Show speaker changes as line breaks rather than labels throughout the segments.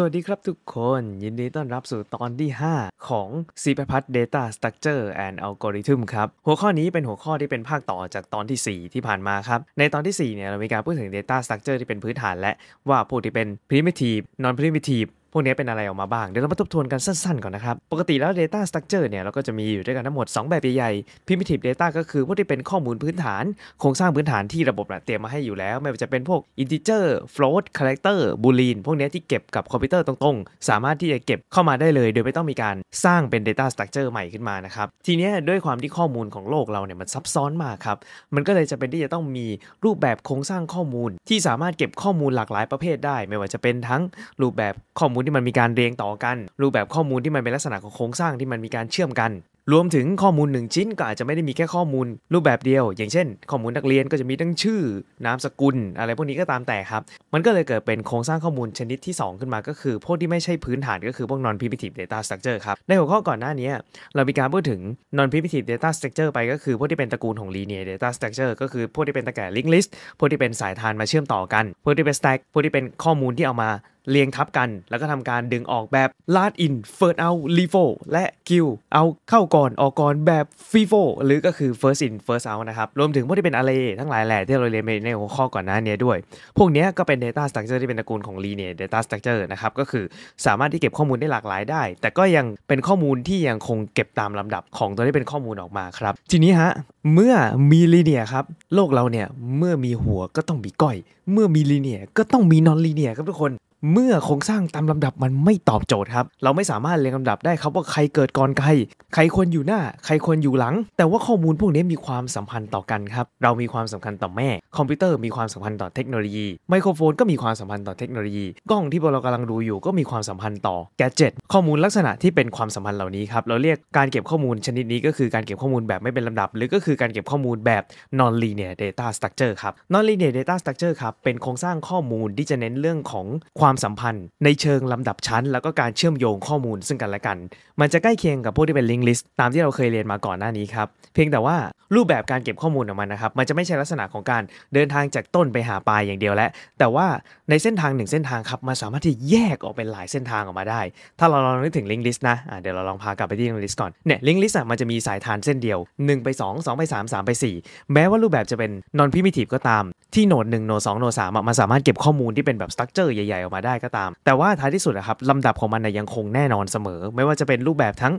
สวัสดีครับทุกคนยินดีต้อนรับสู่ตอนที่ 5 ของ c p p a t Data Structure and Algorithm ครับ หัวข้อนี้เป็นหัวข้อที่เป็นภาคต่อจากตอนที่ 4 ที่ผ่านมาครับ ในตอนที่4เนี่ยเรามีการพูดถึง Data Structure ที่เป็นพื้นฐานและว่าพวกที่เป็น primitive non primitive พวกนี้เป็นอะไรออกมาบ้าง เดี๋ยวเรามาทบทวนกันสั้นๆก่อนนะครับ ปกติแล้ว Data Structure เนี่ย เราก็จะมีอยู่ด้วยกันทั้งหมด 2 แบบใหญ่ๆ Primitive Data ก็คือพวกที่เป็นข้อมูลพื้นฐาน โครงสร้างพื้นฐานที่ระบบเตรียมมาให้อยู่แล้ว ไม่ว่าจะเป็นพวก Integer Float Character Boolean พวกนี้ที่เก็บกับคอมพิวเตอร์ตรงๆ สามารถที่จะเก็บเข้ามาได้เลย โดยไม่ต้องมีการสร้างเป็น Data Structure ใหม่ขึ้นมานะครับทีนี้ด้วยความที่ข้อมูลของโลกเราเนี่ยมันซับซ้อนมากครับมันก็เลยจะเป็นที่จะต้องมีรูปแบบโครงสร้างข้อมูล ที่สามารถเก็บข้อมูลหลากหลายประเภทได้ ไม่ว่าจะเป็นทั้งรูปแบบข้อมูลที่มันมีการเรียงต่อกัน รูปแบบข้อมูลที่มันเป็นลักษณะของโครงสร้างที่มันมีการเชื่อมกัน รวมถึงข้อมูล1ชิ้นก็อาจจะไม่ได้มีแค่ข้อมูล รูปแบบเดียว อย่างเช่น ข้อมูลนักเรียนก็จะมีทั้งชื่อนามสกุล อะไรพวกนี้ก็ตามแต่ครับมันก็เลยเกิดเป็นโครงสร้างข้อมูลชนิดที่ 2 ขึ้นมาก็คือ พวกที่ไม่ใช่พื้นฐานก็คือพวก non primitive data structure ครับในหัวข้อก่อนหน้านี้เรา มีการพูดถึง non primitive data structure ไปก็คือพวกที่เป็นตระกูลของ linear data structure ก็คือพวกที่เป็นตะแกรง linked list พวกที่เป็นสายทานมาเชื่อมต่อกัน พวกที่เป็น stack พวกที่เป็นข้อมูลที่เอามาเรียงทับกัน แล้วก็ทำการดึงออกแบบลาดอินเฟิร์สเอาลีโฟและคิวเอาเข้าก่อนออกก่อนแบบฟีโฟหรือก็คือเฟิร์สอินเฟิร์สเอานะครับรวมถึงพวกที่เป็นอะไรทั้งหลายแหละที่เราเรียนไปในหัวข้อก่อนหน้านี้ด้วย พวกนี้ก็เป็น data structure ที่เป็นตระกูลของ linear data structure นะครับก็คือสามารถที่เก็บข้อมูลได้หลากหลายได้ แต่ก็ยังเป็นข้อมูลที่ยังคงเก็บตามลำดับของตัวที่เป็นข้อมูลออกมาครับทีนี้ฮะเมื่อมีลีเนียครับโลกเราเนี่ยเมื่อมีหัวก็ต้องมีก้อย เมื่อมีลีเนียก็ต้องมีนอนลีเนียครับทุกคนเมื่อโครงสร้างตามลำดับมันไม่ตอบโจทย์ครับเราไม่สามารถเรียงลำดับได้ครับว่าใครเกิดก่อนใคร ใครควรอยู่หน้าใครควรอยู่หลัง แต่ว่าข้อมูลพวกนี้มีความสัมพันธ์ต่อกันครับเรามีความสำคัญต่อแม่คอมพิวเตอร์มีความสัมพันธ์ต่อเทคโนโลยีไมโครโฟนก็มีความสัมพันธ์ต่อเทคโนโลยีกล้องที่เรากำลังดูอยู่ก็มีความสัมพันธ์ต่อแกจิตข้อมูลลักษณะที่เป็นความสัมพันธ์เหล่านี้ครับเราเรียกการเก็บข้อมูลชนิดนี้ก็คือการเก็บข้อมูลแบบไม่เป็นลำดับ หรือก็คือการเก็บข้อมูลแบบ non linear data structure ครับ non linear data structure ครับเป็นโครงสร้างข้อมูลที่จะเน้นเรื่องของความความสัมพันธ์ในเชิงลำดับชั้น แล้วก็การเชื่อมโยงข้อมูลซึ่งกันและกัน มันจะใกล้เคียงกับพวกที่เป็นลิงก์ลิสต์ตามที่เราเคยเรียนมาก่อนหน้านี้ครับ เพียงแต่ว่ารูปแบบการเก็บข้อมูลของมันนะครับมันจะไม่ใช่ลักษณะของการเดินทางจากต้นไปหาปลายอย่างเดียวและแต่ว่าในเส้นทางหนึ่งเส้นทางครับมันสามารถที่แยกออกเป็นหลายเส้นทางออกมาได้ ถ้าเราลองนึกถึงลิงก์ลิสต์นะะเดี๋ยวเราลองพากลับไปที่ลิงก์ลิสต์ก่อนเนี่ยลิงก์ลิสต์มันจะมีสายทานเส้นเดียว1ไป2 2ไป3 3ไป4 แม้ว่ารูปแบบจะเป็นนอนพิมิทีฟก็ตามที่โนดหนึ่งโนดสองโนดสามมันสามารถเก็บข้อมูลที่เป็นแบบสตั๊กเจอร์ใหญ่ๆออกมาาได้ก็ตาม แต่ว่าท้ายที่สุดนะครับ ลำดับของมันน่ยังคงแน่นอนเสมอ ไม่ว่าจะเป็นรูปแบบทั้ง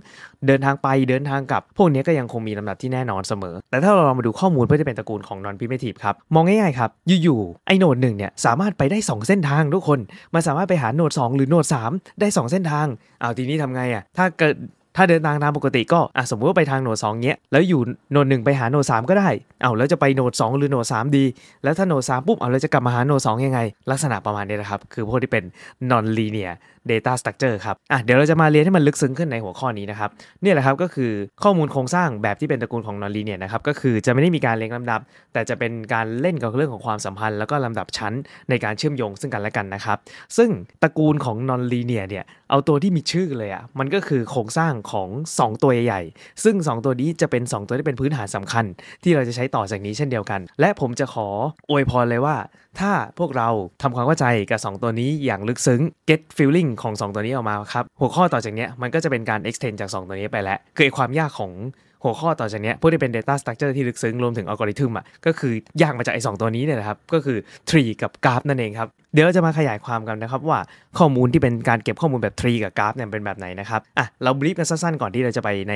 เดินทางไปเดินทางกลับพวกนี้ก็ยังคงมีลำดับที่แน่นอนเสมอ แต่ถ้าเราลองมาดูข้อมูลเพื่อจะเป็นตระกูลของนอนพิเ์ทีฟครับ มองง่ายๆครับอยู่ๆไอโนดหนึ่งเนี่ย สามารถไปได้ 2 เส้นทางทุกคนมันสามารถไปหาโนด2หรือโนด3ได้ 2 เส้นทางเอาทีนี้ทำไงอะ่ะถ้าเกิดถ้าเดินทางตามปกติก็อ่ะสมมติว่าไปทางโหนดสองเนี้ยแล้วอยู่โหนดหนึ่งไปหาโหนดสามก็ได้เอาแล้วจะไปโหนดสองหรือโหนดสามดี แล้วถ้าโหนดสามปุ๊บเอาแล้วจะกลับมาหาโหนดสองยังไง ลักษณะประมาณนี้นะครับ คือพวกที่เป็น non linear data structure ครับอ่ะเดี๋ยวเราจะมาเรียนให้มันลึกซึ้งขึ้นในหัวข้อนี้นะครับเนี่ยแหละครับก็คือข้อมูลโครงสร้างแบบที่เป็นตระกูลของ non linear นะครับก็คือจะไม่ได้มีการเรียงลำดับ แต่จะเป็นการเล่นกับเรื่องของความสัมพันธ์ แล้วก็ลำดับชั้นในการเชื่อมโยงซึ่งกันและกันนะครับซึ่งตระกูลของ non linear เนี่ยเอาตัวที่มีชื่อเลยอะ่ะมันก็คือโครงสร้างของ 2 ตัวใหญ่ซึ่ง 2 ตัวนี้จะเป็น 2 ตัวที่เป็นพื้นฐานสำคัญ ที่เราจะใช้ต่อจากนี้เช่นเดียวกัน และผมจะขออวยพรเลยว่าถ้าพวกเราทำความเข้าใจกับ 2 ตัวนี้อย่างลึกซึ้ง get feeling ของ2 ตัวนี้ออกมาครับ หัวข้อต่อจากนี้มันก็จะเป็นการ extend จาก2 ตัวนี้ไปแล้วคือความยากของหัวข้อต่อจากนี้พวกที่เป็น Data Structure ที่ลึกซึ้งรวมถึงอัลกอริทึมอ่ะก็คือยากมาจากไอ้สตัวนี้เนี่ยนะครับก็คือ tree กับ graph นั่นเองครับเดี๋ยวเราจะมาขยายความกันนะครับว่าข้อมูลที่เป็นการเก็บข้อมูลแบบทรีกับกราฟเนี่ยเป็นแบบไหนนะครับ อ่ะ เราบรีฟกันสั้นๆก่อนที่เราจะไปใน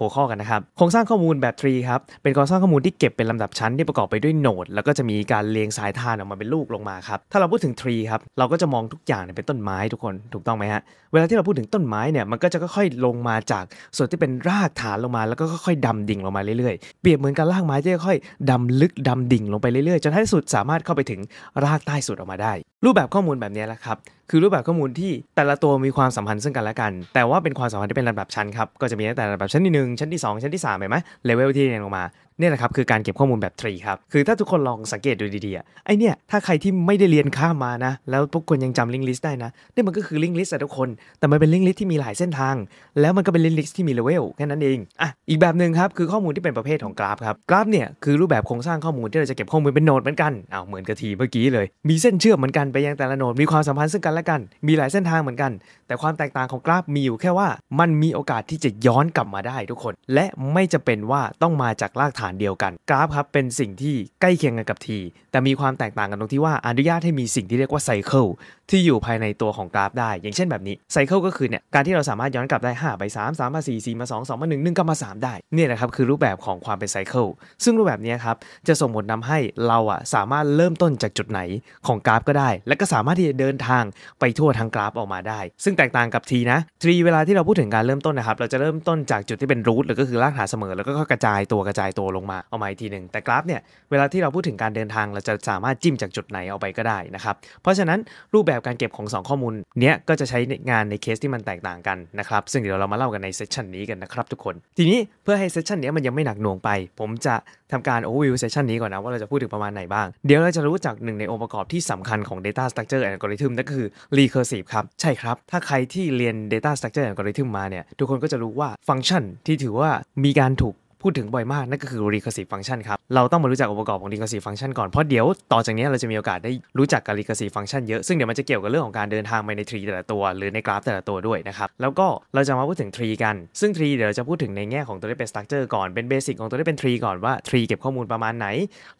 หัวข้อกันนะครับโครงสร้างข้อมูลแบบทรีครับ เป็นโครงสร้างข้อมูลที่เก็บเป็นลำดับชั้น ที่ประกอบไปด้วยโนด แล้วก็จะมีการเรียงสายทานออกมาเป็นลูกลงมาครับ ถ้าเราพูดถึงทรีครับเราก็จะมองทุกอย่างเนี่ยเป็นต้นไม้ทุกคนถูกต้องไหมฮะเวลาที่เราพูดถึงต้นไม้เนี่ยมันก็จะค่อยๆลงมาจากส่วนที่เป็นรากฐานลงมา แล้วก็ค่อยๆดำดิ่งลงมาเรื่อยๆเปรียบเหมือนกับรากไม้ที่ค่อยๆดำลึกดาดิ่งลงไปเรื่อยๆจนท้ายสุดสามารถเข้าไปถึงรากใต้สุดออกมาได้รูปแบบข้อมูลแบบนี้แหละครับคือรูปแบบข้อมูลที่แต่ละตัวมีความสัมพันธ์ซึ่งกันและกัน แต่ว่าเป็นความสัมพันธ์ที่เป็นระดับชั้นครับก็จะมีตั้งแต่ระดับชั้นที่1ชั้นที่2ชั้นที่3ามเห็นไหมเลเวลที่เรียงลงมาเนี่ยแหละครับคือการเก็บข้อมูลแบบทรีครับคือถ้าทุกคนลองสังเกตดูดีๆไอเนี่ยถ้าใครที่ไม่ได้เรียนข้ามมานะแล้วพวกคนยังจำลิงก์ลิสต์ได้นะ นี่มันก็คือลิงก์ลิสต์แต่ทุกคน แต่มันเป็นลิงก์ลิสต์ที่มีหลายเส้นทางแล้วมันก็เป็นลิงก์ลิสต์ที่มีเลเวลแค่นั้นเองอ่ะอีกแบบหนึ่งครับคือข้อมูลที่เป็นประเภทของกราฟครับกราฟเนี่ยคือรูปแบบโครงสร้างข้อมูลที่เราจะเก็บข้อมูลเป็นโนดเหมือนกันอ้าวเหมือนกระทีเมื่อกี้เลยมีเส้นเชื่อมเหมือนกันไปยังแต่ละโนดมีความสัมพันธ์ซึ่งกันและกันมีหลายเส้นทางเหมือนกันแต่ความแตกต่างของกราฟมีอยู่แค่ว่ามันมีโอกาสที่จะย้อนกลับมาได้ทุกคน และไม่จะเป็นว่าต้องมาจากรากฐานเดียวกัน กราฟครับเป็นสิ่งที่ใกล้เคียงกันกับทีแต่มีความแตกต่างกันตรงที่ว่าอนุญาตให้มีสิ่งที่เรียกว่าไซเคิลที่อยู่ภายในตัวของกราฟได้ อย่างเช่นแบบนี้ไซเคิลก็คือเนี่ยการที่เราสามารถย้อนกลับได้ 5ไป3 3มา4 4มา2 2มา1 1กลับมา 3 ได้เนี่ยนะครับคือรูปแบบของความเป็นไซเคิลซึ่งรูปแบบนี้ครับจะส่งผลนำให้เราอะสามารถเริ่มต้นจากจุดไหนของกราฟก็ได้ และก็สามารถที่จะเดินทางไปทั่วท้งกราฟออกมาได้ ซึ่งแตกต่างกับทีนะทีเวลาที่เราพูดถึงการเริ่มต้นนะครับ เราจะเริ่มต้นจากจุดที่เป็นรูทหรือก็คือรากฐานเสมอแล้วก็กระจายตัวกระจายตัวลงมาเอามาอีกทีหนึ่งแต่กราฟเนี่ยเวลาที่เราพูดถึงการเดินทางเราจะสามารถจิ้มจากจุดไหนเอาไปก็ได้นะครับเพราะฉะนั้นรูปแบบการเก็บของ 2 ข้อมูลเนี้ยก็จะใช้งานในเคสที่มันแตกต่างกันนะครับซึ่งเดี๋ยวเรามาเล่ากันในเซสชันนี้กันนะครับทุกคน ทีนี้เพื่อให้เซสชันนี้มันยังไม่หนักหน่วงไป ผมจะทำการโอเวอร์วิวเซสชันนี้ก่อนนะว่าเราจะพูดถึงประมาณไหนบ้าง เดี๋ยวเราจะรู้จักหนึ่งในองค์ประกอบที่สำคัญของ Data Structure Algorithm นั่นก็คือ Recursive ครับใช่ครับถ้าใครที่เรียน Data Structure a อย่ l g o r i t h m มาเนี่ยทุกคนก็จะรู้ว่าฟังก์ชัน ที่ถือว่ามีการถูกพูดถึงบ่อยมาก นั่นก็คือ recursive function ครับ เราต้องมารู้จักองค์ประกอบของ recursive function ก่อน เพราะเดี๋ยวต่อจากนี้เราจะมีโอกาสได้รู้จักกับ recursive function เยอะ ซึ่งเดี๋ยวมันจะเกี่ยวกับเรื่องของการเดินทางไปใน tree แต่ละตัว หรือในกราฟแต่ละตัวด้วยนะครับแล้วก็เราจะมาพูดถึง tree กันซึ่ง tree เดี๋ยวเราจะพูดถึงในแง่ของตัวที่เป็น structure ก่อนเป็น basic ของตัวที่เป็น tree ก่อนว่า tree เก็บข้อมูลประมาณไหน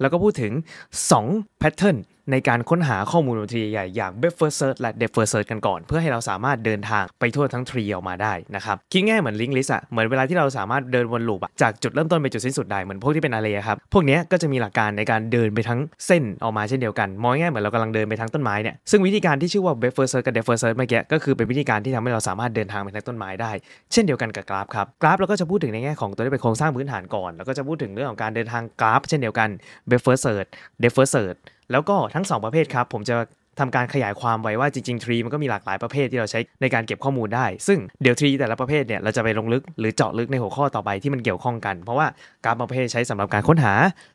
แล้วก็พูดถึง 2 pattern ในการค้นหาข้อมูลทนตรีใหญ่ อย่าง b e f e r Search และ d e f e r Search กันก่อน เพื่อให้เราสามารถเดินทางไปทั่วทั้งทรีออกมาได้นะครับคิดง่ายเหมือนลิงก์ลิสอะเหมือนเวลาที่เราสามารถเดินวนลูป จากจุดเริ่มต้นไปจุดสิ้นสุดได้ เหมือนพวกที่เป็นอะไรครับ พวกนี้ก็จะมีหลักการในการเดินไปทั้งเส้นออกมาเช่นเดียวกันมองง่ายเหมือนเรากำลังเดินไปทั้งต้นไม้เนี่ยซึ่งวิธีการที่ชื่อว่า b e f e r Search กับ d e f e r Search เมื่อกี้ก็คือเป็นวิธีการที่ทำให้เราสามารถเดินทางไปทั้งต้นไม้ได้ เช่นเดียวกันกับกราฟครับกราฟเราก็จะพูดถึงในแง่ของตัวที่เป็นโครงสร้างพื้นฐานก่อนแล้วก็จะพูดถึงเรื่องของการเดินทางกราฟ เช่นเดียวกัน b e f e r Search d e f e r Search แล้วก็ทั้ง2ประเภทครับผมจะทำการขยายความไว้ว่าจริงๆทรีมันก็มีหลากหลายประเภทที่เราใช้ในการเก็บข้อมูลได้ซึ่งเดี๋ยวทรีแต่ละประเภทเนี่ยเราจะไปลงลึกหรือเจาะลึกในหัวข้อต่อไปที่มันเกี่ยวข้องกัน เพราะว่าการบาประเภทใช้สำหรับการค้นหา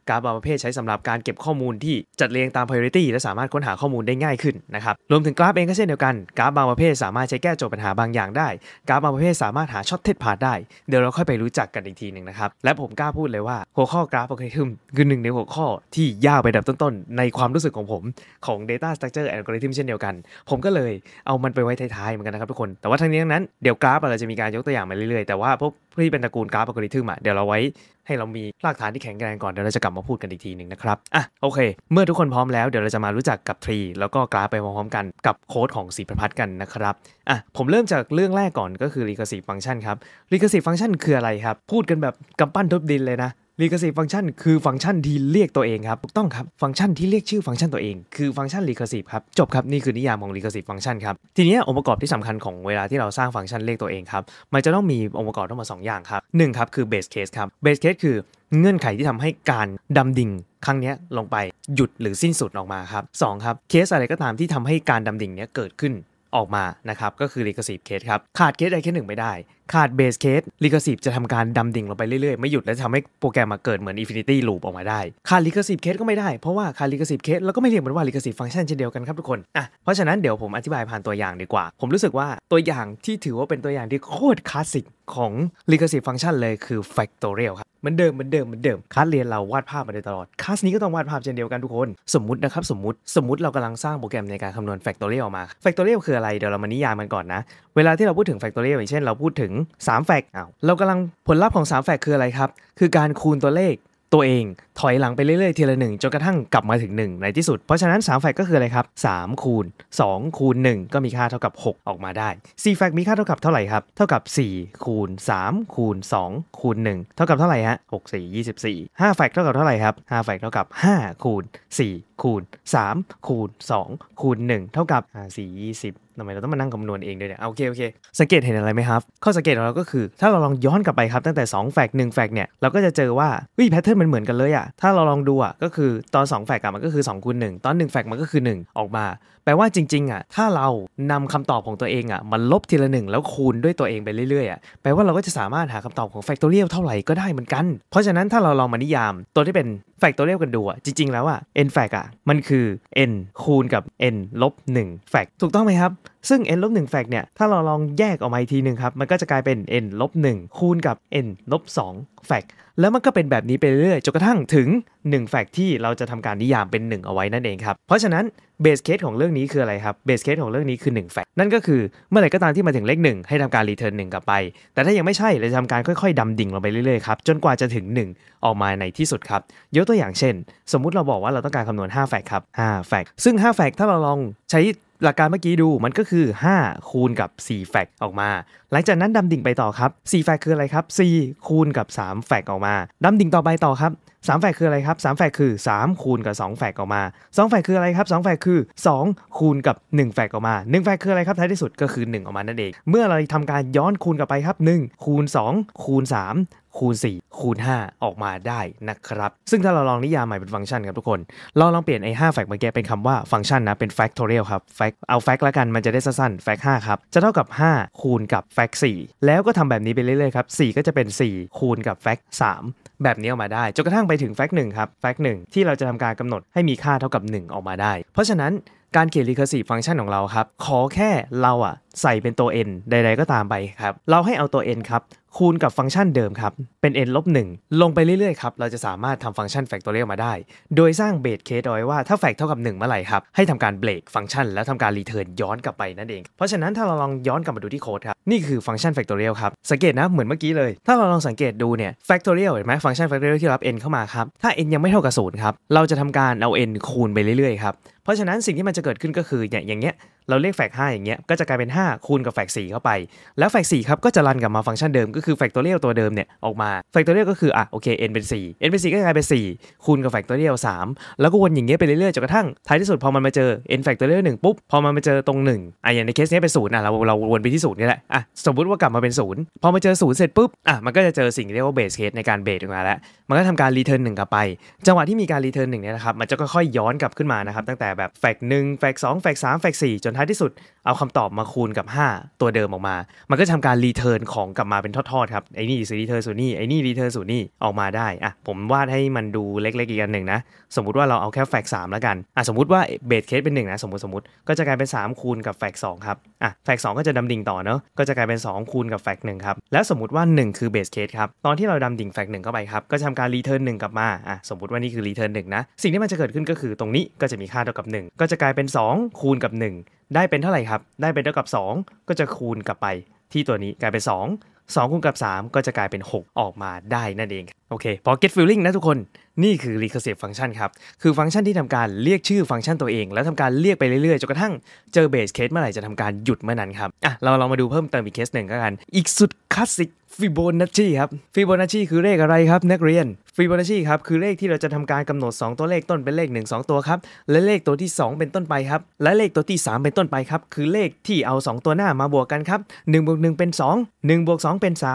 การบาประเภทใช้สำหรับการเก็บข้อมูลที่จัดเรียงตาม priority และสามารถค้นหาข้อมูลได้ง่ายขึ้นนะครับรวมถึงกราฟเองก็เช่นเดียวกันกราฟบางประเภทสามารถใช้แก้โจทย์ปัญหาบางอย่างได้กราฟบางประเภทสามารถหาช็อตเทสพาได้เดี๋ยวเราค่อยไปรู้จักกันอีกทีหนึ่งนะครับและผมกล้าพูดเลยว่าหัวข้อกราฟโอเคทึมคือหนึ่งในหัวข้อที่ยากไปดับต้นๆ ในความรู้สึกของผมของ Data Structure อัลกอริทึมเช่นเดียวกัน ผมก็เลยเอามันไปไว้ ท้ายๆ เหมือนกันนะครับทุกคน แต่ว่าทั้งนี้ทั้งนั้น เดี๋ยวกราฟเราจะมีการยกตัวอย่างมาเรื่อย ๆ แต่ว่าพวกที่เป็นตระกูลกราฟอัลกอริทึมอ่ะเดี๋ยวเราไว้ให้เรามีรากฐานที่แข็งแรงก่อน เดี๋ยวเราจะกลับมาพูดกันอีกทีหนึ่งนะครับอ่ะโอเค เมื่อทุกคนพร้อมแล้วเดี๋ยวเราจะมารู้จักกับทรี แล้วก็กราฟไปพร้อมๆกันกับโค้ดของสีประพัดกันนะครับอ่ะผมเริ่มจากเรื่องแรกก่อนก็คือรี c u r s i v e f u ชั t นครับ รี c u r s i v e f u n c t คืออะไรครับพูดกันแบบกำปั้นทุบดินเลยนะีเคอร์ซีฟฟังก์ชันคือฟังก์ชันที่เรียกตัวเองครับถูกต้องครับฟังก์ชันที่เรียกชื่อฟังก์ชันตัวเองคือฟังก์ชันีเคอร์ซีฟครับจบครับ นี่คือนิยามของีเคอร์ซีฟฟังก์ชันครับทีนี้องค์ประกอบที่สำคัญของเวลาที่เราสร้างฟังก์ชันเรียกตัวเองครับมันจะต้องมีองค์ประกอบทั้งหมด2อย่างครับงครับคือเบสเคสครับเบสเคสคือเงื่อนไขที่ทำให้การดำดิ่งครั้งนี้ลงไปหยุดหรือสิ้นสุดออกมาครับงครับเคสอะไรก็ตามที่ทำให้การดำดิ่งเนี้ยเกิดขึ้นออกมานะครับก็คือรีเคอร์ซีฟเคสครับขาดเคสใดเคสหนึ่งไม่ได้ขาดเบสเคสลิขสิทธิ์จะทำการดำดิ่งลงไปเรื่อยๆ ไม่หยุดและทำให้โปรแกรมมาเกิดเหมือนอินฟินิตี้ลูปออกมาได้ขาดลิขสิทธิ์เคสก็ไม่ได้เพราะว่าขาดลิขสิทธิ์เคสแล้วก็ไม่เรียกมันว่าลิขสิทธิ์ฟังก์ชันเช่นเดียวกันครับทุกคนอ่ะเพราะฉะนั้นเดี๋ยวผมอธิบายผ่านตัวอย่างดีกว่า ผมรู้สึกว่าตัวอย่างที่ถือว่าเป็นตัวอย่างที่โคตรคลาสสิกของลิขสิทธิ์ฟังก์ชันเลยคือ factorial ครับมันเดิมมันเดิมมันเดิมคลาสเรียนเราวาดภาพมาโดยตลอดคลาสนี้ก็ต้องวาดภาพเช่นเดียวกันทุกคน สมมตินะครับ สมมติสมมติเรากำลังสร้างโปรแกรมในการคำนวณ factorial ออกมา factorial คืออะไรเดี๋ยวเรามานิยามมันก่อนนะเวลาที่เราพูดถึงแฟกตอเรียอย่างเช่นเราพูดถึง3แฟกเอาเรากำลังผลลัพธ์ของ3แฟกคืออะไรครับคือการคูณตัวเลข ตัวเองถอยหลังไปเรื่อยๆทีละหนึ่งจนกระทั่งกลับมาถึง 1 ในที่สุดเพราะฉะนั้น3แฟกก็คืออะไรครับ3คูณ2คูณ1ก็มีค่าเท่ากับ 6 ออกมาได้4แฟกมีค่าเท่ากับเท่าไหร่ครับเท่ากับ4คูณ3คูณ2คูณ1เท่ากับเท่าไหร่ฮะ6 4 24 5แฟกเท่ากับเท่าไหร่ครับ5แฟกเท่ากับ5คูณ4คูณ3คูณ2คูณ1เท่ากับ5 4 20ทำไมเราต้องมานั่งคำนวณเองด้วยเนี่ยโอเคโอเคสังเกตเห็นอะไรไหมครับ ข้อสังเกตของเราก็คือ ถ้าเราลองย้อนกลับไปครับ ตั้งแต่2แฟกต์หนึ่งแฟกต์เนี่ยเราก็จะเจอว่าวิแพทเทิร์นมันเหมือนกันเลยอะถ้าเราลองดูอะก็คือตอน2แฟกต์มันก็คือ2คูณหตอน1แฟกต์มันก็คือ 1 ออกมา แปลว่าจริงๆอะถ้าเรานำคำตอบของตัวเองอะมันลบทีละหนึ่งแล้วคูณด้วยตัวเองไปเรื่อยๆอะแปลว่าเราก็จะสามารถหาคำตอบของแฟกตอเรียลเท่าไหร่ก็ได้เหมือนกันเพราะฉะนั้นถ้าเราลองมานิยามตัวที่เป็นแฟกตอเรียลกันดูอะจริงๆ แล้วอะ n แฟกอะมันคือ n คูณกับ n ลบ1แฟกถูกต้องไหมครับซึ่ง n ลบงแฟกเนี่ย ถ้าเราลองแยกออกมาอีกทีหนึ่งครับ มันก็จะกลายเป็น n ลบ1คูณกับ n ลบ2แฟกแล้วมันก็เป็นแบบนี้ไปเรื่อยๆ จนกระทั่งถึง1แฟกที่เราจะทำการนิยามเป็น 1 เอาไว้นั่นเองครับ เพราะฉะนั้นเบสเคสของเรื่องนี้คืออะไรครับ เบสเคสของเรื่องนี้คือ1แฟกนั่นก็คือเมื่อไหร่ก็ตามที่มาถึงเลข 1 ให้ทำการรีเทิร์นหกลับไป แต่ถ้ายังไม่ใช่เราจะทำการค่อย ๆ ดำดิ่งลงไปเรื่อยๆครับ จนกว่าจะถึง 1 ออกมาในที่สุดครับยกตัวอย่างเช่น สมมุติเราบอกว่าเราต้องการคำนวณ5แฟกครับ5แฟกซึ่ง5แฟกถ้าเราลองใช้หลักการเมื่อกี้ดูมันก็คือ 5 คูณกับ 4แฟกออกมา หลังจากนั้นดำดิ่งไปต่อครับ 4แฟกคืออะไรครับ 4 คูณกับ 3แฟกออกมาดำดิ่งต่อไปต่อครับ 3แฟกคืออะไรครับ 3แฟกคือ 3 คูณกับ 2แฟกออกมา2แฟกคืออะไรครับ 2แฟกคือ 2 คูณกับ 1แฟกออกมา 1 แฟกคืออะไรครับท้ายที่สุดก็คือ1ออกมานั่นเองเมื่อเราทำการย้อนคูณกลับไปครับ1คูณ2คูณ3คูณ4คูณ5ออกมาได้นะครับ ซึ่งถ้าเราลองนิยามใหม่เป็นฟังก์ชันครับทุกคน เราลองเปลี่ยนไอ้5แฟกต์เมื่อกี้เป็นคำว่าฟังก์ชันนะเป็น factorial ครับ fact เอา fact ละกันมันจะได้สั้นๆ fact 5 ครับ จะเท่ากับ 5 คูณกับ fact 4 แล้วก็ทำแบบนี้ไปเรื่อยๆครับ 4 ก็จะเป็น 4 คูณกับ fact 3 แบบนี้ออกมาได้จนกระทั่งไปถึงแฟกตหนึ่งครับแฟกตหนึ่งที่เราจะทำการกำหนดให้มีค่าเท่ากับ 1 ออกมาได้ เพราะฉะนั้นการเขียน recursive ฟังก์ชันของเราครับขอแค่เราอะใส่เป็นตัว n ใด ๆ ก็ตามไปครับเราให้เอาตัว n ครับคูณกับฟังก์ชันเดิมครับ เป็น n ลบ1ลงไปเรื่อย ๆ ครับ เราจะสามารถทำฟังก์ชันแฟกตอเรียลมาได้ โดยสร้างเบสเคสเอาไว้ว่าถ้าแฟกเท่ากับ 1 เมื่อไหร่ครับ ให้ทำการเบรกฟังก์ชันแล้วทำการรีเทิร์นย้อนกลับไปนั่นเอง เพราะฉะนั้นถ้าเราลองย้อนกลับมาดูที่โค้ดครับ นี่คือฟังก์ชันแฟกตอเรียลครับ สังเกตนะ เหมือนเมื่อกี้เลย ถ้าเราลองสังเกตดูเนี่ยแฟกตอเรียลเห็นไหมฟังก์ชันแฟกตอเรียลที่รับ n เข้ามาครับ ถ้า n ยังไม่เท่ากับศูนย์ครับ เราจะทำการเอา n คูณไปเรื่อยๆครับพราะฉะนั้น สิ่งที่มันจะเกิดขึ้นก็คือเนี่ยอย่างเงี้ยเราเรียกแฟกห้าอย่างเงี้ยก็จะกลายเป็น5 คูณกับแฟกสี่เข้าไปแล้วแฟกสี่ครับก็จะรันกลับมาฟังก์ชันเดิมก็คือแฟกตัวเรียลตัวเดิมเนี่ยออกมาแฟกตัวเรียลก็คืออ่ะโอเค n เป็น4 n เป็น4ก็กลายเป็น4คูณกับแฟกตัวเรียล3แล้วก็วนอย่างเงี้ยไปเรื่อยๆจนกระทั่งท้ายที่สุด พอมันมาเจอ n แฟกตัวเรียลหนึ่งปุ๊บพอมันมาเจอตรง 1อ่ะอย่างในเคสนี้เป็นศูนย์อ่ะเราเราวนไปที่ศูนย์นี่แหละอ่ะสมมติว่ากลับมาเป็นศูนย์พอมาเจอศูนย์เสร็จปุ๊บอ่ะมันก็จะเจอสิ่งเรียกว่าเบสเคสในการเบสออกมาแล้วมันก็ทำการรีเทิร์นหนึ่งกลับไปจังหวะที่มีการรีเทิร์นหนึ่งเนี่ยนะครับมันจะค่อยๆย้อนกลับขึ้นมานะครับตั้งแแบบแฟกหนึ่งแฟกสองแฟกสามแฟกสี่จนท้ายที่สุด เอาคำตอบมาคูณกับ 5 ตัวเดิมออกมา มันก็ทำการรีเทิร์นของกลับมาเป็นทอดๆครับไอ้นี่สรีเทิร์นสูนี่ไอ้นี่รีเทิร์นสูนี่ ออกมาได้อ่ะผมวาดให้มันดูเล็กๆอีกอันหนึ่งนะ สมมติว่าเราเอาแค่แฟกสามแล้วกันอ่ะสมมติว่าเบสเคสเป็นหนึ่งนะ สมมติสมมติก็จะกลายเป็น 3 คูณกับแฟกสองครับอ่ะแฟกสองก็จะดำดิ่งต่อเนาะก็จะกลายเป็น 2 คูณกับแฟกหนึ่งครับแล้วสมมติว่า 1 คือเบสเคสครับตอนที่เราดำดิ่งแฟกหนึ่งเข้าไปครับก็ทำการรีเทิร์นหนึ่งกลับมาอ่ะสมมติว่านี่คือรีเทิร์นหนึ่งนะ สิ่งที่มันจะเกิดขึ้นก็คือตรงนี้ก็จะมีค่าเท่ากับกับ1ก็จะกลายเป็น 2 คูณกับ 1 ได้เป็นเท่าไหร่ครับ ได้เป็นเท่ากับ 2 ก็จะคูณกลับไป ที่ตัวนี้กลายเป็น 2 2 คูณกับ 3 ก็จะกลายเป็น 6 ออกมาได้นั่นเอง โอเค พอ get feeling นะทุกคนนี่คือ recursive function ครับ คือฟังก์ชันที่ทำการเรียกชื่อฟังก์ชันตัวเอง แล้วทำการเรียกไปเรื่อยๆ จนกระทั่งเจอ base case เมื่อไหร่จะทำการหยุดเมื่อนั้นครับ อ่ะ เราลองมาดูเพิ่มเติมอีกเคสหนึ่งก็กัน อีกสุดคลาสสิกฟิโบนัชชีครับฟิโบนัชชีคือเลขอะไรครับ นักเรียนฟิโบนัชชีครับ คือเลขที่เราจะทำการกำหนด 2 ตัวเลขต้นเป็นเลข 1 2 ตัวครับ และเลขตัวที่ 2 เป็นต้นไปครับ และเลขตัวที่ 3 เป็นต้นไปครับ คือเลขที่เอา 2 ตัวหน้ามาบวกกันครับ1บวกหเป็น2 1บวกสเป็น 3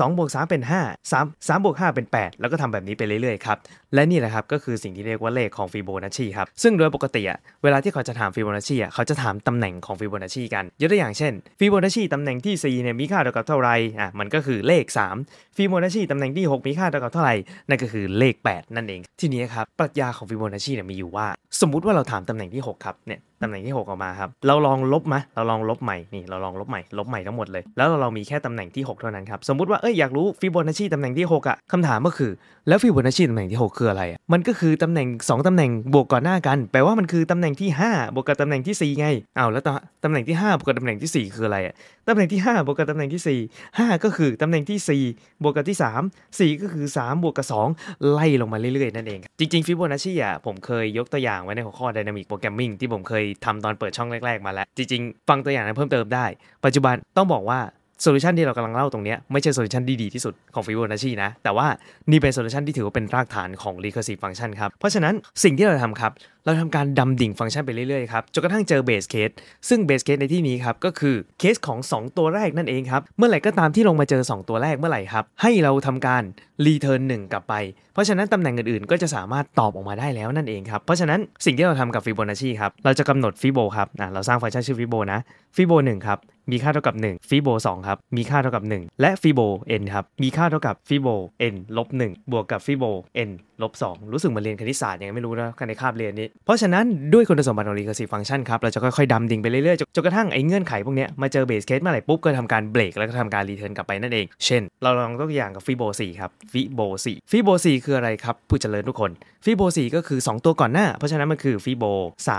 2บวก3เป็น 5 3 3บวก5 เป็น 8 แล้วก็ทำแบบนี้ไปเรื่อยๆครับ และนี่แหละครับ ก็คือสิ่งที่เรียกว่าเลขของฟิโบนัชชีครับซึ่งโดยปกติอ่ะเวลาที่เขาจะถามฟิโบนัชชีอ่ะเขาจะถามตำแหน่งของฟิโบนัชชีกันยกตัวอย่างเช่นฟิโบนัชชีตำแหน่งที่4เนี่ยมีค่าเท่ากับเท่าไรอ่ะมันก็คือเลข3ฟิโบนัชชีตำแหน่งที่ 6 มีค่าเท่ากับเท่าไรนั่นก็คือเลข 8 นั่นเอง ทีนี้ครับปรัชญาของฟิโบนัชชีเนี่ยมีอยู่ว่าสมมติว่าเราถามตำแหน่งที่6ครับเนี่ยตำแหน่งที่6ออกมาครับเราลองลบมะเราลองลบใหม่นี่เราลองลบใหม่ลบใหม่ทั้งหมดเลยแล้วเรามีแค่ตำแหน่งที่6เท่านั้นครับสมมติว่าเอ้ยอยากรู้ฟิโบนัชชีตำแหน่งที่6อะคำถามก็คือแล้วฟิโบนัชชีตำแหน่งที่ 6 คืออะไรอ่ะ มันก็คือตำแหน่ง2ตำแหน่งบวกก่อนหน้ากัน แปลว่ามันคือตำแหน่งที่5บวกกับตำแหน่งที่ 4 ไงเอาแล้วตำแหน่งที่ 5บวกกับตำแหน่งที่ 4 คืออะไรอะตำแหน่งที่ 5 บวกกับตำแหน่งที่ 4 5 ก็คือตำแหน่งที่ 4 บวกกับที่ 3 4 ก็คือ 3 บวกกับ2ไล่ลงมาเรื่อยๆนั่นเอง จริงๆฟิโบนัชชีอ่ะผมเคยยกตัวอย่างไว้ในหัวข้อดินามิกโปรแกรมมิ่งที่ผมเคยทำตอนเปิดช่องแรก ๆมาแล้วจริงๆ ฟังตัวอย่างนั้นเพิ่มเติมได้ ปัจจุบันต้องบอกว่าโซลูชันที่เรากำลังเล่าตรงนี้ไม่ใช่โซลูชันที่ดีที่สุดของฟิโบนัชชีนะแต่ว่านี่เป็นโซลูชันที่ถือว่าเป็นรากฐานของ recursive function ครับเพราะฉะนั้นสิ่งที่เราทำครับเราทำการดำดิ่งฟังก์ชันไปเรื่อยๆ ครับจนกระทั่งเจอเบสเคสซึ่งเบสเคสในที่นี้ครับก็คือเคสของ 2 ตัวแรกนั่นเองครับ เมื่อไหร่ก็ตามที่ลงมาเจอ 2 ตัวแรกเมื่อไหร่ครับ ให้เราทำการรีเทิร์นหนึ่งกลับไปเพราะฉะนั้นตำแหน่งอื่นๆ ก็จะสามารถตอบออกมาได้แล้วนั่นเองครับเพราะฉะนั้นสิ่งที่เราทำกับฟิโบนัชชีครับ เราจะกำหนดฟิโบครับอ่เราสร้างฟังก์ชันชื่อฟิโบนะฟิโบหนึ่งครับมีค่าเท่ากับ1ฟิโบ2ครับมีค่าเท่ากับ 1 และฟิโบ n ครับมีค่าเท่ากับฟิโบ n ลบ1บวกกับฟิโบ n ลบ2รู้สึกเหมือนเรียนคณิตศาสตร์ยังไม่รู้นะในคาบเรียนนี้ เพราะฉะนั้นด้วยคุณสมบัติของ recursive function ครับเราจะค่อยๆดำดิ่งไปเรื่อยๆจนกระทั่งไอ้เงื่อนไขพวกนี้มาเจอเบสเคสเมื่อไหร่ปุ๊บ ก็ทำการเบรกแล้วก็ทำการรีเทิร์นกลับไปนั่นเอง เช่น เราลองตัวอย่างกับฟิโบีครับฟิโบีฟิโบีคืออะไรครับผู้เจริญทุกคนฟิโบีก็คือ 2 ตัวก่อนหน้า เพราะฉะนั้นมันคือฟิโบ3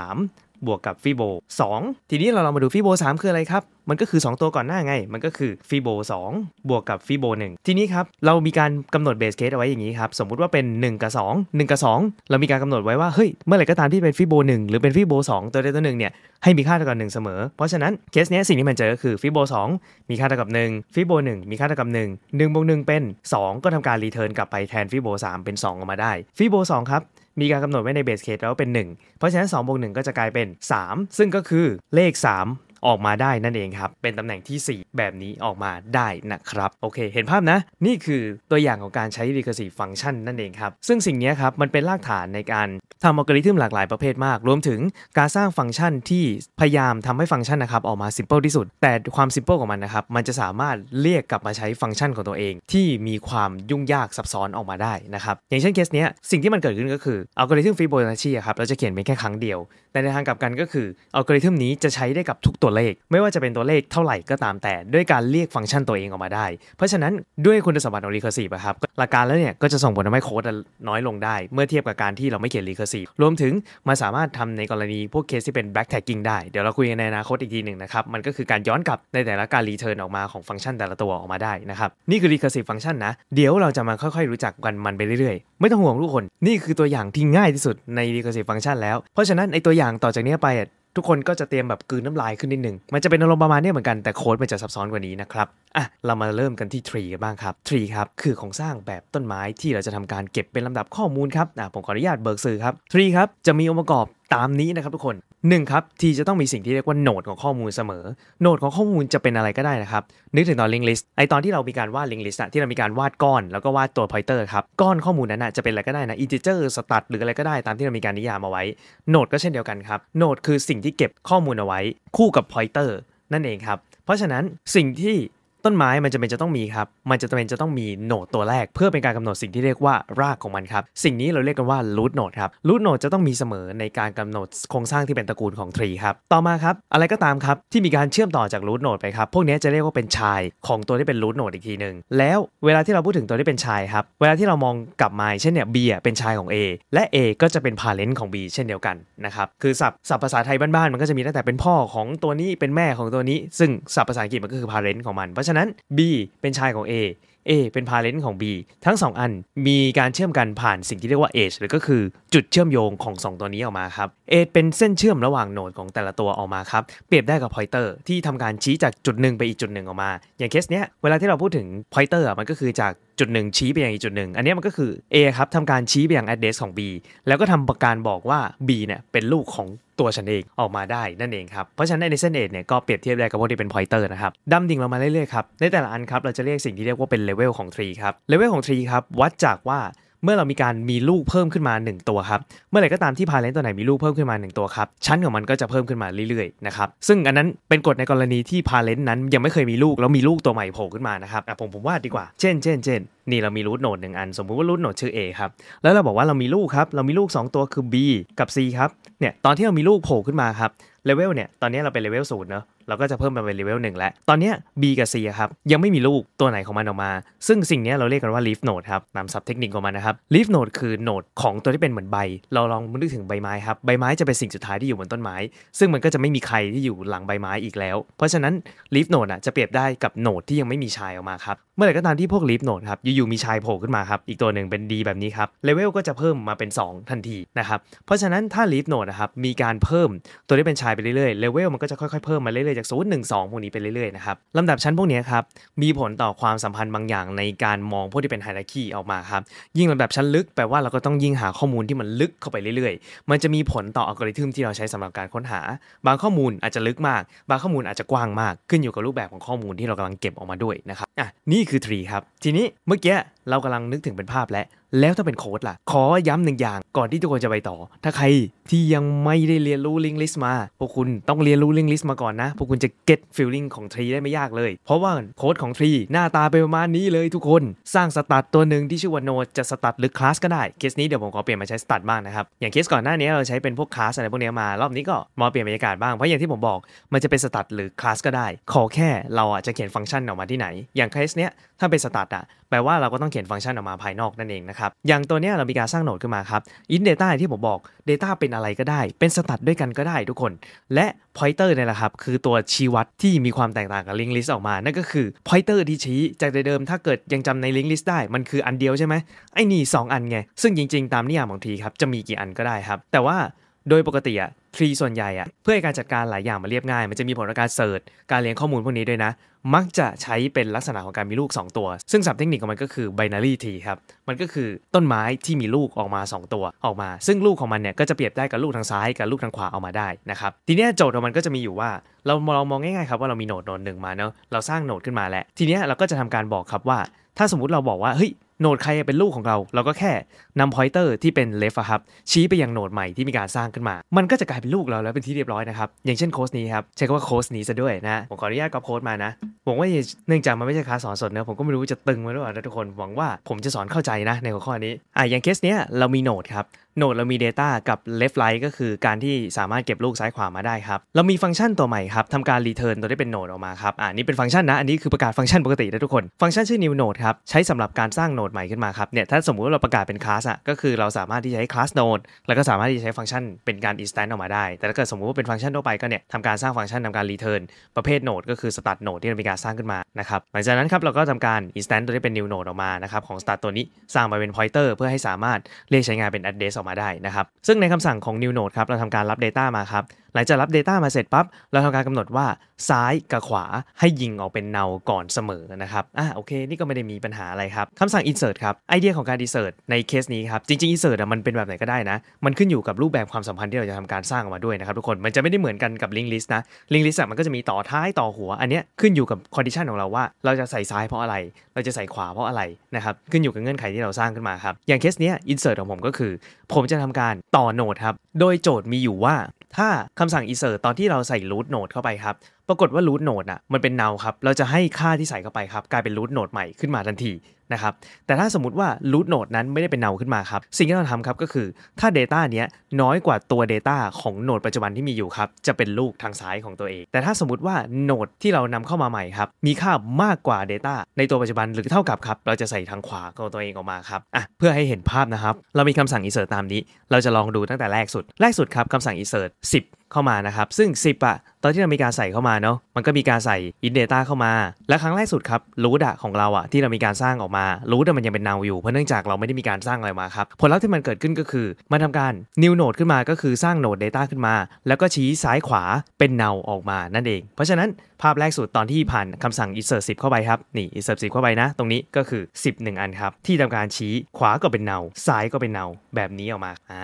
บวกกับฟิโบ 2 ทีนี้เราลองมาดูฟิโบ 3 คืออะไรครับ มันก็คือ 2 ตัวก่อนหน้าไง มันก็คือฟิโบ 2 บวกกับฟิโบ 1 ทีนี้ครับเรามีการกำหนดเบสเคสเอาไว้อย่างนี้ครับ สมมุติว่าเป็น 1 กับ 2 1 กับ 2 เรามีการกำหนดไว้ว่า เฮ้ย เมื่อไหร่ก็ตามที่เป็นฟิโบ 1 หรือเป็นฟิโบ 2 ตัวใดตัวหนึ่งเนี่ย ให้มีค่าเท่ากับ 1 เสมอ เพราะฉะนั้นเคสเนี้ยสิ่งที่มันเจอ ก็คือฟิโบ 2 มีค่าเท่ากับ 1ฟิโบ 1 มีค่าเท่ากับ 1 1บวก1เป็น 2 ก็ทำการรีเทิร์นกลับไปแทนฟิโบ3 เป็น 2 ออกมาได้ฟิโบ2 ครับมีการกำหนดไว้ในเบสเคสแล้วเป็น 1 เพราะฉะนั้น2บวกหก็จะกลายเป็น 3 ซึ่งก็คือเลข 3ออกมาได้นั่นเองครับ เป็นตำแหน่งที่ 4 แบบนี้ออกมาได้นะครับ โอเค เห็นภาพนะ นี่คือตัวอย่างของการใช้ recursive function นั่นเองครับ ซึ่งสิ่งนี้ครับ มันเป็นรากฐานในการทำอัลกอริทึมหลากหลายประเภทมาก รวมถึงการสร้างฟังก์ชันที่พยายามทำให้ฟังก์ชันนะครับออกมา simple ที่สุด แต่ความ simple ของมันนะครับ มันจะสามารถเรียกกลับมาใช้ฟังก์ชันของตัวเองที่มีความยุ่งยากซับซ้อนออกมาได้นะครับอย่างเช่นเคสเนี้ยสิ่งที่มันเกิดขึ้นก็คืออัลกอริทึมฟิโบนัชชีครับเราจะเขียนเป็นแค่ครั้งเดียวแต่ในทางกลับกันก็คืออัลกอริทึมนี้จะใช้ได้กับทุกตัวเลขไม่ว่าจะเป็นตัวเลขเท่าไหร่ก็ตามแต่ ด้วยการเรียกฟังก์ชันตัวเองออกมาได้ เพราะฉะนั้นด้วยคุณสมบัติของ recursive ครับหลักการแล้วเนี่ยก็จะส่งผลทำให้โค้ดน้อยลงได้ เมื่อเทียบกับการที่เราไม่เขียน recursive รวมถึงมาสามารถทำในกรณีพวกเคสที่เป็น b a c k t ท a กก i n g ได้เดี๋ยวเราคุยกันในอนาคตอีกทีหนึ่งนะครับมันก็คือการย้อนกลับในแต่ละการ return ออกมาของฟังก์ชันแต่ละตัวออกมาได้นะครับนี่คือ recursive ฟังก์ชันนะเดี๋ยวเราจะมาค่อยๆรู้จักกันมันไปเรื่อยๆ ไม่ต้องห่วงทุกคนนี่คือตัวอย่างที่ง่ายที่สุดใน recursive ฟังก์ชันแล้ว เพราะฉะนั้นไอตัวอย่างต่อจากนี้ไปทุกคนก็จะเตรียมแบบกืนน้ำลายขึ้นนิดหนึ่งมันจะเป็นอารมณ์ประมาณนี้เหมือนกัน แต่โค้ดมันจะซับซ้อนกว่านี้นะครับ อ่ะ เรามาเริ่มกันที่ทรีกันบ้างครับทรีครับคือของสร้างแบบต้นไม้ที่เราจะทำการเก็บเป็นลำดับข้อมูลครับ อ่ะผมขออนุญาตเบิกสื่อครับทรีครับจะมีองค์ประกอบตามนี้นะครับทุกคนหนึ่งครับ ทีจะต้องมีสิ่งที่เรียกว่าโนดของข้อมูลเสมอโนดของข้อมูลจะเป็นอะไรก็ได้นะครับนึกถึงตอนลิงก์ลิสต์ไอตอนที่เรามีการวาดลิงก์ลิสต์ที่เรามีการวาดก้อนแล้วก็วาดตัวพอยเตอร์ครับก้อนข้อมูลนั้นจะเป็นอะไรก็ได้นะอินทิเจอร์สตัดหรืออะไรก็ได้ตามที่เรามีการนิยามเอาไว้โนดก็เช่นเดียวกันครับโนดคือสิ่งที่เก็บข้อมูลเอาไว้ คู่กับพอยเตอร์นั่นเองครับเพราะฉะนั้นสิ่งที่ต้นไม้มันจะเป็นจะต้องมีครับ มันจะเป็นจะต้องมีโหนดตัวแรกเพื่อเป็นการกำหนดสิ่งที่เรียกว่ารากของมันครับ สิ่งนี้เราเรียกกันว่ารูทโนดครับ รูทโนดจะต้องมีเสมอในการกำหนดโครงสร้างที่เป็นตระกูลของทรีครับ ต่อมาครับอะไรก็ตามครับที่มีการเชื่อมต่อจากรูทโนดไปครับ พวกนี้จะเรียกว่าเป็นชายของตัวที่เป็นรูทโนดอีกทีหนึ่งแล้วเวลาที่เราพูดถึงตัวที่เป็นชายครับ เวลาที่เรามองกลับมาเช่นเนี่ย B เป็นชายของ A และ A ก็จะเป็นพาเลนต์ของ B เช่นเดียวกันนะครับ คือศัพท์ศัพท์ภาษาไทยบ้านๆ มันก็จะมีตั้งแต่เป็นพ่อของตัวนี้เป็นแม่ของตัวนี้ซึ่งศัพท์ภาษาอังกฤษมันก็คือพาเลนต์ของมันเพราะฉะะนั้น B เป็นชายของ A A เป็นพาเลนต์ของ B ทั้ง 2 อันมีการเชื่อมกันผ่านสิ่งที่เรียกว่า edge หรือก็คือจุดเชื่อมโยงของ 2 ตัวนี้ออกมาครับ edge เป็นเส้นเชื่อมระหว่างโนดของแต่ละตัวออกมาครับ เปรียบได้กับ pointer ที่ทำการชี้จากจุดหนึ่งไปอีกจุดหนึ่งออกมา อย่างเคสเนี้ยเวลาที่เราพูดถึง pointer มันก็คือจากจุดหนึ่งชี้ไปยังอีกจุดหนึ่งอันนี้มันก็คือ A ครับทำการชี้ไปยัง address ของ B แล้วก็ทำการบอกว่า B เนี่ยเป็นลูกของัวฉันเอง ออกมาได้นั่นเองครับ เพราะฉะนั้นในเส้นเอทเนี่ยก็เปรียบเทียบได้กับพวกที่เป็นพอยเตอร์นะครับดำดิ่งลงมาเรื่อยๆครับ ในแต่ละอันครับเราจะเรียกสิ่งที่เรียกว่าเป็นเลเวลของทรีครับเลเวลของทรีครับวัดจากว่าเมื่อเรามีการมีลูกเพิ่มขึ้นมา 1 ตัวครับเมื่อไหร่ก็ตามที่พาเลนตัวไหนมีลูกเพิ่มขึ้นมา1ตัวครับชั้น ของมันก็จะเพิ่มขึ้นมาเรื่อยๆนะครับซึ่งอันนั้นเป็นกฎในกรณีที่พาเลนนั้น ยังไม่เคยมีลูกแล้วมีลูกตัวใหม่โผล่ขึ้นมานะครับผมผมว่าดีกว่าเช่นเช่นเช่นนี่เรามีรูทโนดหนึ่งอันสมมุติว่ารูทโนดชื่อ A ครับแล้วเราบอกว่าเรามีลูกครับ เรามีลูก 2 ตัวคือ B กับ C ครับเนี่ยตอนที่เรามีลูกโผล่ขึ้นมาครับเลเวลเนี่ย ตอนนี้เราเป็นเลเวลศูนย์เนาะเราก็จะเพิ่มมาเป็นเลเวลหนึ่งแล้วตอนนี้ B กับ C ครับ ยังไม่มีลูกตัวไหนของมันออกมา ซึ่งสิ่งนี้เราเรียกกันว่า leaf node ครับนามศัพท์เทคนิคของมันนะครับ leaf node คือโนดของตัวที่เป็นเหมือนใบ เราลองนึกถึงใบไม้ครับใบไม้จะเป็นสิ่งสุดท้ายที่อยู่บนต้นไม้ ซึ่งมันก็จะไม่มีใครที่อยู่หลังใบไม้อีกแล้ว เพราะฉะนั้น leaf node อ่ะจะเปรียบได้กับโนดที่ยังไม่มีชายออกมาครับเมื่อไหร่ก็ตามที่พวกลีฟโนดครับอยู่ ๆ มีชายโผล่ขึ้นมาครับอีกตัวหนึ่งเป็นดีแบบนี้ครับเลเวลก็จะเพิ่มมาเป็น 2 ทันทีนะครับ เพราะฉะนั้นถ้าลีฟโนดนะครับมีการเพิ่มตัวที่เป็นชายไปเรื่อยๆเลเวลมันก็จะค่อยๆเพิ่มมาเรื่อยๆ จากศูนย์หนึ่งสองพวกนี้ไปเรื่อยๆนะครับลำดับชั้นพวกนี้ครับ มีผลต่อความสัมพันธ์บางอย่างในการมองพวกที่เป็นไฮรักีออกมาครับยิ่งลำดับชั้นลึกแปลว่าเราก็ต้องยิ่งหาข้อมูลที่มันลึกเข้าไปเรื่อย ๆ มันจะมีผลต่ออัลกอริทึมที่เราใช้สำหรับการค้นหา บางข้อมูลอาจจะลึกมาก บางข้อมูลอาจจะกว้างมากขึ้นอยู่กับรูปแบบของข้อมูลที่เรากาลังเก็บออกมาด้วยนะครับอ่ะนีี่คือ 3 ครับ ทีนี้ เมื่อกี้เรากำลังนึกถึงเป็นภาพแล้ว แล้วถ้าเป็นโค้ดล่ะ ขอย้ำหนึ่งอย่าง ก่อนที่ทุกคนจะไปต่อ ถ้าใครที่ยังไม่ได้เรียนรู้ลิงก์ลิสต์มา พวกคุณต้องเรียนรู้ลิงก์ลิสต์มาก่อนนะ พวกคุณจะเก็ตฟิลลิ่งของทรีได้ไม่ยากเลย เพราะว่าโค้ดของทรีหน้าตาเป็นประมาณนี้เลยทุกคน สร้างสตัตตัวหนึ่งที่ชื่อว่าโนจะสตัตหรือคลาสก็ได้ เคสนี้เดี๋ยวผมขอเปลี่ยนมาใช้สตัตบ้างนะครับ อย่างเคสก่อนหน้านี้เราใช้เป็นพวกคลาสอะไรพวกนี้มา รอบนี้ก็มาเปลี่ยนบรรยากาศบ้าง เพราะอย่างที่ผมบอก มันจะเป็นสตัตหรือคลาสก็ได้ ขอแค่เราอ่ะจะเขียนฟังก์ชันออกมาที่ไหน อย่างเคสเนี้ยถ้าเป็นสตัตอะแปลว่าเราก็ต้องเขียนฟังก์ชันออกมาภายนอกนั่นเองนะครับ อย่างตัวเนี้ยเรามีการสร้างโหนดขึ้นมาครับ อินเดต้าที่ผมบอก Data เป็นอะไรก็ได้ เป็นสตัตด้วยกันก็ได้ทุกคน และพอยเตอร์เนี่ยแหละครับ คือตัวชี้วัดที่มีความแตกต่างกับลิงก์ลิสต์ออกมา นั่นก็คือพอยเตอร์ที่ชี้ จากเดิมถ้าเกิดยังจำในลิงก์ลิสต์ได้ มันคืออันเดียวใช่ไหมไอ้นี่2อันไง ซึ่งจริงๆตามนิยามของทีครับ จะมีกี่อันก็ได้ครับ แต่ว่าโดยปกติอะทรีส่วนใหญ่อะเพื่อให้การจัดการหลายอย่างมาเรียบง่าย มันจะมีผลต่อการเสิร์ชการเลี้ยงข้อมูลพวกนี้ด้วยนะ มักจะใช้เป็นลักษณะของการมีลูก 2 ตัวซึ่งสับเทคนิคของมันก็คือ binary tree ครับมันก็คือต้นไม้ที่มีลูกออกมา 2 ตัว ออกมาซึ่งลูกของมันเนี่ยก็จะเปรียบได้กับลูกทางซ้ายกับลูกทางขวาออกมาได้นะครับทีนี้โจทย์ของมันก็จะมีอยู่ว่า เราเรามองง่ายๆครับว่าเรามีโนดโนดหนึ่งมาเนาะเราสร้างโนดขึ้นมาแล้ว ทีนี้เราก็จะทำการบอกครับว่าถ้าสมมติเราบอกว่าเฮ้ยโนดใครเป็นลูกของเรา เราก็แค่นำพอยเตอร์ที่เป็นเลฟครับชี้ไปยังโนดใหม่ที่มีการสร้างขึ้นมา มันก็จะกลายเป็นลูกเราแล้วเป็นที่เรียบร้อยนะครับ อย่างเช่นโค้ดนี้ครับใช้คำว่าโค้ดนี้ซะด้วยนะผมขออนุญาตก็โค้ดมานะหวังว่าเนื่องจากมันไม่ใช่คลาสสอนสดเนะผมก็ไม่รู้จะตึงมหรือเปล่านะทุกคน หวังว่าผมจะสอนเข้าใจนะ ในหัวข้อนี้ อ่ะอย่างเคสเนี้ยเรามีโนดครับโนดเรามี Data กับ left right ก็คือการที่สามารถเก็บลูกซ้ายขวามาได้ครับ เรามีฟังก์ชันตัวใหม่ครับทำการ return ตัวที่เป็นโนดออกมาครับ อ่านี่เป็นฟังก์ชันนะ อันนี้คือประกาศฟังก์ชันปกตินะทุกคน ฟังก์ชันชื่อ new node ครับ ใช้สำหรับการสร้างโนดใหม่ขึ้นมาครับเนี่ยถ้าสมมุติว่าเราประกาศเป็นคลาสอ่ะก็คือเราสามารถที่จะใช้คลาสโนดแล้วก็สามารถที่จะใช้ฟังก์ชันเป็นการ i n s t a n c ออกมาได้ แต่ถ้าเกิดสมมุติว่าเป็นฟังก์ชันทั่วไปก็เนี่ยทำการสร้างฟังก์ชันทำการ return ประเภทโนดก็คือ start node ที่เรามีการสร้างขึ้นมานะครับหลังจากนั้นครับเราก็ทำการ i n s t a n c ตัวที่เป็น new node ออกมานะครับของ start ตัวนี้สร้างมาเป็น pointer เพื่อให้สามารถเรียกใช้งานเป็น address อกมาได้นะครับ ซึ่งในคำสั่งของ new node ครับ เราทำการรับ Data มาครับ หลังจากรับ Data มาเสร็จปั๊บเราทำการกำหนดว่าซ้ายกับขวาให้ยิงออกเป็นเนาก่อนเสมอนะครับอ่ะโอเค นี่ก็ไม่ได้มีปัญหาอะไรครับคำสั่ง insert ครับไอเดียของการ insert ในเคสนี้ครับ จริง ๆ insert มันเป็นแบบไหนก็ได้นะ มันขึ้นอยู่กับรูปแบบความสัมพันธ์ที่เราจะทำการสร้างออกมาด้วยนะครับทุกคนมันจะไม่ได้เหมือนกันกับ link list นะ link list มันก็จะมีต่อท้ายต่อหัวอันเนี้ยขึ้นอยู่กับ condition ของเราว่าเราจะใส่ซ้ายเพราะอะไร เราจะใส่ขวาเพราะอะไรนะครับ ขึ้นอยู่กับเงื่อนไขที่เราสร้างขึ้นมาครับอย่างเคสเนี้ย insert ของผมก็คือ ผมจะทำการต่อโนดครับ โดยโจทย์มีอยู่ว่า ถ้าคำสั่ง insert ตอนที่เราใส่ root node เข้าไปครับปรากฏว่ารูทโนดอ่ะมันเป็นเนาครับ เราจะให้ค่าที่ใส่เข้าไปครับกลายเป็นรูทโนดใหม่ขึ้นมาทันทีนะครับแต่ถ้าสมมติว่ารูทโนดนั้นไม่ได้เป็นเนาขึ้นมาครับสิ่งที่เราทำครับก็คือถ้า Data เนี้ยน้อยกว่าตัว Data ของโนดปัจจุบันที่มีอยู่ครับจะเป็นลูกทางซ้ายของตัวเอง แต่ถ้าสมมติว่าโนดที่เรานำเข้ามาใหม่ครับมีค่ามากกว่า Data ในตัวปัจจุบันหรือเท่ากับครับ เราจะใส่ทางขวาของตัวเองออกมาครับอ่ะเพื่อให้เห็นภาพนะครับเรามีคำสั่ง insert ตามนี้ เราจะลองดูตั้งแต่แรกสุดแรกสุดครับคำสั่ง insert 10ข้ามานะครับซึ่ง 10อะตอนที่เรามีการใส่เข้ามาเนาะมันก็มีการใส่ in data เข้ามา และครั้งแรกสุดครับรูทอะของเราอะที่เรามีการสร้างออกมารู่มันยังเป็นเนาอยู่เพราะเนื่องจากเราไม่ได้มีการสร้างอะไรมาครับ ผลลัพธ์ที่มันเกิดขึ้นก็คือมันทำการ new node ขึ้นมาก็คือสร้างโ o d e data ขึ้นมา แล้วก็ชี้ซ้ายขวาเป็นเนาออกมานั่นเอง เพราะฉะนั้นภาพแรกสุดตอนที่ผ่านคำสั่ง insert 10 เข้าไปครับ นี่ insert 10 เข้าไปนะ ตรงนี้ก็คือ10 1อันครับ ที่ทำการชี้ขวาก็เป็นเนาซ้ายก็เป็นเนาแบบนี้ออกมาอ่า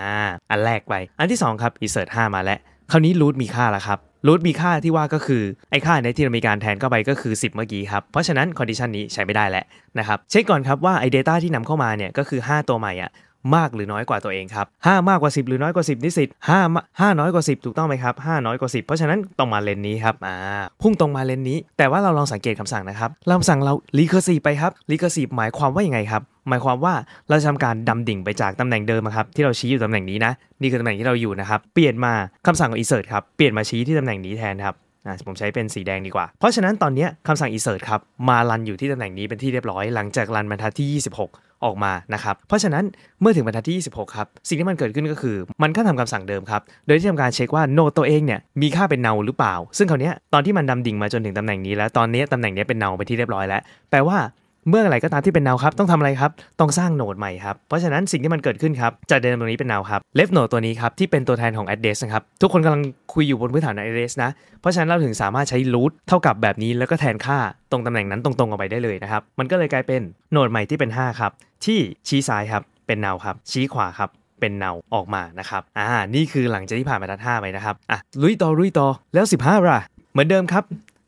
อันแรกไป อันที่2ครับ insert 5 มาแล้วคราวนี้รูทมีค่าแล้วครับรูทมีค่าที่ว่าก็คือไอค่าในที่เรามีการแทนเข้าไปก็คือ 10 เมื่อกี้ครับ เพราะฉะนั้นคอนดิชันนี้ใช้ไม่ได้แล้วนะครับ เช็คก่อนครับว่าไอเดต้าที่นำเข้ามาเนี่ยก็คือ 5 ตัวใหม่อ่ะมากหรือน้อยกว่าตัวเองครับ 5 มากกว่า 10 หรือน้อยกว่า 10นิสิต5 5น้อยกว่า 10 ถูกต้องไหมครับ5น้อยกว่า 10 เพราะฉะนั้นต้องมาเลนนี้ครับอ่าพุ่งตรงมาเลนนี้ แต่ว่าเราลองสังเกตคำสั่งนะครับเราสั่งเรา recursive ไปครับ recursive หมายความว่ายังไงครับ หมายความว่าเราจะทำการดำดิ่งไปจากตำแหน่งเดิมครับที่เราชี้อยู่ตำแหน่งนี้นะ นี่คือตำแหน่งที่เราอยู่นะครับ เปลี่ยนมาคำสั่งของ insert ครับ เปลี่ยนมาชี้ที่ตำแหน่งนี้แทนครับนะผมใช้เป็นสีแดงดีกว่า เพราะฉะนั้นตอนนี้คำสั่ง insert ครับ มาลันอยู่ที่ตำแหน่งนี้เป็นที่เรียบร้อย หลังจากลันบรรทัดที่ 26 ออกมานะครับ เพราะฉะนั้นเมื่อถึงบรรทัดที่ 26 ครับ สิ่งที่มันเกิดขึ้นก็คือมันก็ทำคำสั่งเดิมครับ โดยที่ทำการเช็คว่าโนตัวเองเนี่ยมีค่าเป็นเนาหรือเปล่าซึ่งคราวนี้ตอนที่มันดำดิ่งมาจนถึงตำแหน่งนี้แล้วตอนนี้ตำแหน่งนี้เป็นเนาไปที่เรียบร้อยแล้ว แปลว่าเมื่อไหร่ก็ตามที่เป็นแนวครับต้องทำอะไรครับต้องสร้างโนดใหม่ครับเพราะฉะนั้นสิ่งที่มันเกิดขึ้นครับจะเดินตรงนี้เป็นแนวครับเลฟโนดตัวนี้ครับที่เป็นตัวแทนของ address นะครับทุกคนกำลังคุยอยู่บนพื้นฐาน address นะเพราะฉะนั้นเราถึงสามารถใช้ root เท่ากับแบบนี้ แล้วก็แทนค่าตรงตำแหน่งนั้นตรงๆออกไปได้เลยนะครับมันก็เลยกลายเป็นโนดใหม่ที่เป็น5ครับที่ชี้ซ้ายครับเป็นแนวครับ ชี้ขวาครับเป็นเนาออกมานะครับอ่านี่คือหลังจากที่ผ่านมาทัด5ไปนะครับอ่ะลุยต่อลุยต่อแล้ว 15ล่ะ เหมือนเดิมครับ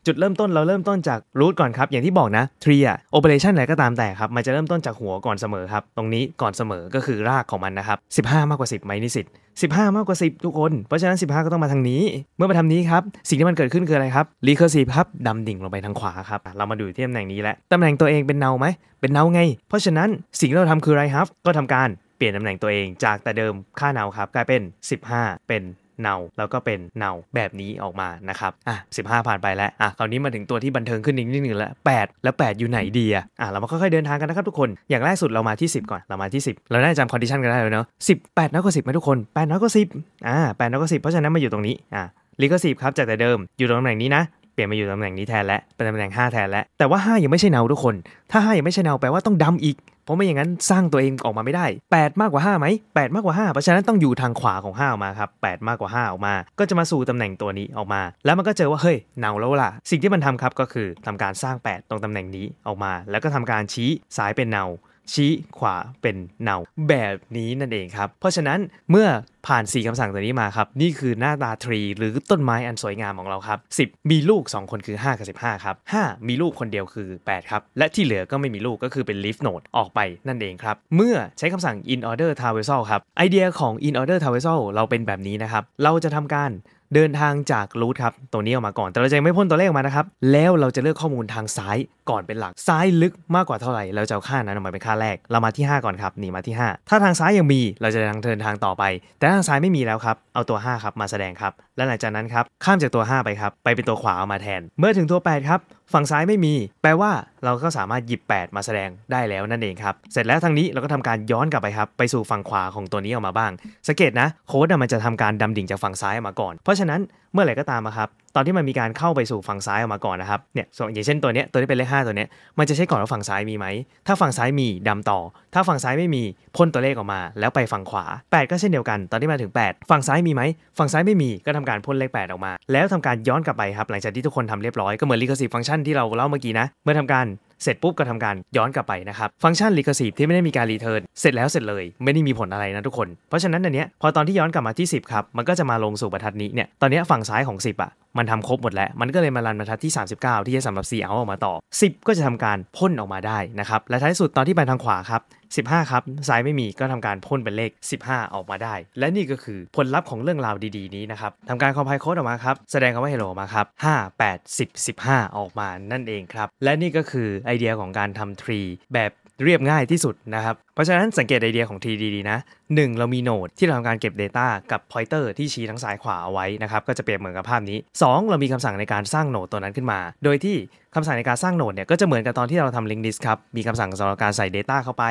จุดเริ่มต้นเราเริ่มต้นจากรูทก่อนครับ อย่างที่บอกนะทรีอะโอเปอเรชันอะไรก็ตามแต่ครับมันจะเริ่มต้นจากหัวก่อนเสมอครับ ตรงนี้ก่อนเสมอก็คือรากของมันนะครับ15 มากกว่า 10ไม่นิสิต15 มากกว่า 10 ทุกคน เพราะฉะนั้น 15 ก็ต้องมาทางนี้ เมื่อมาทำนี้ครับสิ่งที่มันเกิดขึ้นคืออะไรครับรีเคอร์ซีฟครับดำดิ่งลงไปทางขวาครับเรามาดูที่ตำแหน่งนี้แหละตำแหน่งตัวเองเป็นเนาไหมเป็นเนาไง เพราะฉะนั้นสิ่งที่เราทำคืออะไรครับ ก็ทำการเปลี่ยนตำแหน่งตัวเองจากแต่เดิมค่าเนาครับกลายเป็น 15 เป็นเนาแล้วก็เป็นเนาแบบนี้ออกมานะครับอ่ะ15 ผ่านไปแล้วอ่ะคราวนี้มาถึงตัวที่บันเทิงขึ้นอีกนิดหนึ่งแล้ว8แล้ว8อยู่ไหนดีอ่ะอ่ะเรามาค่อยๆเดินทางกันนะครับ ทุกคนอย่างแรกสุดเรามาที่ 10 ก่อนเรามาที่ 10 เราได้จำคอนดิชันกันได้เลยเนาะสิบแปดน้อยกว่าสิบไหมทุกคน8น้อยกว่าสิบอ่าดน้อยกว่าสิบเพราะฉะนั้นมาอยู่ตรงนี้อ่ะลิกสิบครับจากแต่เดิมอยู่ตรงตำแหน่งนี้นะเปลี่ยนมาอยู่ตำแหน่งนี้แทนแล้วเป็นตำแหน่ง5แทนแล้วแต่ว่า 5 ยังไม่ใช่เนาทุกคน ถ้า5ยังไม่ใช่เนาแปลว่าต้องดำอีกเพราะไม่อย่างนั้นสร้างตัวเองออกมาไม่ได้ 8 มากกว่า5ไหม8 มากกว่า5เพราะฉะนั้นต้องอยู่ทางขวาของ5ออกมาครับ8มากกว่า 5 ออกมา ก็จะมาสู่ตำแหน่งตัวนี้ออกมา แล้วมันก็เจอว่าเฮ้ยเนาแล้วล่ะ สิ่งที่มันทำครับก็คือทำการสร้าง 8 ตรงตำแหน่งนี้ออกมา แล้วก็ทำการชี้สายเป็นเนาชี้ขวาเป็นเนาแบบนี้นั่นเองครับ เพราะฉะนั้นเมื่อผ่าน 4คำสั่งตัวนี้มาครับ นี่คือหน้าตาทรี หรือต้นไม้อันสวยงามของเราครับ 10 มีลูก 2 คนคือ 5กับ15 ครับ 5 มีลูกคนเดียวคือ 8 ครับ และที่เหลือก็ไม่มีลูกก็คือเป็น leaf node ออกไปนั่นเองครับ เมื่อใช้คำสั่ง in order traversal ครับ ไอเดียของ in order traversal เราเป็นแบบนี้นะครับเราจะทำการเดินทางจากรูทครับ ตัวนี้ออกมาก่อน แต่เราจะไม่พ่นตัวเลขออกมานะครับ แล้วเราจะเลือกข้อมูลทางซ้ายก่อนเป็นหลัก ซ้ายลึกมากกว่าเท่าไหร่ เราจะเอาค่านั้นออกมาเป็นค่าแรก เรามาที่ 5 ก่อนครับหนีมาที่ 5 ถ้าทางซ้ายยังมี เราจะทางเดินทางต่อไป แต่ทางซ้ายไม่มีแล้วครับ เอาตัว5ครับ มาแสดงครับ และหลังจากนั้นครับ ข้ามจากตัว 5 ไปครับ ไปเป็นตัวขวาเอามาแทน เมื่อถึงตัว8ครับฝั่งซ้ายไม่มี แปลว่าเราก็สามารถหยิบ8มาแสดงได้แล้วนั่นเองครับ เสร็จแล้วทางนี้เราก็ทำการย้อนกลับไปครับ ไปสู่ฝั่งขวาของตัวนี้ออกมาบ้าง สังเกตนะโค้ดมันจะทำการดำดิ่งจากฝั่งซ้ายมาก่อน เพราะฉะนั้นเมื่อไหร่ก็ตามครับ ตอนที่มันมีการเข้าไปสู่ฝั่งซ้ายออกมาก่อนนะครับ เนี่ยอย่างเช่นตัวเนี้ย ตัวที่เป็นเลขห้าตัวเนี้ย มันจะใช้ก่อนว่าฝั่งซ้ายมีไหม ถ้าฝั่งซ้ายมีดำต่อ ถ้าฝั่งซ้ายไม่มีพ่นตัวเลขออกมา แล้วไปฝั่งขวา 8 ก็เช่นเดียวกัน ตอนที่มาถึง 8 ฝั่งซ้ายมีไหมฝั่งซ้ายไม่มีก็ทำการพ่นเลข 8 ออกมา แล้วทำการย้อนกลับไปครับหลังจากที่ทุกคนทำเรียบร้อยก็เหมือนลิขสิทธิ์ฟังก์ชันที่เราเล่าเมื่อกี้นะเมื่อทำการเสร็จปุ๊บก็ทำการย้อนกลับไปนะครับ ฟังก์ชันรีขสีที่ไม่ได้มีการรีเทิร์นเสร็จแล้วเสร็จเลยไม่ได้มีผลอะไรนะทุกคนเพราะฉะนั้นอันเนี้ยพอตอนที่ย้อนกลับมาที่ 10 ครับ มันก็จะมาลงสู่บรรทัดนี้เนี่ยตอนนี้ฝั่งซ้ายของ 10อะมันทำครบหมดแล้ว มันก็เลยมารันบรรทัดที่ 39 ที่จะสำหรับ C เอาออกมาต่อ 10 ก็จะทำการพ่นออกมาได้นะครับและท้ายสุดตอนที่ไปทางขวาครับ 15 ครับซ้ายไม่มีก็ทำการพ่นเป็นเลข15 ออกมาได้ และนี่ก็คือผลลัพธ์ของเรื่องราวดีๆนี้นะครับทำการคอมไพล์โค้ดออกมาครับแสดงคำว่า h e ออกมาครับ5 8 10 15 ออกมานั่นเองครับและนี่ก็คือไอเดียของการทำทรีแบบเรียบง่ายที่สุดนะครับเพราะฉะนั้นสังเกตไอเดียของทีดีีนะ 1 เรามีโนดที่เราทำการเก็บ Data กับ pointer ที่ชี้ทั้งซ้ายขวาเอาไว้นะครับ ก็จะเปรียบเหมือนกับภาพนี้ 2 เรามีคำสั่งในการสร้างโนดตัวนั้นขึ้นมา โดยที่คำสั่งในการสร้างโนดเนี่ย ก็จะเหมือนกับตอนที่เราทำ link list ครับ มีคำสั่งสำหรับการใส่ Data เข้าไป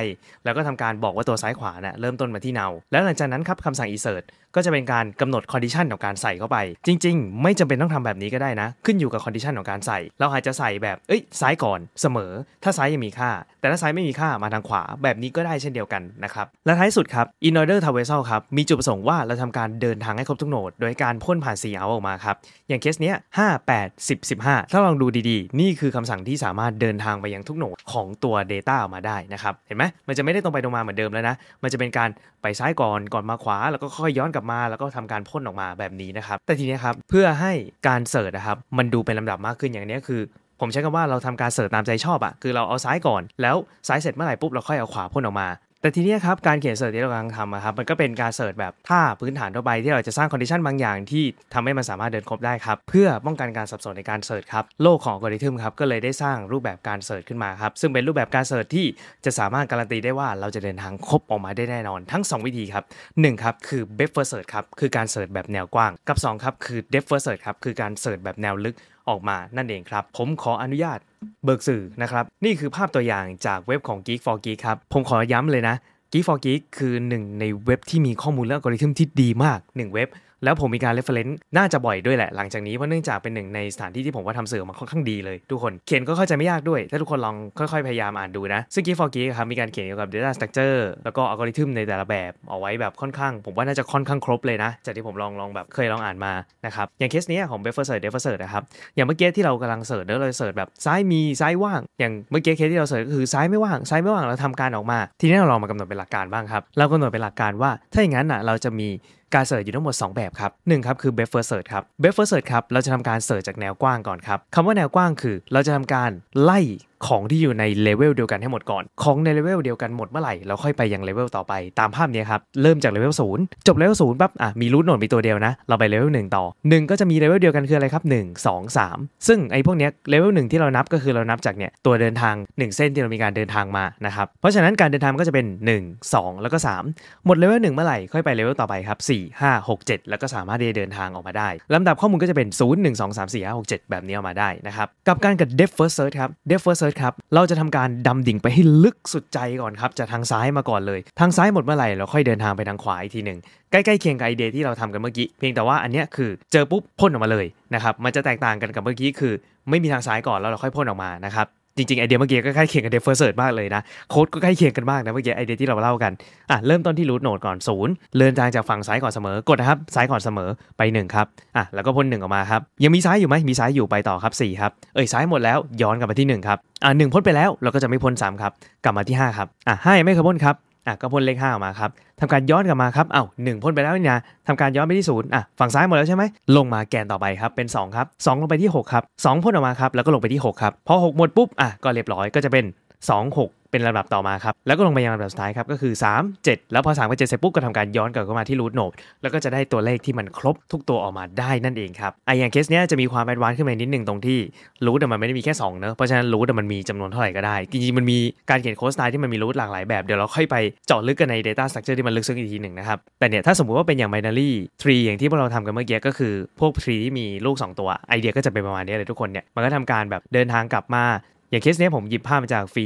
แล้วก็ทำการบอกว่าตัวซ้ายขวาเนะ่ยเริ่มต้นมาที่เนาแล้วหลังจากนั้นครับคำสั่ง insert ก็จะเป็นการกำหนด condition ของการใส่เข้าไป จริง ๆ ไม่จำเป็นต้องทำแบบนี้ก็ได้นะ ขึ้นอยู่กับ condition ของการใส่ เราอาจจะใส่แบบเอ้ยซ้ายก่อนเสมอ ถ้าซ้ายยังมีค่า แต่ถ้าซ้ายไม่มีค่ามาทางขวาแบบนี้ก็ได้ได้เช่นเดียวกันนะครับ และท้ายสุดครับ i n o r d e r Traversal ครับ มีจุดประสงค์ว่าเราทำการเดินทางให้ครบทุกโหนด โดยการพ่นผ่านสีเอาออกมาครับ อย่างเคสเนี้ยห้าแปดสิบสิบห้าถ้าลองดูดีๆ นี่คือคำสั่งที่สามารถเดินทางไปยังทุกโหนดของตัว Data ออกมาได้นะครับ เห็นไหม มันจะไม่ได้ตรงไปตรงมาเหมือนเดิมแล้วนะ มันจะเป็นการไปซ้ายก่อน ก่อนมาขวา แล้วก็ค่อยย้อนกลับมา แล้วก็ทำการพ่นออกมาแบบนี้นะครับ แต่ทีนี้ครับ เพื่อให้การเสิร์ชนะครับ มันดูเป็นลำดับมากขึ้นอย่างนี้คือผมใช้คำว่าเราทำการเสิร์ชตามใจชอบอะคือเราเอาซ้ายก่อนแล้วซ้ายเสร็จเมื่อไหร่ปุ๊บเราค่อยเอาขวาพ่นออกมา แต่ทีนี้ครับการเขียนเสิร์ชที่เรากำลังทำครับมันก็เป็นการเสิร์ชแบบท่าพื้นฐานทั่วไปที่เราจะสร้างคอนดิชันบางอย่างที่ทำให้มันสามารถเดินครบได้ครับเพื่อป้องกันการสับสนในการเสิร์ชครับโลกของอัลกอริทึมครับก็เลยได้สร้างรูปแบบการเสิร์ชขึ้นมาครับซึ่งเป็นรูปแบบการเสิร์ชที่จะสามารถการันตีได้ว่าเราจะเดินทางครบออกมาได้แน่นอนทั้ง 2 วิธีครับหครับคือเบฟเฟอร์เสิร์ชครับคือการเสิร์ชแบบแนวกว้างกับ2ครับคือเดฟเฟอร์เสิร์ชครับคือการเสิร์ชแบบแนวลึกออกมานั่นเองครับ ผมขออนุญาตเบิกสื่อนะครับ นี่คือภาพตัวอย่างจากเว็บของ Geek for Geek ครับ ผมขอย้ำเลยนะ Geek for Geek คือหนึ่งในเว็บที่มีข้อมูลเรื่องอัลกอริทึมที่ดีมาก 1 เว็บแล้วผมมีการเรฟเฟลนซ์น่าจะบ่อยด้วยแหละหลังจากนี้เพราะเนื่องจากเป็นหนึ่งในสถานที่ที่ผมว่าทำเสื่อมาค่อนข้างดีเลย ทุกคนเขียนก็เข้าใจไม่ยากด้วย ถ้าทุกคนลองค่อยๆ พยายามอ่านดูนะซึ่งกีฟอร์กีครับมีการเขียนเกี่ยวกับ Data Structure แล้วก็อัลกอริทึมในแต่ละแบบเอาไว้แบบค่อนข้าง ผมว่าน่าจะค่อนข้างครบเลยนะ จากที่ผมลองลองแบบเคยลองอ่านมานะครับอย่างเคสนี้ของเบฟอร์เซิร์ r เ h ฟเฟอร์เซิร์ h นะครับอย่างเมื่อกี้ที่เรากำลังเสิร์ชแล้วเราเสิร์ชแบบซ้ายมีซ้ายว่าง อย่างเมื่อกี้เคสที่เราเสิร์ชคือซ้ายไม่ว่าง ซ้ายไม่ว่างเราทำการออกมาทีนี้เราลองมากำหนดเป็นหลักการบ้างครับเรากหนดเป็นหลักการว่าถ้าอย่างนั้น่ะเราจะมีการเสิร์ชอยู่ทั้งหมด 2 แบบครับหครับคือ b บ e เฟ t ร first search ครับเบฟเฟอร์เ r s t s e ครับเราจะทำการเสิร์ชจากแนวกว้างก่อนครับคำว่าแนวกว้างคือเราจะทำการไล่ของที่อยู่ในเลเวลเดียวกันให้หมดก่อน ของในเลเวลเดียวกันหมดเมื่อไหร่ เราค่อยไปยังเลเวลต่อไป ตามภาพนี้ครับ เริ่มจากเลเวลศูนย์จบเลเวลศูนย์ปั๊บ อ่ะ มีรูทโนดมีตัวเดียวนะ เราไปเลเวลหนึ่งต่อหนึ่งก็จะมีเลเวลเดียวกันคืออะไรครับหนึ่งสอสามซึ่งไอ้พวกเนี้ยเลเวลหนึ่งที่เรานับก็คือเรานับจากเนี่ยตัวเดินทาง 1 เส้นที่เรา มีการเดินทางมา นะครับ เพราะฉะนั้นการเดินทางก็จะเป็น 1 2 แล้วก็ 3 หมดเลเวลหนึ่งเมื่อไหร่ ค่อยไปเลเวลต่อไปครับ4 5 6 7 แล้วก็สามารถเดินทางออกมาได้ลำดับข้อมูลก็จะเป็น0 1 2 3 4 5 6 7 แบบนี้ออกมาได้นะครับกับการกับ depth first search ครับ depth first search ร์ดครับเราจะทำการดำดิ่งไปให้ลึกสุดใจก่อนครับจะทางซ้ายมาก่อนเลยทางซ้ายหมดเมื่อไหร่เราค่อยเดินทางไปทางขวาอีกทีหนึ่งใกล้ๆเคียงกับไอเดียที่เราทำกันเมื่อกี้ เพียงแต่ว่าอันนี้คือเจอปุ๊บพ่นออกมาเลยนะครับมันจะแตกต่างกันกับเมื่อกี้คือ ไม่มีทางซ้ายก่อนแล้วเราค่อยพ่นออกมานะครับจริงๆไอเดียเมื่อกี้ก็ใกล้เคียงกับเดฟเฟอร์เซิร์ตมากเลยนะโค้ดก็ใกล้เคียงกันมากนะเมื่อกี้ไอเดียที่เราเล่ากัน อ่ะ เริ่มต้นที่รูทโนดก่อนศูนย์เลื่อนทางจากฝั่งซ้ายก่อนเสมอกดนะครับซ้ายก่อนเสมอไป1ครับอ่ะ แล้วก็พ่นหนึ่งออกมาครับ ยังมีซ้ายอยู่ไหมมีซ้ายอยู่ไปต่อครับ 4 ครับเอ้ยซ้ายหมดแล้วย้อนกลับมาที่1ครับอ่ะหนึ่งพ่นไปแล้วเราก็จะไม่พ่น3ครับกลับมาที่5ครับอ่ะห้าไม่เคยพ่นครับอ่ะก็พ่นเลข5ออกมาครับทำการย้อนกลับมาครับเอา้าหนึ่งพ่นไปแล้วเนี่ยทำการย้อนไปที่ศูนย์อ่ะฝั่งซ้ายหมดแล้วใช่ไหมลงมาแกนต่อไปครับเป็น2ครับ2ลงไปที่6ครับ2พ่นออกมาครับแล้วก็ลงไปที่6ครับพอ6หมดปุ๊บอ่ะก็เรียบร้อยก็จะเป็น2 6 เป็นลำดับต่อมาครับ แล้วก็ลงไปยังลำดับสุดท้ายครับ ก็คือ 3 7 แล้วพอ3กับปเสร็จปุ๊บก็ทำการย้อนกลับเข้ามาที่รูทโนดแล้วก็จะได้ตัวเลขที่มันครบทุกตัวออกมาได้นั่นเองครับไออย่างเคสเนี้ยจะมีความแอดวานซ์ขึ้นมานิดนึงตรงที่รูทมันไม่ได้มีแค่2เนอะเพราะฉะนั้นรูทมันมีจำนวนเท่าไหร่ก็ได้จริงๆมันมีการเขียนโค้ดสไตล์ที่มันมีรูทหลากหลายแบบเดี๋ยวเราค่อยไปเจาะลึกกันใน Data Structure ที่มันลึกซึ้งอีกทีหนึ่งนะครับแต่เนี่ยถ้าสมมติว่าเป็นอย่าง binary tree อย่างที่พวกเราทำกันเมื่อกี้ก็คือ พวก tree ที่มีลูก 2 ตัวไอเดียก็จะเป็นประมาณนี้เลยทุกคนเนี่ยมันก็ทำการแบบเดินทางกลับมาอย่างเคสนี้ผมหยิบภาพมาจากฟรี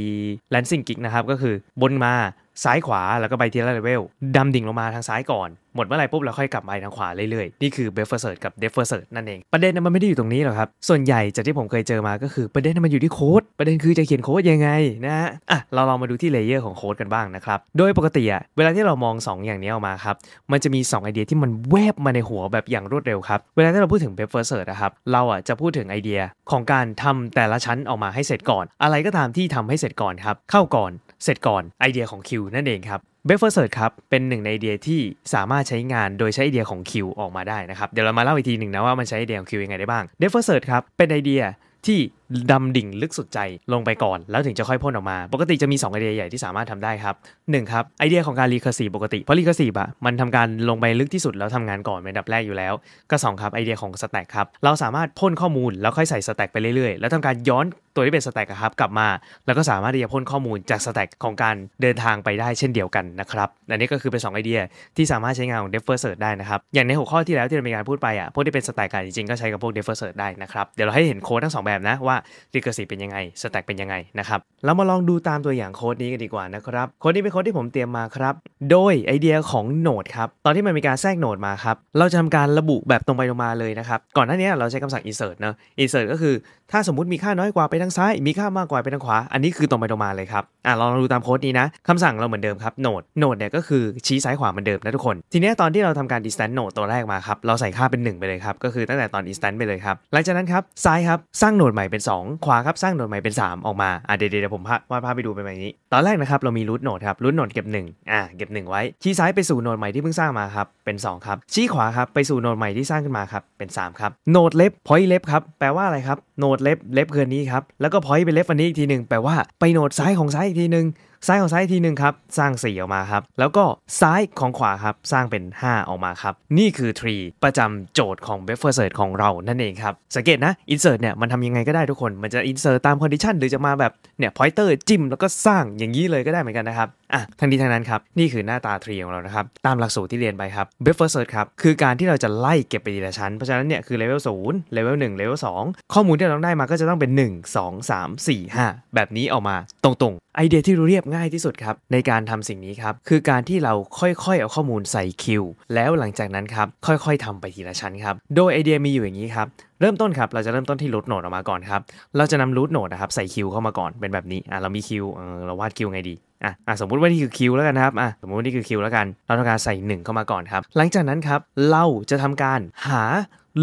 แลนซิงกิกนะครับ ก็คือบนมาซ้ายขวาแล้วก็ไปทีละเลเวลดำดิ่งลงมาทางซ้ายก่อนหมดเมื่อไหร่ปุ๊บเราค่อยกลับไปทางขวาเรื่อยๆนี่คือเบฟเฟอร์เซิร์กับเดฟเฟอร์เซิร์นั่นเองประเด็นมันไม่ได้อยู่ตรงนี้หรอกครับ ส่วนใหญ่ จากที่ผมเคยเจอมาก็คือประเด็นมันอยู่ที่โค้ดประเด็นคือจะเขียนโค้ดยังไงนะฮะอ่ะเราลองมาดูที่เลเยอร์ของโค้ดกันบ้างนะครับโดยปกติอะเวลาที่เรามอง 2 อย่างนี้ออกมาครับมันจะมี2ไอเดียที่มันแวบมาในหัวแบบอย่างรวดเร็วครับเวลาที่เราพูดถึงเบฟเฟอร์เซิร์นะครับเราอะจะพูดถึงไอเดียของการทำแต่ละชั้นออกมาให้เสร็จก่อน อะไรก็ตามที่ทำให้เสร็จก่อนครับเข้าก่อนเสร็จก่อนไอเดียของคิวนั่นเองครับเบฟเฟอร์เซิร์ตครับเป็นหนึ่งในไอเดียที่สามารถใช้งานโดยใช้ไอเดียของคิวออกมาได้นะครับเดี๋ยวเรามาเล่าอีกทีหนึ่งนะว่ามันใช้ไอเดียของคิวยังไงได้บ้างเบฟเฟอร์เซิร์ตครับเป็นไอเดียที่ดำดิ่งลึกสุดใจลงไปก่อน แล้วถึงจะค่อยพ่นออกมา ปกติจะมี 2 ไอเดียใหญ่ที่สามารถทำได้ครับ1ครับไอเดียของการรีเคอร์ซีปกติ เพราะรีเคอร์ซีอะมันทำการลงไปลึกที่สุดแล้วทำงานก่อนเป็นดับแรกอยู่แล้ว ก็ 2 ครับไอเดียของสแต็กครับเราสามารถพ่นข้อมูลแล้วค่อยใส่สแต็กไปเรื่อยๆ แล้วทำการย้อนตัวที่เป็นสแต็กครับกลับมา แล้วก็สามารถที่จะพ่นข้อมูลจากสแต็กของการเดินทางไปได้เช่นเดียวกันนะครับอันนี้ก็คือเป็น2ไอเดียที่สามารถใช้งานของ d e f e r s e a r c h ได้นะครับอย่างในหัวข้อที่แล้วที่เรามีการพูดไปอ่ะพวกที่เป็นสแต็กจริงๆก็ใช้กับพวก d e f e r s e a r c h ได้นะครับเดี๋ยวเราให้เห็นโค้ดทั้ง2แบบนะว่าลิขสิทธิ์เป็นยังไงสแต็กเป็นยังไงนะครับเรามาลองดูตามตัวอย่างโค้ดนี้กันดีกว่านะครับโค้ดนี้เป็นโค้ดที่ผมเตรียมมาครับโดยไอเดียของโนดครับ ตอนที่มันมีการแทรกโนดมาครับ เราจะทำการระบุแบบตรงไปตรงมาเลยนะครับ ก่อนหน้านี้เราใช้คำสั่ง insert เนะ insert ก็คือถ้าสมมติมีค่าน้อยกว่าไปทางซ้ายมีค่ามากกว่าไปทางขวาอันนี้คือตรงไปตรงมาเลยครับอ่ะลองดูตามโค้ดนี้นะคำสั่งเราเหมือนเดิมครับโนดโนดเนี่ยก็คือชี้ซ้ายขวาเหมือนเดิมนะทุกคนทีนี้ตอนที่เราทำการ distance node ตัวแรกมาครับเราใส่ค่าเป็น1ไปเลยครับก็คือตั้งแต่ตอน instant ไปเลยครับหลังจากนั้นครับซ้ายครับสร้างโนดใหม่เป็น2ขวาครับ สร้างโนดใหม่เป็น 3 ออกมาอ่ะเดี๋ยวเดี๋ยวผมวาดภาพไปดูเป็นแบบนี้ ตอนแรกนะครับ เรามีรูทโนดครับรูทโนดเก็บ1อ่ะเก็บ 1 ไว้ชี้ซ้ายไปสู่โนดใหม่ที่เพิ่งสร้างมาครับเป็น2ครับชี้ขวาครับไปสู่โนดใหม่ที่สร้างขึ้นมาครับเป็น 3 ครับโนดเล็บพอยเล็บครับแปลว่าอะไรครับโนดเล็บเล็บคืนนี้ครับแล้วก็พอยเป็นเล็บอันนี้อีกทีหนึ่งแปลว่าไปโนดซ้ายของซ้ายอีกทีหนึ่งซ้ายของซ้ายทีหนึ่งครับ สร้าง 4 ออกมาครับ แล้วก็ซ้ายของขวาครับสร้างเป็น 5 ออกมาครับ นี่คือ tree ประจำโจทย์ของ b บ f f e r s e r c ของเรานั่นเองครับ สังเกตนะ insert เนี่ยมันทำยังไงก็ได้ทุกคนมันจะ insert ตาม condition หรือจะมาแบบ เนี่ย pointer จิ้มแล้วก็สร้างอย่างนี้เลยก็ได้เหมือนกันนะครับอ่ะทั้งนี้ทั้งนั้นครับ นี่คือหน้าตาทรีของเรานะครับ ตามหลักสูตรที่เรียนไปครับเบฟเฟอร์เซิร์ชครับ คือการที่เราจะไล่เก็บไปทีละชั้นเพราะฉะนั้นเนี่ย คือเลเวลศูนย์เลเวลหนึ่งเลเวลสองข้อมูลที่เราได้มาก็จะต้องเป็น 1 2 3 4 5 แบบนี้ออกมาตรงๆไอเดียที่รู้เรียบง่ายที่สุดครับ ในการทำสิ่งนี้ครับ คือการที่เราค่อยๆเอาข้อมูลใส่คิวแล้วหลังจากนั้นครับค่อยๆทำไปทีละชั้นครับโดยไอเดียมีอยู่อย่างนี้ครับเริ่มต้นครับเราจะเริ่มต้นที่รูทโนดออกมาก่อนครับเราจะนำรูทโนดนะครับใส่คิวเข้ามาก่อนเป็นแบบนี้อ่ะเรามีคิวเออเราวาดคิวไงดีอ่ะอ่ะสมมุติว่านี่คือคิวแล้วกันครับอ่ะสมมุติว่านี่คือคิวแล้วกันเราทำการใส่1เข้ามาก่อนครับหลังจากนั้นครับเราจะทำการหา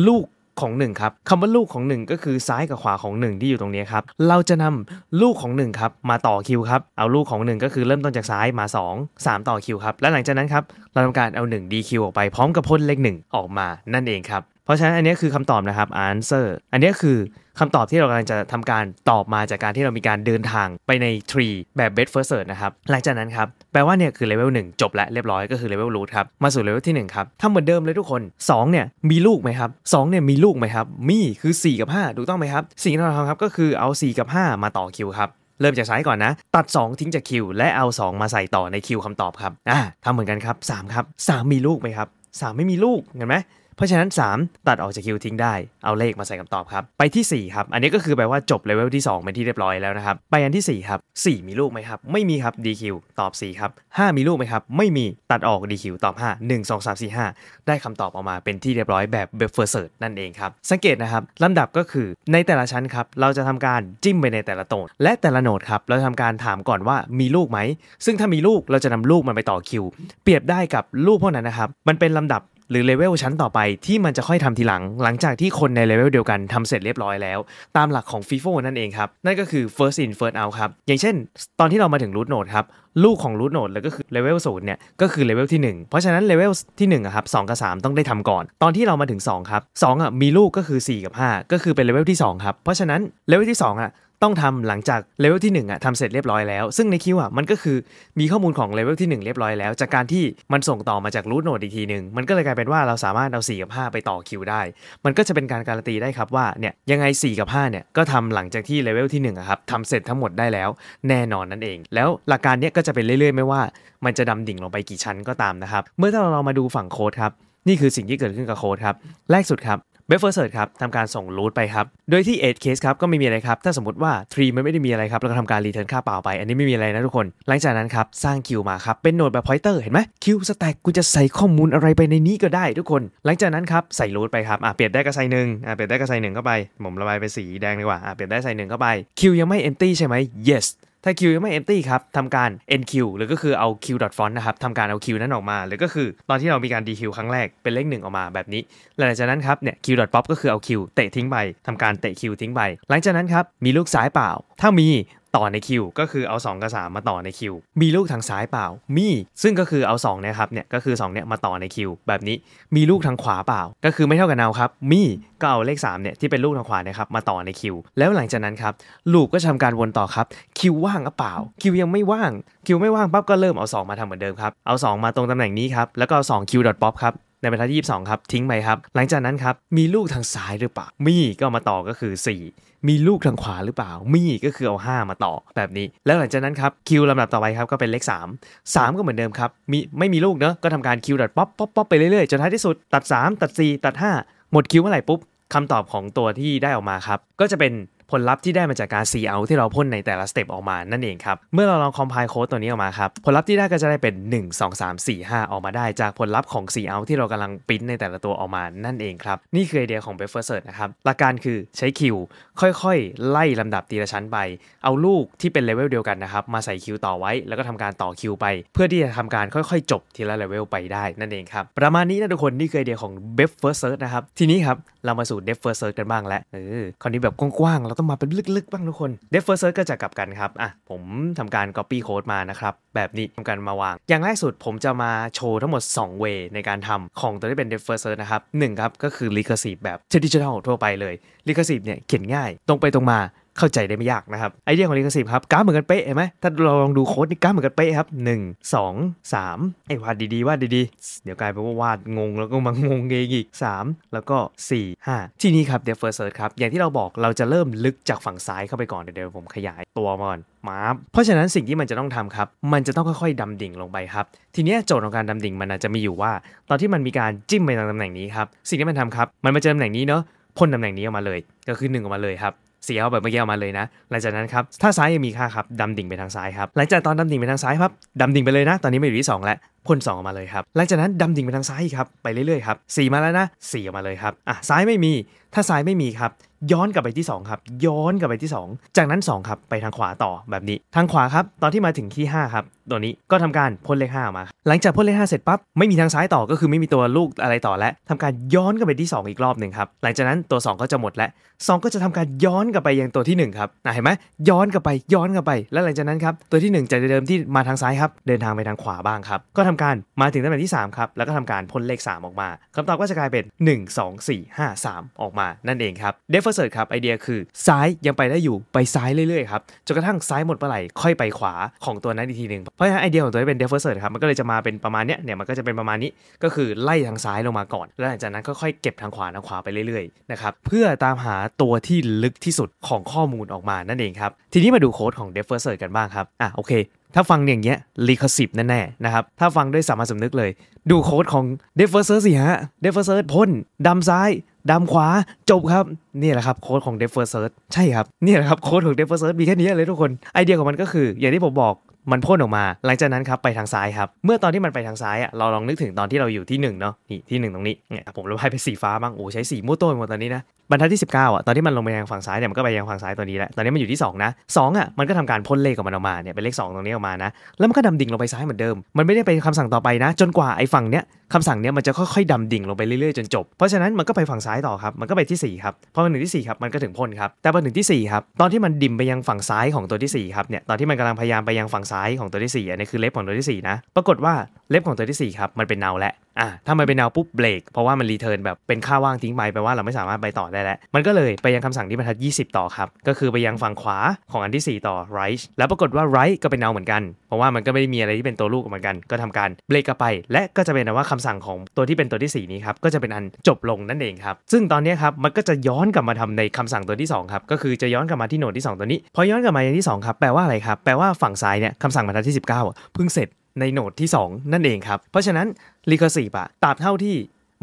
ลูกของ 1ครับคำว่าลูกของ 1 ก็คือซ้ายกับขวาของ 1 ที่อยู่ตรงนี้ครับเราจะนำลูกของ1ครับมาต่อคิวครับเอาลูกของ 1 ก็คือเริ่มต้นจากซ้ายมา 2 3 ต่อคิวครับและหลังจากนั้นครับเราทำการเอา1 DQ ออกไปพร้อมกับพ่นเลข 1 ออกมานั่นเองครับเพราะฉะนั้นอันนี้คือคำตอบนะครับ answer อันนี้คือคำตอบที่เรากำลังจะทำการตอบมาจากการที่เรามีการเดินทางไปใน tree แบบ best first search นะครับ หลังจากนั้นครับ แปลว่าเนี่ยคือ level 1 จบและเรียบร้อยก็คือ level root ครับ มาสู่ level ที่1ครับถ้าเหมือนเดิมเลยทุกคน2เนี่ยมีลูกไหมครับ2เนี่ยมีลูกไหมครับ มีคือ 4 กับ5ถูกต้องไหมครับสิ่งที่เราทำครับก็คือเอา 4 กับ 5 มาต่อคิวครับ เริ่มจากซ้ายก่อนนะ ตัด 2 ทิ้งจากคิวและเอา2มาใส่ต่อในคิวคำตอบครับ อ่าทำเหมือนกันครับ3ครับ3มีลูกไหมครับ3ไม่มีลูกเห็นไหมเพราะฉะนั้น 3 ตัดออกจากคิวทิ้งได้เอาเลขมาใส่คำตอบครับ ไปที่4ครับอันนี้ก็คือแปลว่าจบเลเวลที่2เป็นที่เรียบร้อยแล้วนะครับ ไปอันที่ 4 ครับ 4 มีลูกไหมครับ ไม่มีครับ DQ ตอบ4ครับ5มีลูกไหมครับ ไม่มีตัดออก DQ ตอบ 5 1 2 3 4 5 ได้คำตอบออกมาเป็นที่เรียบร้อยแบบเบเฟอร์เซิร์นั่นเองครับสังเกตนะครับลำดับก็คือในแต่ละชั้นครับเราจะทำการจิ้มไปในแต่ละโนดและแต่ละโหนดครับเราทำการถามก่อนว่ามีลูกไหมซึ่งถ้ามีลูกเราจะนำลูกมันไปต่อคิวเปรียบได้กับลูกพวกนั้นนะครับมันเป็นลำดับหรือเลเวลชั้นต่อไปที่มันจะค่อยทำทีหลัง หลังจากที่คนในเลเวลเดียวกันทำเสร็จเรียบร้อยแล้ว ตามหลักของ FIFO นั่นเองครับ นั่นก็คือ first in first out ครับ อย่างเช่น ตอนที่เรามาถึงรูทโนดครับ ลูกของรูทโนดแล้วก็คือเลเวลศูนย์เนี่ย ก็คือเลเวลที่ 1 เพราะฉะนั้นเลเวลที่1อ่ะครับสกับ 3 ต้องได้ทำก่อน ตอนที่เรามาถึง 2 ครับสอ่ะมีลูกก็คือ 4 กับ 5 ก็คือเป็นเลเวลที่2ครับเพราะฉะนั้นเลเวลที่2อ่ะต้องทำหลังจากเลเวลที่1อ่ะทำเสร็จเรียบร้อยแล้ว ซึ่งในคิวอ่ะมันก็คือมีข้อมูลของเลเวลที่ 1 เรียบร้อยแล้ว จากการที่มันส่งต่อมาจากรูทโนดอีกทีหนึ่งมันก็เลยกลายเป็นว่าเราสามารถเอา 4 กับ 5 ไปต่อคิวได้ มันก็จะเป็นการการันตีได้ครับว่าเนี่ย ยังไง 4 กับ 5 เนี่ยก็ทำหลังจากที่เลเวลที่1อ่ะครับทำเสร็จทั้งหมดได้แล้ว แน่นอนนั่นเอง แล้วหลักการเนี้ยก็จะเป็นเรื่อย ๆไม่ว่า มันจะดำดิ่งลงไปกี่ชั้นก็ตามนะครับเมื่อถ้าเรามาดูฝั่งโค้ดครับนี่คือสิ่งที่เกิดขึ้นกับโค้ดครับแรกสุดครับเบฟเฟอร์เซิร์ชครับทำการส่งรูทไปครับ โดยที่8 case ครับก็ไม่มีอะไรครับ ถ้าสมมติว่า tree มันไม่ได้มีอะไรครับ แล้วก็ทำการรีเทิร์นค่าเปล่าไป อันนี้ไม่มีอะไรนะทุกคน หลังจากนั้นครับ สร้างคิวมาครับ เป็นโนดแบบพอยเตอร์เห็นไหมคิวสแต็กกูจะใส่ข้อมูลอะไรไปในนี้ก็ได้ทุกคน หลังจากนั้นครับ ใส่รูทไปครับ อ่ะเปลี่ยนได้ก็ใส่หนึ่งอ่ะเปลี่ยนได้ก็ใส่หนึ่งเข้าไปผมระบายไปสีแดงดีกว่า อ่ะเปลี่ยนได้ใส่หนึ่งเข้าไปคิวยังไม่ empty ใช่ไหม yes ถ้าวยังไม่ empty ครับทำการ NQ หรือก็คือเอา Q font นะครับทำการเอา Q นั้นออกมา หรือก็คือตอนที่เรามีการ DQ ครั้งแรกเป็นเลขหนึ่งออกมาแบบนี้หลังจากนั้นครับเนี่ย Q pop ก็คือเอา Q เตะทิ้งไปทำการเตะ Q ทิ้งไป หลังจากนั้นครับมีลูกซ้ายเปล่า ถ้ามีต่อในคิวก็คือเอา 2 กับ3มาต่อในคิว มีลูกทางซ้ายเปล่ามีซึ่งก็คือเอา2เนี่ยครับเนี่ยก็คือ2เนี่ยมาต่อในคิว แบบนี้มีลูกทางขวาเปล่าก็คือไม่เท่ากับเนาครับมีก็เอาเลข3เนี่ยที่เป็นลูกทางขวานะครับมาต่อในคิว แล้วหลังจากนั้นครับลูกก็ทำการวนต่อครับคิวว่างหรือเปล่าคิวยังไม่ว่างคิวไม่ว่างปั๊บก็เริ่มเอา2มาทำเหมือนเดิมครับเอา 2 มาตรงตำแหน่งนี้ครับแล้วก็เอา2คิวดอทป๊อปครับในบรรทัดที่ 22 ครับ ทิ้งไปครับหลังจากนั้นครับมีลูกทางซ้ายหรือเปล่า มีก็มาต่อก็คือ 4 มีลูกทางขวาหรือเปล่ามีก็คือเอา 5 มาต่อแบบนี้แล้วหลังจากนั้นครับคิวลำดับต่อไปครับก็เป็นเลข 3 3 ก็เหมือนเดิมครับมีไม่มีลูกเนอะก็ทำการคิวดัดป๊อปป๊อปป๊อปไปเรื่อยๆจนท้ายที่สุดตัด 3 ตัด 4 ตัด 5 หมดคิวเมื่อไหร่ปุ๊บคำตอบของตัวที่ได้ออกมาครับก็จะเป็นผลลัพธ์ที่ได้มาจากการ see out ที่เราพ่นในแต่ละสเต็ปออกมานั่นเองครับเมื่อเราลอง compile code ตัวนี้ออกมาครับผลลัพธ์ที่ได้ก็จะได้เป็น 1 2 3 4 5 ออกมาได้ จากผลลัพธ์ของ see out ที่เรากำลังปริ้นในแต่ละตัวออกมา นั่นเองครับนี่คือไอเดียของ buffer search นะครับหลักการคือใช้คิวค่อยๆ ไล่ลำดับทีละชั้นไป เอาลูกที่เป็นเลเวลเดียวกันนะครับ มาใส่คิวต่อไว้ แล้วก็ทำการต่อคิวไป เพื่อที่จะทำการค่อยๆ จบทีละเลเวลไปได้ นั่นเองครับประมาณนี้นะทุกคนนี่คือไอเดียของ buffer search นะครับทีนี้ครับเรามาสู่ depth first search กันบ้าง แล้วเออคราวนี้แบบกว้างๆราต้องมาเป็นลึกๆ บ้างทุกคน d e ฟเฟ f ร r s ซ search ก็จะกลับกันครับอ่ะผมทำการ copy code มานะครับ แบบนี้ทำการมาวาง อย่างแรกสุดผมจะมาโชว์ทั้งหมด2เวในการทำของตัวที่เป็น d e ฟเฟ f ร r s ซ search นะครับหนึ่งครับ ก็คือ recursive แบบ traditional ทั่วไปเลย recursive เนี่ยเขียนง่ายตรงไปตรงมาเข้าใจได้ไม่ยากนะครับไอเดียของลิขสิทธิ์ครับกราฟเหมือนกันเป๊ะเห็นไหมถ้าเราลองดูโค้ดนี่กราฟเหมือนกันเป๊ะครับ 1 2 3 ไอวาดดีๆ วาดดีๆเดี๋ยวกลายเป็นว่าวาดงงแล้วก็มางงเองอีก 3 แล้วก็ 4 5 ที่นี่ครับ เดี๋ยวเฟิร์สเซิร์ชครับ อย่างที่เราบอกเราจะเริ่มลึกจากฝั่งซ้ายเข้าไปก่อน เดี๋ยวผมขยายตัวมอนมาร์เพราะฉะนั้นสิ่งที่มันจะต้องทำครับมันจะต้องค่อยๆดำดิ่งลงไปครับทีนี้โจทย์ของการดำดิ่งมันจะมีอยู่ว่า ตอนที่มันมีการจิ้มไปทางตำแหน่งนี้ครับสิ่งที่มันทำครับมันมาเจอตำแหน่งนี้เนาะพ่นตำแหน่งนี้ออกมาเลยก็คือ1ออกมาเลยครับเสียเอาแบบเมื่อกี้ออกมาเลยนะ หลังจากนั้นครับถ้าซ้ายยังมีค่าครับดำดิ่งไปทางซ้ายครับหลังจากตอนดำดิ่งไปทางซ้ายครับดำดิ่งไปเลยนะ ตอนนี้มาอยู่ที่2แล้วพ่น2 ออกมาเลยครับหลังจากนั้นดำดิ่งไปทางซ้ายครับไปเรื่อยๆครับ4มาแล้วนะ4ออกมาเลยครับอ่ะซ้ายไม่มีถ้าซ้ายไม่มีครับ ย้อนกลับไปที่ 2 ครับ ย้อนกลับไปที่ 2 จากนั้น 2 ครับไปทางขวาต่อแบบนี้ทางขวาครับตอนที่มาถึงที่5ครับ ตัวนี้ก็ทำการพ่นเลข5ออกมา หลังจากพ่นเลข 5 เสร็จปั๊บ ไม่มีทางซ้ายต่อก็คือไม่มีตัวลูกอะไรต่อแล้วทำการย้อนกลับไปที่ 2 อีกรอบหนึ่งครับ หลังจากนั้นตัว 2 ก็จะหมดแล้ว2ก็จะทำการย้อนกลับไปยังตัวที่1ครับนะเห็นไหมย้อนกลับไปย้อนกลับไป แล้วหลังจากนั้นครับตัวที่1จะเดิมที่มาทางซ้ายครับเดินทางไปทางขวาบ้างครับก็ทำการมาถึงตำแหน่งที่3ครับแล้วก็ทำการพ่นเลข 3 ออกมา คำตอบก็จะกลายเป็น 1 2 4 5 3 ออกมาานั่นเองครับเดฟเฟอร์เซิร์ครับไอเดียคือซ้ายยังไปได้อยู่ไปซ้ายเรื่อยๆครับจนกระทั่งซ้ายหมดเมื่อไหร่ค่อยไปขวาของตัวนั้นอีกทีหนึ่งเพราะฉะนั้นไอเดียของตัวนี้เป็นเดฟเฟอร์เซิร์ครับมันก็เลยจะมาเป็นประมาณเนี้ยเนี่ยมันก็จะเป็นประมาณนี้ก็คือไล่ทางซ้ายลงมาก่อน แล้วหลังจากนั้นก็ค่อยเก็บทางขวาทางขวาไปเรื่อยๆนะครับเพื่อตามหาตัวที่ลึกที่สุดของข้อมูลออกมานั่นเองครับทีนี้มาดูโค้ดของเดเฟอร์เซิร์ตกันบ้างครับอ่ะโอเค ถ้าฟังอย่างเงี้ย r ีค u r s แน่ๆนะครับถ้าฟังด้วยสามัสำนึกเลย ดูโค้ดของ d e f e r s e a r c h สิฮะ d e f e r s e a r c h พ่นดำซ้ายดำขวาจบครับนี่แหละครับโค้ดของเดฟเฟอร์เซิร์ใช่ครับนี่แหละครับโค้ดของเดฟเฟอร์เซิร์มีแค่นี้เลยทุกคนไอเดียของมันก็คือ อย่างที่ผมบอกมันพ่นออกมา หลังจากนั้นครับไปทางซ้ายครับเมื่อตอนที่มันไปทางซ้ายอ่ะเราลองนึกถึงตอนที่เราอยู่ที่1เนาะนี่ที่ 1 ตรงนี้เนี่ยผมลบให้เป็นสีฟ้าบ้างโอ้ใช้สีมั่วต้นหมดตอนนี้นะบรรทัดที่ 19อ่ะตอนที่มันลงไปยังฝั่งซ้ายเนี่ยมันก็ไปยังฝั่งซ้ายตัวนี้แหละตอนนี้มันอยู่ที่2นะ2อ่ะมันก็ทำการพ่นเลขออกมาออกมาเนี่ยเป็นเลข2ตรงนี้ออกมานะแล้วมันก็ดำดิ่งลงไปซ้ายเหมือนเดิม มันไม่ได้ไปคำสั่งต่อไปนะ จนกว่าไอ้ฝั่งเนี้ยคำสั่งเนี้ยมันจะค่อยๆดำดิ่งลงไปเรื่อยๆจนจบเพราะฉะนั้นมันก็ไปฝั่งซ้ายต่อครับมันก็ไปที่ 4 ครับ พอมาถึงที่4ครับมันก็ถึงพ่นครับแต่พอถึงที่4ครับตอนที่มันดิ่มไปยังฝั่งซ้ายของตัวที่ 4ครับเนี่ยตอนที่มันกำลังพยายามไปยังฝั่งซ้ายของตัวที่4อันนี้คือเล็บของตัวที่4นะปรากฏว่าเล็บของตัวที่4ครับมันเป็นเนาแหละอ่ะถ้ามันเป็นเนาปุ๊บเบรกเพราะว่ามันรีเทิร์นแบบเป็นค่าว่างทิ้งไปแปลว่าเราไม่สามารถไปต่อได้แล้วมันก็เลยไปยังคำสั่งที่บรรทัด 20 ต่อครับ ก็คือไปยังฝั่งขวาของอันที่ 4 ต่อ right แล้วปรากฏว่า right ก็เป็น n น l เหมือนกัน เพราะว่ามันก็ไม่ได้มีอะไรที่เป็นตัวลูกเหมือนกัน ก็ทำการเบรกกลับไป และก็จะเป็นว่าคำสั่งของตัวที่เป็นตัวที่ 4 นี้ครับ ก็จะเป็นอันจบลงนั่นเองครับ ซึ่งตอนนี้ครับ มันก็จะย้อนกลับมาทำในคำสั่งตัวที่ 2 ครับ ก็คือจะย้อนกลับมาที่โหนดที่ 2 ตัวนี้พอย้อนกลับมาอย่างที่ 2 ครับ แปลว่าอะไรครับ แปลว่าฝั่งซ้ายเนี่ยคำสั่งบรรทัดที่19เพิ่งเสร็จในโนดที่ 2 นั่นเองครับเพราะฉะนั้น r e คอร์ i ี e อะตราบเท่าที่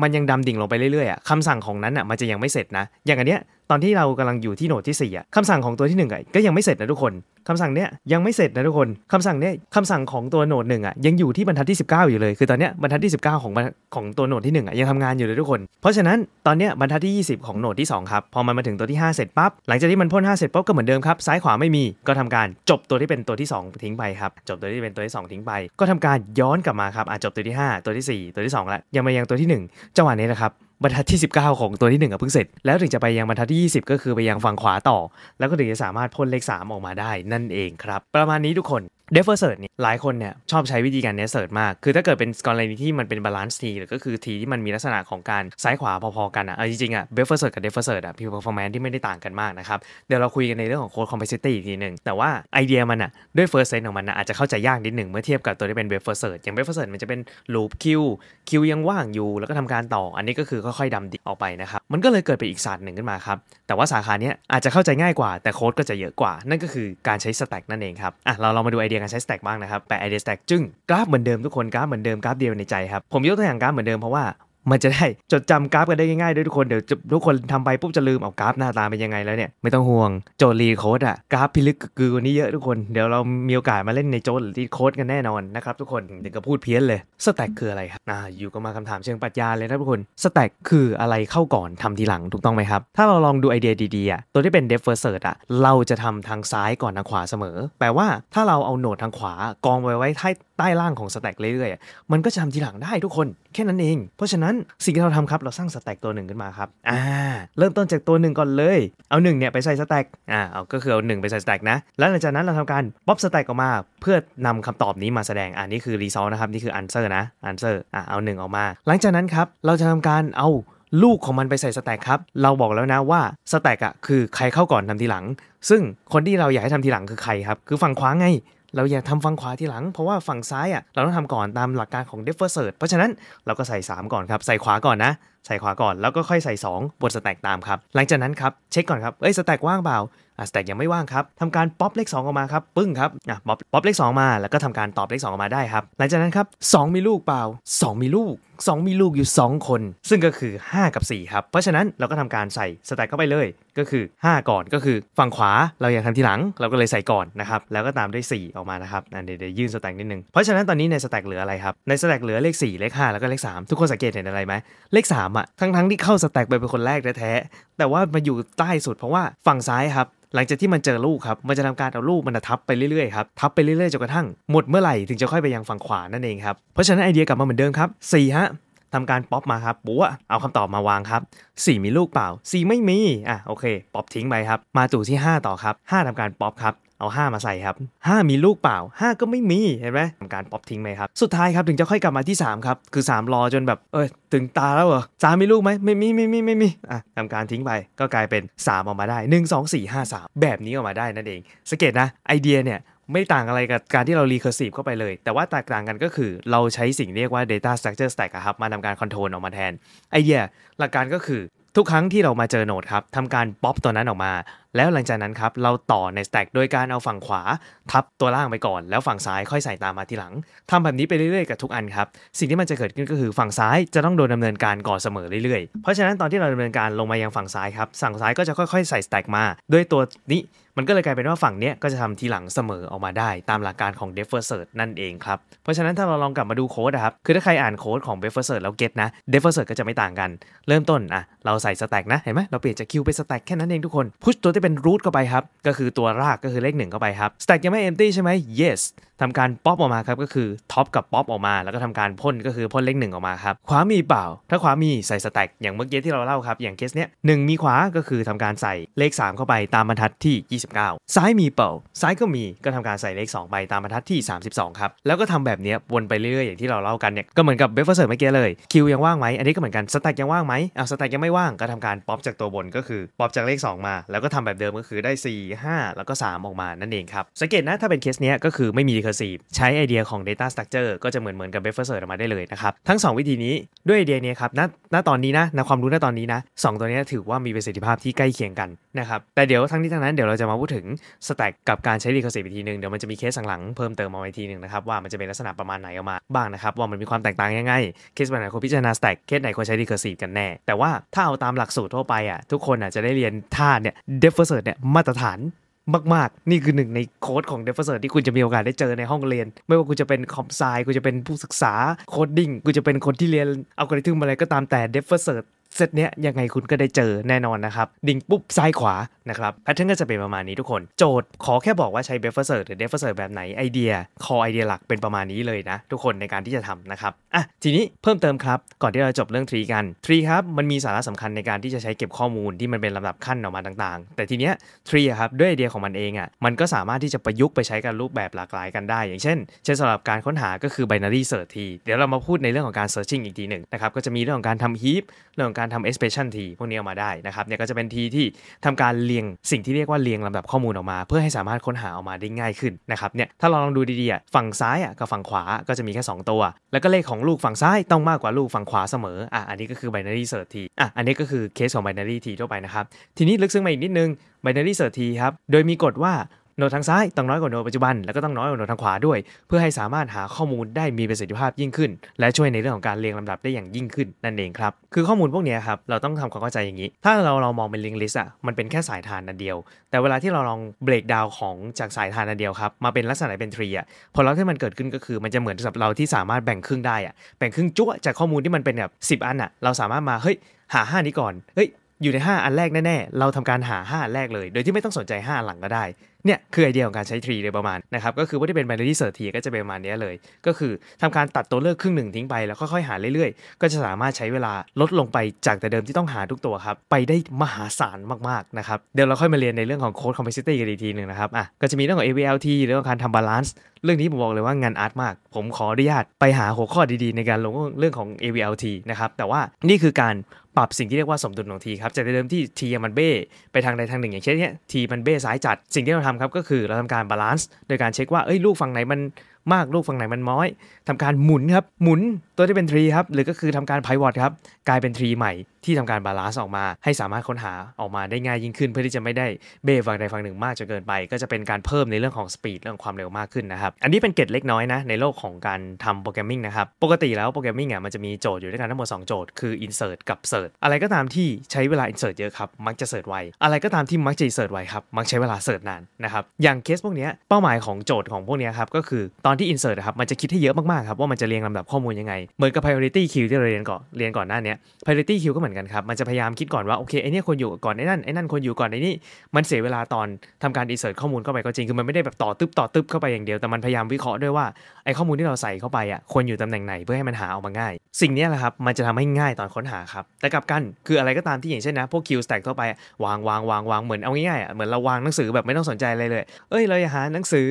มันยังดำดิ่งลงไปเรื่อยๆอ่ะคำสั่งของนั้นอ่ะมันจะยังไม่เสร็จนะ อย่างอันเนี้ยตอนที่เรากำลังอยู่ที่โหนดที่4อ่ะคำสั่งของตัวที่1ึ่ะก็ยังไม่เสร็จนะทุกคนคำสั่งเนี้ยยังไม่เสร็จนะทุกคนคำสั่งเนี้ยคำสั่งของตัวโนดหนึ่งอ่ะยังอยู่ที่บรรทัดที่19อยู่เลย คือตอนเนี้ยบรรทัดที่19 ของของตัวโนดที่1อ่ะยังทำงานอยู่เลยทุกคน เพราะฉะนั้นตอนเนี้ยบรรทัดที่ 20 ของโนดที่2ครับพอมันมาถึงตัวที่5เสร็จปั๊บหลังจากที่มันพ่น5เสร็จปุ๊บก็เหมือนเดิมครับซ้ายขวาไม่มีก็ทำการจบตัวที่เป็นตัวที่ 2 ทิ้งไปครับ จบตัวที่เป็นตัวที่2ทิ้งไปก็ทำการย้อนกลับมาครับอ่ะจบตัวที่ 5 ตัวที่ 4 ตัวที่2แล้วยังมายังตัวที่1จังหวะนี้นะครับบรรทัดที่ 19 ของตัวที่1นึ่งเพิ่งเสร็จแล้วถึงจะไปยังบรรทัดที่ 20 ก็คือไปยังฝั่งขวาต่อ แล้วก็ถึงจะสามารถพ่นเลข 3 ออกมาได้ นั่นเองครับ ประมาณนี้ทุกคนเดฟเฟอร์เซิร์ตเนี่ยหลายคนเนี่ยชอบใช้วิธีการเนสเซิร์ตมาก คือถ้าเกิดเป็นกรณีที่มันเป็นบาลานซ์ทีหรือ ก็คือทีที่มันมีลักษณะของการซ้ายขวาพอๆกันอ่ะจริงๆอ่ะเดฟเฟอร์เซิร์ตกับเดฟเฟอร์เซิร์ตอ่ะพิวเพอร์ฟอร์แมนที่ไม่ได้ต่างกันมากนะครับ เดี๋ยวเราคุยกันในเรื่องของโค้ดคอมเพลซิตี้อีกทีหนึ่ง แต่ว่าไอเดียมันอ่ะด้วยเฟิร์สเซนของมันอ่ะอาจจะเข้าใจยากนิดหนึ่งเมื่อเทียบกับตัวที่เป็นเดฟเฟอร์เซิร์ตอย่างเดฟเฟอร์เซิร์ตมันจะเป็นลูปคิวคิวยังว่างอยู่แล้วก็ทำการต่ออันนี้ก็คือค่อยๆดำดิออกไปนะครับมันก็เลยเกิดเป็นอีกศาสตร์หนึ่งขึ้นมาครับแต่ว่าสาขาเนี้ยอาจจะเข้าใจง่ายกว่า แต่โค้ดก็จะเยอะกว่า นั่นก็คือการใช้สแต็กนั่นเองครับอ่ะเราลองมาดูไอเดียยการใช้ stack บ้างนะครับ แปะ idea stack จึงกราฟเหมือนเดิมทุกคน กราฟเหมือนเดิม กราฟเดียวในใจครับ ผมยกตัวอย่างกราฟเหมือนเดิมเพราะว่ามันจะได้จดจำกราฟกันได้ง่ายๆ ด้วยทุกคน เดี๋ยวทุกคนทำไปปุ๊บจะลืมเอากราฟหน้าตาเป็นยังไงแล้วเนี่ย ไม่ต้องห่วงโจรีโค้ดอะกราฟพิลึกกือวันนี้เยอะทุกคนเดี๋ยวเรามีโอกาสมาเล่นในโจรีโค้ดกันแน่นอนนะครับทุกคน ถึงกับพูดเพี้ยนเลยสแต็กคืออะไรครับอ่าอยู่ก็มาคำถามเชิงปรัชญาเลยนะทุกคนสแต็กคืออะไรเข้าก่อนทำทีหลังถูกต้องไหมครับถ้าเราลองดูไอเดียดีๆอะตัวที่เป็นเดฟเฟอร์เซิร์ตอะเราจะทำทางซ้ายก่อนทางขวาเสมอ แปลว่าถ้าเราเอาโหนดทางขวากองไว้ไว้ใต้ใต้ล่างของสแต็กเรื่อยๆมันก็จะทำทีหลังได้ทุกคน แค่นั้นเอง เพราะฉะนั้นสิ่งที่เราทำครับเราสร้างสแต็กตัวหนึ่งขึ้นมาครับอ่าเริ่มต้นจากตัวหนึ่งก่อนเลยเอาหนึ่งเนี่ยไปใส่สแต็กอ่าเอาก็คือเอาหนึ่งไปใส่สแต็กนะ แล้วหลังจากนั้นเราทำการป๊อปสแต็กออกมา เพื่อนำคำตอบนี้มาแสดงอันนี้คือรีซอสนะครับนี่คืออันเซอร์นะอันเซอร์อ่าเอาหนึ่งออกมาหลังจากนั้นครับเราจะทำการเอาลูกของมันไปใส่สแต็กครับเราบอกแล้วนะว่าสแต็กอ่ะคือใครเข้าก่อนทำทีหลังซึ่งคนที่เราอยากให้ทำทีหลังคือใครครับคือฝั่งขวาไงเราอย่าทำฝั่งขวาทีหลัง เพราะว่าฝั่งซ้ายอ่ะเราต้องทำก่อนตามหลักการของ defer s e ิ r ์ h เพราะฉะนั้นเราก็ใส่ 3 ก่อนครับ ใส่ขวาก่อนนะ ใส่ขวาก่อนแล้วก็ค่อยใส่ 2บนสแต็กตามครับหลังจากนั้นครับ เช็คก่อนครับ เอ้ยสแต็กว่างเปล่าอ่ะแต่ยังไม่ว่างครับทำการป๊อปเลข2ออกมาครับ ปึ้ง ครับอ่ะป๊อปป๊อปเลข2มาแล้วก็ทำการตอบเลข2ออกมาได้ครับหลังจากนั้นครับ2มีลูกเปล่า2มีลูก 2 มีลูกอยู่ 2 คน ซึ่งก็คือ 5 กับ4ครับเพราะฉะนั้นเราก็ทำการใส่สแต็กเข้าไปเลยก็คือ 5 ก่อนก็คือฝั่งขวาเราอยากทำทีหลัง เราก็เลยใส่ก่อนนะครับแล้วก็ตามด้วย4ออกมานะครับอเดี๋ยวยื่นสแต็กนิดนึงเพราะฉะนั้นตอนนี้ในสแต็กเหลืออะไรครับในสแต็กเหลือเลข 4 เลข5แล้วก็เลข3 ทุกคนสังเกตเห็นอะไรไหมเลข3อ่ะทั้งทั้งที่เข้าสแต็กไปเป็นคนแรกแท้แต่ว่ามาอยู่ใต้สุดเพราะว่าฝั่งซ้ายครับหลังจากที่มันเจอลูกครับมันจะทำการเอาลูกมันทับไปเรื่อยๆครับทับไปเรื่อยๆจนกระทั่งหมดเมื่อไหร่ถึงจะค่อยไปยังฝั่งขวานั่นเองครับเพราะฉะนั้นไอเดียกลับมาเหมือนเดิมครับ4ฮะทำการป๊อปมาครับปุ๊บเอาคำตอบมาวางครับ 4 มีลูกเปล่า 4 ไม่มีอ่ะโอเคป๊อปทิ้งไปครับมาตู่ที่ 5 ต่อครับ5ทำการป๊อปครับเอา 5 มาใส่ครับ 5 มีลูกเปล่า 5 ก็ไม่มีเห็นไหมทำการป๊อปทิ้งไหมครับสุดท้ายครับ ถึงจะค่อยกลับมาที่ 3 ครับ คือ3รอจนแบบ เอ้ย ถึงตาแล้วเหรอสามมีลูกไหมไม่มีไม่มีไม่มีอ่ะทำการทิ้งไปก็กลายเป็น 3 ออกมาได้ 1 2 4 5 3 แบบนี้ออกมาได้นั่นเอง สังเกตนะ ไอเดียเนี่ยไม่ต่างอะไรกับการที่เรา recursive เข้าไปเลย แต่ว่าแตกต่างกันก็คือเราใช้สิ่งเรียกว่า data structure stack ครับมาทำการ control ออกมาแทน ไอเดียหลักการก็คือทุกครั้งที่เรามาเจอโนดครับทำการป๊อปตัวนั้นออกมาแล้วหลังจากนั้นครับเราต่อใน stack โดยการเอาฝั่งขวาทับตัวล่างไปก่อน แล้วฝั่งซ้ายค่อยใส่ตามมาทีหลัง ทำแบบนี้ไปเรื่อยๆกับทุกอันครับสิ่งที่มันจะเกิดขึ้นก็คือฝั่งซ้ายจะต้องโดนดาเนินการก่อนเสมอเรื่อยๆ เพราะฉะนั้นตอนที่เราดำเนินการลงมายังฝั่งซ้ายครับฝั่งซ้ายก็จะค่อย ๆ ใส่ stack มาด้วยตัวนี้มันก็เลยกลายเป็นว่าฝั่งเนี้ยก็จะทำทีหลังเสมอออกมาได้ ตามหลักการของ d e f e r ิ e r t นั่นเองครับเพราะฉะนั้นถ้าเราลองกลับมาดูโค้ดนะครับคือถ้าใครอ่านโค้ดของ d e f e r s e r t แล้วเก็ตนะ d e f e r s e r t ก็จะไม่ต่างกัน เริ่มต้นอ่ะเราใส่ stack นะเห็นไหมเราเปลี่ยนจาก Q เป็น stack แค่นั้นเองทุกคน push ตัวะเป็น root เข้าไปครับก็คือตัวรากก็คือเลขหนึ่งเข้าไปครับ stack ยังไม่ empty ใช่ไหม yes ทำการป๊อปออกมาครับก็คือ top กับป๊อปออกมา แล้วก็ทำการพ่นก็คือพ่นเลขหนึ่งออกมาครับขวามีเปล่า ถ้าขวามีใส่ stack อย่างเมื่อกี้ที่เราเล่าครับอย่างเคสเนี้ยหมีขวาก็คือทำการใส่เลข 3 เข้าไปตามบรรทัดที่ 29 ซ้ายมีเปล่า ซ้ายก็มีก็ทำการใส่เลข2ไปตามบรรทัดที่ 32ครับแล้วก็ทำแบบนี้วนไปเรื่อยๆอย่างที่เราเล่ากันเนี่ยก็เหมือนกับเบฟเฟอร์เซอร์เมื่อกี้เลยคิวยังว่างไหมอันนี้ก็เหมือนกันสแต็กยังว่างไหมเอาสแต็กยังไม่ว่างก็ทำการป๊อปจากตัวบนก็คือป๊อปจากเลข 2 มา แล้วก็ทำแบแบบเดิมก็คือได้ 4 5 แล้วก็ 3 ออกมานั่นเองครับ สังเกตนะ ถ้าเป็นเคสเนี้ยก็คือไม่มี recursive ใช้ไอเดียของ data structure ก็จะเหมือนเหมือนกับ buffer search ออกมาได้เลยนะครับ ทั้ง 2 วิธีนี้ด้วยไอเดียนี้ครับณณตอนนี้นะณความรู้ณตอนนี้นะ 2 ตัวนี้ถือว่ามีประสิทธิภาพที่ใกล้เคียงกันนะครับ แต่เดี๋ยวทั้งนี้ทั้งนั้นเดี๋ยวเราจะมาพูดถึง stack กับการใช้ recursive อีกทีนึงเดี๋ยวมันจะมีเคสหลังเพิ่มเติมมาอีกทีนึงนะครับว่ามันจะเป็นลักษณะประมาณไหนออกมาบ้างนะครับว่ามันมีความแตกต่างยังไงเคสแบบไหนควรพิจารณา stack เคสไหนควรใช้ recursive กันแน่แต่ว่าถ้าเอาตามหลักสูตรทั่วไปอ่ะทุกคนอ่ะจะได้เรียนท่าเนี่ย d e f ฟอร์เซิร์เนี่ยมาตรฐานมาก ๆ นี่คือหนึ่งในโค้ดของเดฟเฟอร์เซอร์ที่คุณจะมีโอกาสได้เจอในห้องเรียน ไม่ว่าคุณจะเป็นคอมไซคุณจะเป็นผู้ศึกษา โคดดิ้งคุณจะเป็นคนที่เรียนเอากกะริทึมอะไรก็ตามแต่เดฟเฟอร์เซอร์เซตเนี้ยยังไงคุณก็ได้เจอแน่นอนนะครับ ดิ่งปุ๊บซ้ายขวานะครับแพทเทิร์นก็จะเป็นประมาณนี้ทุกคนโจทย์ขอแค่บอกว่าใช้เบฟเฟอร์เซอร์หรือเดฟเฟอร์เซอร์แบบไหนไอเดียคอไอเดียหลักเป็นประมาณนี้เลยนะ ทุกคนในการที่จะทำนะครับอ่ะทีนี้เพิ่มเติมครับ ก่อนที่เราจบเรื่องทรีกันทรีครับ มันมีสาระสำคัญในการที่จะใช้เก็บข้อมูลที่มันเป็นลำดับขั้นออกมาต่างๆ แต่ทีเนี้ยทรีครับด้วยไอเดียของมันเองอ่ะมันก็สามารถที่จะประยุกต์ไปใช้กันรูปแบบหลากหลายกันได้ อย่างเช่นเช่นสำหรับการค้นหาก็คือ binary search ทีเดี๋ยวเรามาพูดในเรื่องของการ searching อีกทีหนึ่งนะครับก็จะมีเรื่องของการทำ heap เรื่องของการทำ expression ทีพวกนี้ออกมาได้นะครับเนี่ยก็จะเป็นทีที่ทำการเรียยงสิ่งที่เรียกว่าเรียงลำดับข้อมูลออกมา เพื่อให้สามารถค้นหาออกมาได้ง่ายขึ้นนะครับเนี่ยถ้าเราลองดูดีๆฝั่งซ้ายกับฝั่งขวาก็จะมีแค่ 2 ตัว แล้วก็เลขของลูกฝั่งซ้ายต้องมากกว่าลูกฝั่งขวาเสมออ่ะอันนี้ก็คือ binary search tree อ่ะอันนี้ก็คือเคสของ binary tree ทั่วไปนะครับทีนี้ลึกซึ้งไปอีกนิดนึง binary search tree ครับโดยมีกฎว่าโนดทางซ้ายต้องน้อยกว่าโนดปัจจุบันแล้วก็ต้องน้อยกว่าโนดทางขวาด้วย เพื่อให้สามารถหาข้อมูลได้มีประสิทธิภาพยิ่งขึ้น และช่วยในเรื่องของการเรียงลำดับได้อย่างยิ่งขึ้นนั่นเองครับ คือข้อมูลพวกนี้ครับเราต้องทำความเข้าใจอย่างนี้ ถ้าเราเรามองเป็นลิงลิสอะมันเป็นแค่สายทานนันเดียว แต่เวลาที่เราลองเบรกดาวของจากสายทานนันเดียวครับมาเป็นลักษณะเป็นทรีอะผลลัพธ์ที่มันเกิดขึ้นก็คือมันจะเหมือนกับเราที่สามารถแบ่งครึ่งได้อะแบ่งครึ่งจ้วจากข้อมูลที่มันเป็นแบบ10อันอะเราสามารถมาเฮ้ยหา5นี้ก่อนเฮ้ยอยู่ใน 5 อันแรก แน่ ๆ เราทำการหา5อันแรกเลย โดยที่ไม่ต้องสนใจ 5 หลังก็ได้ เนี่ยคือไอเดียของการใช้ทรีเลยประมาณนะครับ ก็คือว่าที่เป็น binary search tree ก็จะเป็นประมาณนี้เลย ก็คือทำการตัดตัวเลือกครึ่งหนึ่งทิ้งไปแล้วค่อยๆหาเรื่อย ๆ ก็จะสามารถใช้เวลาลดลงไปจากแต่เดิมที่ต้องหาทุกตัวครับ ไปได้มหาศาลมากๆนะครับ เดี๋ยวเราค่อยมาเรียนในเรื่องของ code complexity กันอีกทีหนึ่งนะครับ อ่ะก็จะมีเรื่องของ AVLT เรื่องของการทำ balance เรื่องนี้ผมบอกเลยว่างานอาร์ตมาก ผมขออนุญาตไปหาหัวข้อดีๆ ในการลงเรื่องของ AVLT นะครับแต่ว่านี่คือการปรับสิ่งที่เรียกว่าสมดุลของทีครับ จากเดิมที่ทีมันเบ้ไปทางใดทางหนึ่งอย่างเช่นเนี้ยทีมันเบ้ซ้ายจัด สิ่งที่เราทำครับก็คือเราทำการบาลานซ์ โดยการเช็คว่า เอ้ยลูกฝั่งไหนมันมากลูกฝั่งไหนมันน้อยทำการหมุนครับ หมุนตัวที่เป็นทรีครับ หรือก็คือทำการไพวอตครับกลายเป็นทรีใหม่ที่ทำการบาลานซ์ออกมาให้สามารถค้นหาออกมาได้ง่ายยิ่งขึ้นเพื่อที่จะไม่ได้เบฝั่งใดฝั่งหนึ่งมากจนเกินไป ก็จะเป็นการเพิ่มในเรื่องของสปีดเรื่องความเร็วมากขึ้นนะครับ อันนี้เป็นเกจเล็กน้อยนะในโลกของการทำโปรแกรมมิ่งนะครับ ปกติแล้วโปรแกรมมิ่งอ่ะมันจะมีโจทย์อยู่ด้วยกันทั้งหมด 2 โจทย์คือ insert กับ search อะไรก็ตามที่ใช้เวลา insert เยอะครับ มักจะ search ไวอะไรก็ตามที่มักจะ insert ไวครับมักใช้เวลา search นานนะครับอย่างเคสพวกนี้เป้าหมายของโจทย์ของพวกนี้ครับก็คือตอนที่ insert ครับมันจะคิดให้เยอะมากๆครับว่ามันจะเรียงลำดับข้อมูลยังไงเหมือนกับ priority queue ที่เราเรียนก่อนเรียนก่อนหน้านี้ priority queue ก็เหมือนกันครับ มันจะพยายามคิดก่อนว่า โอเค ไอเนี้ยคนอยู่ก่อนไอ้นั่นไอ้นั่นคนอยู่ก่อนไอ้นี่ มันเสียเวลาตอนทำการ insert ข้อมูลเข้าไปก็จริง คือมันไม่ได้แบบต่อตึ๊บต่อตึ๊บเข้าไปอย่างเดียว แต่มันพยายามวิเคราะห์ด้วยว่าไอข้อมูลที่เราใส่เข้าไปอ่ะควรอยู่ตำแหน่งไหนเพื่อให้มันหาออกมาง่าย สิ่งนี้แหละครับมันจะทำให้ง่ายตอนค้นหาครับ แต่กับกันคืออะไรก็ตามที่อย่างเช่นนะพวก queue stack ทั่วไปวางวางวางวางเหมือนเอาง่ายๆอ่ะเหมือนเราวางหนังสือแบบไม่ต้องสนใจอะไรเลย เอ้ยเราอยากหา หนังสือ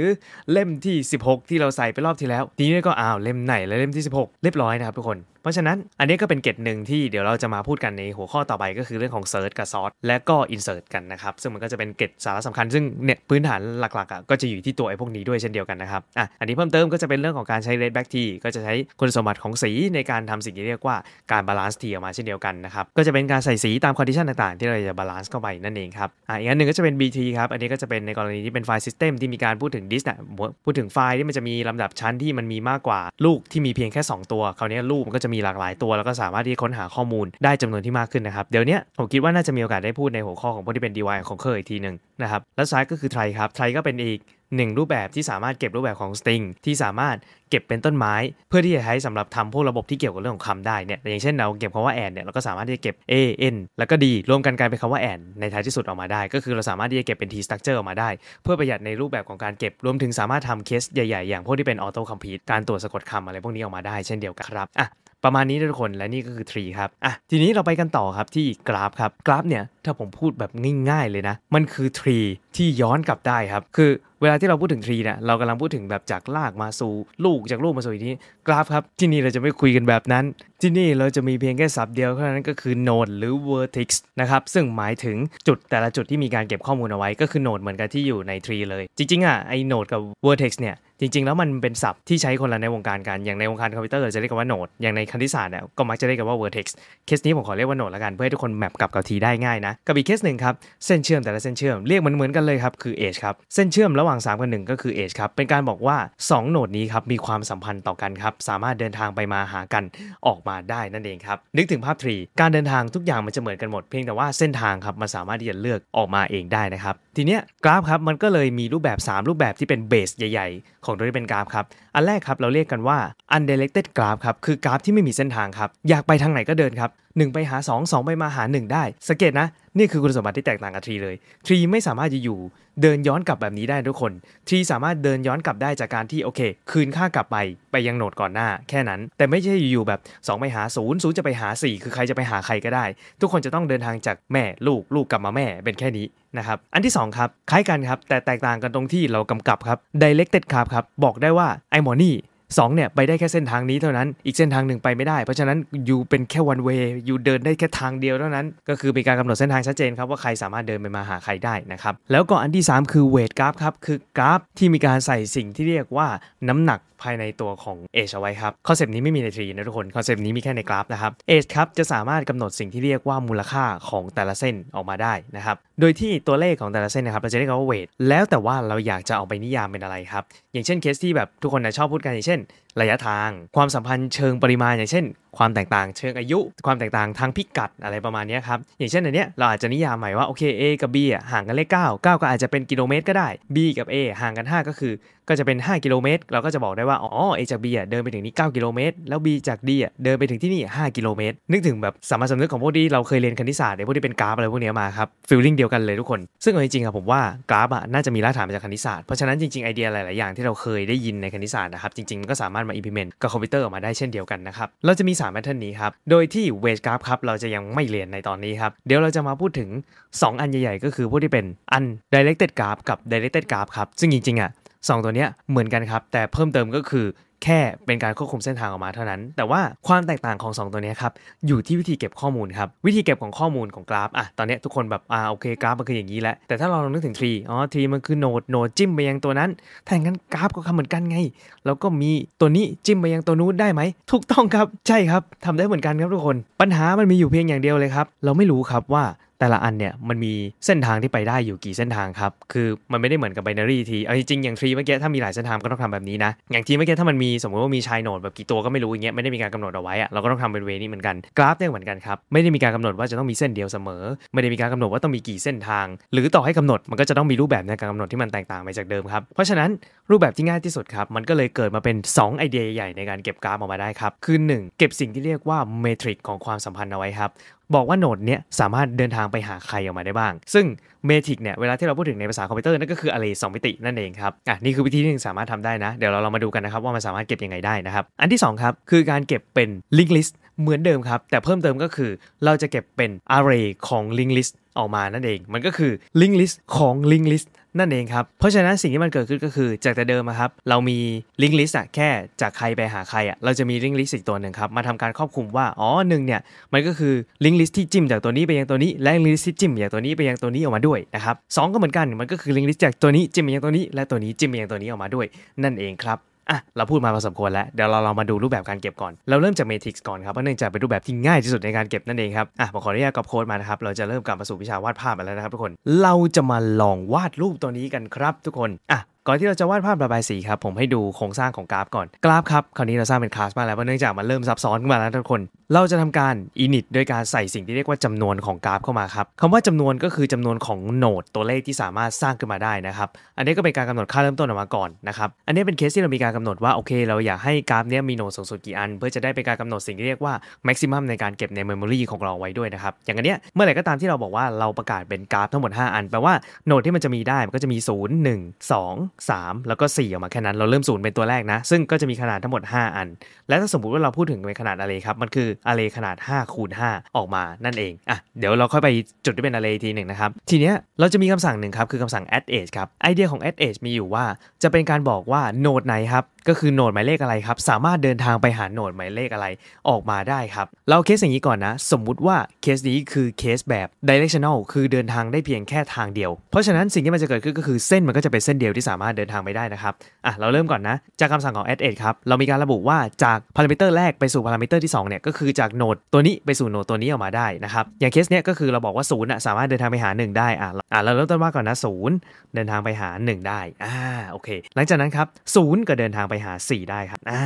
เล่มที่ 16 ที่เราใส่ไปรอบที่แล้วทีนี้ก็อ้าวเล่มไหนแล้วเล่มที่ 16 เรียบร้อยนะครับทุกคนเพราะฉะนั้นอันนี้ก็เป็นเกตหนึ่งที่เดี๋ยวเราจะมาพูดกันในหัวข้อต่อไปก็คือเรื่องของเซิร์ชกับซอสและก็อินเสิร์ตกันนะครับ ซึ่งมันก็จะเป็นเกตสาระสำคัญซึ่งเนี่ยพื้นฐานหลักๆอ่ะก็จะอยู่ที่ตัวไอ้พวกนี้ด้วยเช่นเดียวกันนะครับอ่ะอันนี้เพิ่มเติมก็จะเป็นเรื่องของการใช้รดแบ็กทีก็จะใช้คุณสมบัติของสีในการทำสิ่งที่เรียกว่าการบาลานซ์ทีออกมาเช่นเดียวกันนะครับก็จะเป็นการใส่สีตามคอนดิชันต่างๆ ที่เราจะบาลานซ์เข้าไปนั่นเองครับอ่ะอีกอันหนึ่งก็จะเป็น BT ครับอันนี้ก็จะเป็นในกรณีที่เป็นไฟล์ซิสเต็มที่มีการพูดถึงดิสนะพูดถึงไฟล์ที่มันจะมีลำดับชั้นที่มันมีมากกว่าลูกที่มีเพียงแค่ 2 ตัวคราวนี้ลูกมันก็จะะมีหลากหลายตัวแล้วก็สามารถที่ค้นหาข้อมูลได้จำนวนที่มากขึ้นนะครับ เดี๋ยวนี้ผมคิดว่าน่าจะมีโอกาสได้พูดในหัวข้อของพวกที่เป็น DIY ของเคอร์อีกทีหนึ่งนะครับ และซ้ายก็คือไทรครับไทรก็เป็นอีกหนึ่งรูปแบบที่สามารถเก็บรูปแบบของสตริงที่สามารถเก็บเป็นต้นไม้ เพื่อที่จะใช้สำหรับทำพวกระบบที่เกี่ยวกับเรื่องของคำได้เนี่ยอย่างเช่นเราเก็บคำว่าแอนเนี่ยเราก็สามารถที่จะเก็บ a n แล้วก็ดีรวมกันกลายเป็นคำว่าแอนในท้ายที่สุดออกมาได้ก็คือเราสามารถที่จะเก็บเป็น t structure ออกมาได้ เพื่อประหยัดในรูปแบบของการเก็บ รวมถึงสามารถทำเคสใหญ่ๆอย่างพวกที่เป็นออโต้คอมพิวต์การตรวจสะกดคำอะไรพวกนี้ออกมาได้เช่นเดียวกันครับอ่ะประมาณนี้ทุกคนและนี่ก็คือ 3 ครับ อ่ะ ทีนี้เราไปกันต่อครับที่กราฟครับ กราฟเนี่ยถ้าผมพูดแบบง่ายๆเลยนะมันคือทรีที่ย้อนกลับได้ครับคือเวลาที่เราพูดถึงทรีเนี่ยเรากำลังพูดถึงแบบจากลากมาสู่ลูกจากลูกมาสู่นี้กราฟครับที่นี่เราจะไม่คุยกันแบบนั้น ที่นี่เราจะมีเพียงแค่ศัพท์เดียวเท่านั้นก็คือโนดหรือ vertex นะครับซึ่งหมายถึงจุดแต่ละจุดที่มีการเก็บข้อมูลเอาไว้ก็คือโนดเหมือนกันที่อยู่ในทรีเลยจริงๆอ่ะไอโนดกับ vertex เนี่ยจริงๆแล้วมันเป็นศัพท์ที่ใช้คนละในวงการกันอย่างในวงการคอมพิวเตอร์จะเรียกว่าโนดอย่างในคณิตศาสตร์เนี่ยก็มักจะเรียกว่า vertex เคสนี้ผมขอเรียกว่าโนดละกันเพื่อให้ทุกคนแมปกับกับทีได้ง่ายนะะกับอีกเคสหนึ่งครับเส้นเชื่อมแต่ละเส้นเชื่อมเรียกมันเหมือนกันเลยครับ คือ edge ครับเส้นเชื่อมระหว่าง3กับ1ก็คือ edge ครับเป็นการบอกว่า 2 โหนดนี้ครับมีความสัมพันธ์ต่อกันครับ สามารถเดินทางไปมาหากันออกมาได้นั่นเองครับนึกถึงภาพทรีการเดินทางทุกอย่างมันจะเหมือนกันหมดเพียงแต่ว่าเส้นทางครับ มันสามารถที่จะเลือกออกมาเองได้นะครับทีเนี้ยกราฟครับมันก็เลยมีรูปแบบ 3 รูปแบบที่เป็นเบสใหญ่ๆของตัวที่เป็นกราฟครับอันแรกครับเราเรียกกันว่า undirected graph ครับคือกราฟที่ไม่มีเส้นทางครับอยากไปทางไหนก็เดินครับ1 ไปหา2 2ไปมาหา 1 ได้ สังเกตนะ นี่คือคุณสมบัติที่แตกต่างกับทรีเลยทรีไม่สามารถจะอยู่เดินย้อนกลับแบบนี้ได้ทุกคนทรีสามารถเดินย้อนกลับได้จากการที่โอเค คืนค่ากลับไป ไปยังโหนดก่อนหน้าแค่นั้น แต่ไม่ใช่อยู่แบบ 2 ไปหา0 0จะไปหา 4 คือใครจะไปหาใครก็ได้ ทุกคนจะต้องเดินทางจากแม่ลูกลูกกลับมาแม่เป็นแค่นี้นะครับอันที่2ครับคล้ายกันครับแต่แตกต่างกันตรงที่เรากำกับครับ directed ครับครับบอกได้ว่าไอหมอนี่2เนี่ยไปได้แค่เส้นทางนี้เท่านั้น อีกเส้นทางหนึ่งไปไม่ได้ เพราะฉะนั้นอยู่เป็นแค่วันเวย์ อยู่เดินได้แค่ทางเดียวเท่านั้น ก็คือมีการกำหนดเส้นทางชัดเจนครับว่าใครสามารถเดินไปมาหาใครได้นะครับ แล้วก็อันที่ 3 คือเวทกราฟครับ คือกราฟที่มีการใส่สิ่งที่เรียกว่าน้ำหนักภายในตัวของเอชเอาไว้ครับคอนเซปต์นี้ไม่มีในทรีนะทุกคนคอนเซปต์นี้มีแค่ในกราฟนะครับเอชครับจะสามารถกำหนดสิ่งที่เรียกว่ามูลค่าของแต่ละเส้นออกมาได้นะครับ โดยที่ตัวเลขของแต่ละเส้นนะครับเราจะเรียกว่าเวท แล้วแต่ว่าเราอยากจะเอาไปนิยามเป็นอะไรครับอย่างเช่นเคสที่แบบทุกคนนะชอบพูดกันอย่างเช่น Aaron ระยะทางความสัมพันธ์เชิงปริมาณอย่างเช่น ความแตกต่างเชิงอายุ ความแตกต่างทางพิกัดอะไรประมาณนี้ครับ อย่างเช่นอันเนี้ยเราอาจจะนิยามใหม่ว่าโอเค A กับ B อ่ะห่างกันเลข9 9 ก็อาจจะเป็นกิโลเมตร ก็ได้ B กับ A ห่างกัน 5 ก็คือก็จะเป็น 5 กิโลเมตร เราก็จะบอกได้ว่า อ๋อ A จาก B อ่ะเดินไปถึงนี่ 9 กิโลเมตร แล้ว B จาก D อ่ะเดินไปถึงที่นี่5กิโลเมตร นึกถึงแบบสามัญสำนึกของพวกที่เราเคยเรียนคณิตศาสตร์ในพวกที่เป็นกราฟอะไรพวกนี้มาครับฟิลลิ่งเดียวกันเลยทุกคนซึ่งจริงๆอบผมว่ากราฟอะน่าจะมีรากฐานมาจากคณิตศาสตร์เพราะฉะนั้นจริงๆไอเดียหลายๆอย่างที่เราเคยได้ยินในคณิตศาสตร์นะครับจริงๆก็สามารถารถมา implement กับคอมพิวเตอร์ออกมาได้เช่นเดียวกันนะครับ เราจะมี3 pattern นี้ครับ โดยที่ w d g e graph ครับ เราจะยังไม่เรียนในตอนนี้ครับ เดี๋ยวเราจะมาพูดถึง 2 อันใหญ่ๆ ก็คือพวกที่เป็นอัน directed graph กับ directed graph ครับ ซึ่งจริง ๆอ่ะสองตัวเนี้ยเหมือนกันครับ แต่เพิ่มเติมก็คือแค่เป็นการควบคุมเส้นทางออกมาเท่านั้น แต่ว่าความแตกต่างของ 2 ตัวนี้ครับ อยู่ที่วิธีเก็บข้อมูลครับ วิธีเก็บของข้อมูลของกราฟ อ่ะ ตอนนี้ทุกคนแบบอ่าโอเคกราฟมันคืออย่างนี้แหละ แต่ถ้าเราลองนึกถึงทรีอ๋อทรีมันคือโนดโนดจิ้มไปยังตัวนั้นถ้าอย่างนั้นกราฟก็ทำเหมือนกันไง แล้วก็มีตัวนี้จิ้มไปยังตัวนู้นได้ไหมถูกต้องครับ ใช่ครับ ทำได้เหมือนกันครับทุกคน ปัญหามันมีอยู่เพียงอย่างเดียวเลยครับ เราไม่รู้ครับว่าแต่ละอันเนี่ยมันมีเส้นทางที่ไปได้อยู่กี่เส้นทางครับ คือมันไม่ได้เหมือนกับไบนารีทีเอาจริงอย่างทรีเมื่อกี้ถ้ามีหลายเส้นทางก็ต้องทำแบบนี้นะอย่างทีเมื่อกี้ถ้ามันมีสมมติว่ามีชายโหนดแบบกี่ตัวก็ไม่รู้อย่างเงี้ยไม่ได้มีการกำหนดเอาไว้อะเราก็ต้องทำเป็นเวนี้เหมือนกันกราฟเนี่ยเหมือนกันครับไม่ได้มีการกำหนดว่าจะต้องมีเส้นเดียวเสมอ ไม่ได้มีการกำหนดว่าต้องมีกี่เส้นทาง หรือต่อให้กำหนดมันก็จะต้องมีรูปแบบในการกำหนดที่มันแตกต่างไปจากเดิมครับเพราะฉะนั้นรูปแบบที่ง่ายที่สุดครับมันก็เลยเกิดมาเป็น2ไอเดียใหญ่ในการเก็บกราฟออกมาได้ครับคือ1เก็บสิ่งที่เรียกว่าเมทริกของความสัมพันธ์เอาไว้ครับบอกว่าโหนดเนี้ยสามารถเดินทางไปหาใครออกมาได้บ้าง ซึ่งเมทิกเนี่ยเวลาที่เราพูดถึงในภาษาคอมพิวเตอร์นั่นก็คืออะไรงมิตินั่นเองครับ อ่ะนี่คือวิธีที่สามารถทำได้นะ เดี๋ยวเราลองมาดูกันนะครับว่ามันสามารถเก็บยังไงได้นะครับ อันที่ 2ครับคือการเก็บเป็นลิงก์ลิสต์เหมือนเดิมครับ แต่เพิ่มเติมก็คือ เราจะเก็บเป็น array ของ link list ออกมานั่นเอง มันก็คือ link list ของ link list นั่นเองครับ เพราะฉะนั้นสิ่งที่มันเกิดขึ้นก็คือจากแต่เดิมครับเรามีลิงก์ลิสต์อะแค่จากใครไปหาใครอะเราจะมีลิงก์ลิสต์อีกตัวหนึ่งครับ มาทำการครอบคลุมว่าอ๋อหนึ่งเนี่ย มันก็คือลิงก์ลิสต์ที่จิ้มจากตัวนี้ไปยังตัวนี้และลิงก์ลิสต์ที่จิ้มจากตัวนี้ไปยังตัวนี้ออกมาด้วยนะครับสองก็เหมือนกันมันก็คือลิงก์ลิสต์จากตัวนี้จิ้มไปยังตัวนี้และตัวนี้จิ้มไปยังตัวนี้ออกมาด้วย นั่นเองครับอ่ะเราพูดมาพอสมควรแล้ว เดี๋ยวเราลองมาดูรูปแบบการเก็บก่อน เราเริ่มจากเมทริกซ์ก่อนครับเพราะเนื่องจากเป็นรูปแบบที่ง่ายที่สุดในการเก็บนั่นเองครับอ่ะผมขออนุญาตกอบโค้ดมานะครับ เราจะเริ่มกลับมาสู่วิชาวาดภาพแล้วนะครับทุกคนเราจะมาลองวาดรูปตัวนี้กันครับทุกคนอ่ะก่อนที่เราจะวาดภาพระบายสีครับ ผมให้ดูโครงสร้างของกราฟก่อน กราฟครับ คราวนี้เราสร้างเป็นคลาสมาแล้วเพราะเนื่องจากมันเริ่มซับซ้อนขึ้นมาแล้วทุกคน เราจะทำการินิตโดยการใส่สิ่งที่เรียกว่าจำนวนของกราฟเข้ามาครับคำว่าจำนวนก็คือจำนวนของโนดตัวเลขที่สามารถสร้างขึ้นมาได้นะครับ อันนี้ก็เป็นการกำหนดค่าเริ่มต้นออกมาก่อนนะครับ อันนี้เป็นเคสที่เรามีการกำหนดว่าโอเค เราอยากให้กราฟเนี้ยมีโนดสูงสุดกี่อัน เพื่อจะได้เป็นการกำหนดสิ่งที่เรียกว่า maximum ในการเก็บในเมมโมรีของเราไว้ด้วยนะครับ อย่างอันเนี้ยเมื่อไหร่ก็ตามที่เราบอกว่าเราประกาศเป็นกราฟทั้งหมด 5 อันแปลว่าโนดที่มันจะมีได้มันก็จะมี 0 1 2 3 แล้วก็ 4 ออกมาแค่นั้นเราเริ่มศูนย์เป็นตัวแรกนะ ซึ่งก็จะมีขนาดทั้งหมด 5 อัน และถ้าสมมติว่าเราพูดถึงเป็นขนาดอะไรครับ มันคืออะไรขนาด5คูณ5ออกมานั่นเองอ่ะเดี๋ยวเราค่อยไปจุดที่เป็นอะไรทีหนึ่งนะครับ ทีเนี้ยเราจะมีคำสั่งหนึ่งครับ คือคำสั่ง add age ครับไอเดียของ add age มีอยู่ว่า จะเป็นการบอกว่าโนดไหนครับก็คือโนดหมายเลขอะไรครับสามารถเดินทางไปหาโนดหมายเลขอะไรออกมาได้ครับเราเคสอย่างนี้ก่อนนะสมมุติว่าเคสนี้คือเคสแบบ directional คือเดินทางได้เพียงแค่ทางเดียวเพราะฉะนั้นสิ่งที่มันจะเกิดขึ้นก็คือเส้นมันก็จะเป็นเส้นเดียวที่สามารถารถเดินทางไปได้นะครับอ่ะเราเริ่มก่อนนะจากคำสั่งของ add ครับเรามีการระบุว่าจากพารามิเตอร์แรกไปสู่พารามิเตอร์ที่2เนี่ยก็คือจากโนดตัวนี้ไปสู่โนดตัวนี้ออกมาได้นะครับอย่างเคสเนี้ยก็คือเราบอกว่า0นย์สามารถเดินทางไปหา 1 ได้อ่ะอ่ะเราเริ่มต้นว่าก่อนนะ0เดินทางไปหา 1 ได้อ่าโอเค หลังจากนั้นครับศูนย์ก็เดินทางไปหา4 ได้ครับอ่า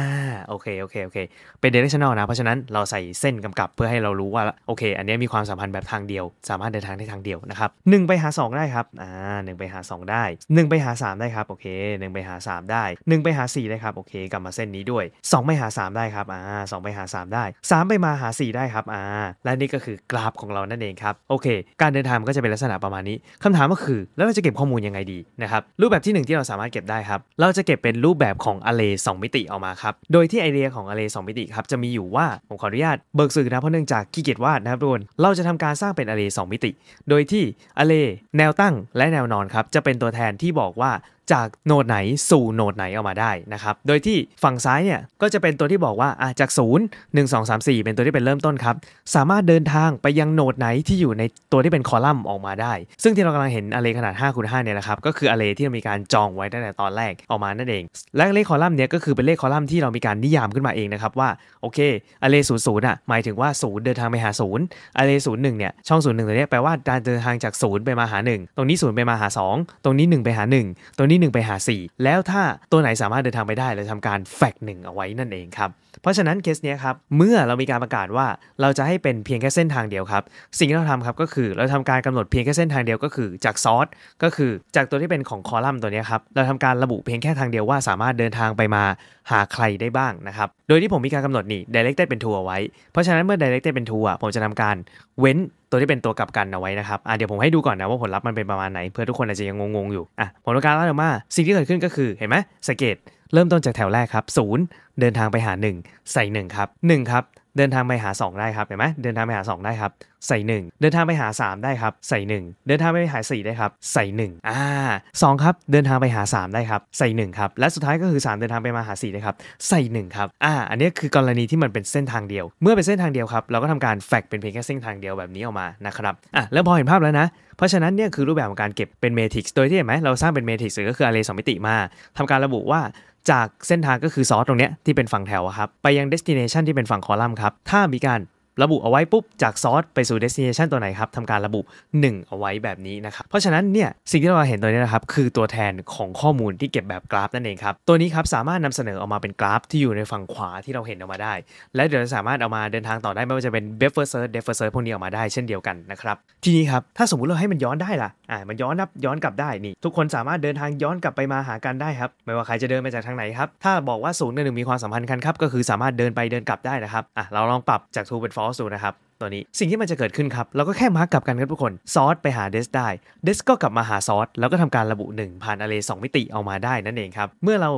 โอเคโอเคโอเคเป็นดเ r e ชั่นแนลนะเพราะฉะนั้นเราใส่เส้นกำกับเพื่อให้เรารู้ว่าโอเค อันนี้มีความสัมพันธ์แบบทางเดียว สามารถเดินทางได้ทางเดียวนะครับงไปหา 2 ได้ครับอ่างไปหา 2 ได้1ไปหา3 ได้ครับับโอเค1ไปหา 3 ได้ 1 ไปหา 4 ได้ครับโอเค กลับมาเส้นนี้ด้วย 2 ไปหา 3 ได้ครับอ่าสไปหา 3 ได้ 3 ไปมาหา 4 ได้ครับอ่าและนี่ก็คือกราฟของเรานั่นเองครับโอเค การเดินทางก็จะเป็นลักษณะประมาณนี้ คำถามก็คือแล้วเราจะเก็บข้อมูลยังไงดีนะครับรูปแบบที่ 1 ที่เราสามารถเก็บได้ครับ เราจะเก็บเป็นรูปแบบของอะเลสองมิติออกมาครับโดยที่ไอเดียของอะเลสองมิติครับจะมีอยู่ว่าผมขออนุญาตเบิกสื่อนะเพราะเนื่องจากขี้เกียจวาดนะครับทุกคนเราจะทำการสร้างเป็นอะเลสองมิติ โดยที่อะเลแนวตั้งและแนวนอนครับจะเป็นตัวแทนที่บอก ว่าจากโหนดไหนสู่โหนดไหนออกมาได้นะครับ โดยที่ฝั่งซ้ายเนี่ยก็จะเป็นตัวที่บอกว่าจาก 0 1 2 3 4 เป็นตัวที่เป็นเริ่มต้นครับสามารถเดินทางไปยังโหนดไหนที่อยู่ในตัวที่เป็นคอลัมน์ออกมาได้ ซึ่งที่เรากำลังเห็นอะเลขนาด5คูณ5เนี่ยนะครับก็คืออะเลที่เรามีการจองไว้ตั้งแต่ตอนแรกออกมานั่นเองและเลขคอลัมน์เนี่ยก็คือเป็นเลขคอลัมน์ที่เรามีการนิยามขึ้นมาเองนะครับว่าโอเคอะเลศูนย์ศูนย์อ่ะหมายถึงว่าศูนย์เดินทางไปหาศูนย์อะเลศูนย์หนึ่งเนี่ยช่องศูนย์หนึ่งตัวนี้แปลว่าการเดินทางจากศูนย์ไปมาหา1 ตรงนี้ศูนย์ไปมาหา2 ตรงนี้ 1 ไปหา 1ตรงนี้1ไปหา 4 แล้วถ้าตัวไหนสามารถเดินทางไปได้ เราทำการ แฟกหนึ่งเอาไว้นั่นเองครับเพราะฉะนั้นเคสเนี้ยครับเมื่อเรามีการประกาศว่าเราจะให้เป็นเพียงแค่เส้นทางเดียวครับสิ่งที่เราทำครับก็คือเราทำการกำหนดเพียงแค่เส้นทางเดียวก็คือจากซอสก็คือจากตัวที่เป็นของคอลัมน์ตัวนี้ครับเราทำการระบุเพียงแค่ทางเดียวว่า สามารถเดินทางไปมาหาใครได้บ้างนะครับโดยที่ผมมีการกำหนดนี่ directed เป็นทัวร์ไว้เพราะฉะนั้นเมื่อ directed เป็นทัวร์ผมจะทำการเว้นตัวที่เป็นตัวกลับกันเอาไว้นะครับอ่ะเดี๋ยวผมให้ดูก่อนนะว่าผลลัพธ์มันเป็นประมาณไหน เพื่อทุกคนอาจจะยังงงๆอยู่ อ่ะผลการล่าออกมาสิ่งที่เกิดขึ้นก็คือ เห็นไหมสเกต เริ่มต้นจากแถวแรกครับ 0 เดินทางไปหา 1 ใส่ 1 ครับ 1 ครับเดินทางไปหา 2 ได้ครับเห็นไหมเดินทางไปหา 2 ได้ครับ ใส่ 1 เดินทางไปหา 3 ได้ครับ ใส่ 1 เดินทางไปหา 4 ได้ครับ ใส่1อ่า2ครับ เดินทางไปหา 3 ได้ครับ ใส่1ครับและสุดท้ายก็คือ 3 เดินทางไปมาหา4ได้ครับใส่1ครับอ่าอันนี้คือกรณีที่มันเป็นเส้นทางเดียว เมื่อเป็นเส้นทางเดียวครับเราก็ทำการแฟกเป็นเพียงแค่เส้นทางเดียวแบบนี้ออกมานะครับอ่ะแล้วพอเห็นภาพแล้วนะ เพราะฉะนั้นเนี่ยคือรูปแบบของการเก็บเป็นเมทริกซ์โดยที่เห็นไหมเราสร้างเป็นเมทริกซ์ก็คืออาร์เรย์สองมิติมาทำการระบุว่าจากเส้นทางก็คือซอสตรงเนี้ยที่เป็นฝั่งแถวครับไปยังเดสติเนชันที่เป็นฝั่งคอลัมน์ครับถ้ามีการระบุเอาไว้ปุ๊บ จากซอสไปสู่ destination ตัวไหนครับทำการระบุ 1 เอาไว้แบบนี้นะครับ เพราะฉะนั้นเนี่ยสิ่งที่เราเห็นตัวนี้นะครับ คือตัวแทนของข้อมูลที่เก็บแบบกราฟนั่นเองครับ ตัวนี้ครับ สามารถนำเสนอออกมาเป็นกราฟที่อยู่ในฝั่งขวาที่เราเห็นออกมาได้ และเดี๋ยวสามารถเอามาเดินทางต่อได้ไม่ว่าจะเป็น b ร f เ e r search defer search พวกนี้ออกมาได้เช่นเดียวกันนะครับทีนี้ครับถ้าสมมติเราให้มันย้อนได้ล่ะอ่ามันย้อนนับย้อนกลับได้นี่ ทุกคนสามารถเดินทางย้อนกลับไปมาหากันได้ครับไม่ว่าใครจะเดินมาจากทางไหนครับถ้าบอกว่าศูนย์หนึ่งมีความสัมพันธ์กันครับก็คือสามารถเดินไปเดินกลับได้นะครับอ่ะเราลองปรับจากทูเป็นอสดูนะครับตัวนี้สิ่งที่มันจะเกิดขึ้นครับเราก็แค่มาร์กกลับกันครับทุกคนซอสไปหาเดสได้เดสก็กลับมาหาซอสแล้วก็ทำการระบุ 1 ผ่านอะเล2มิติออกมาได้นั่นเองครับ เมื่อเรา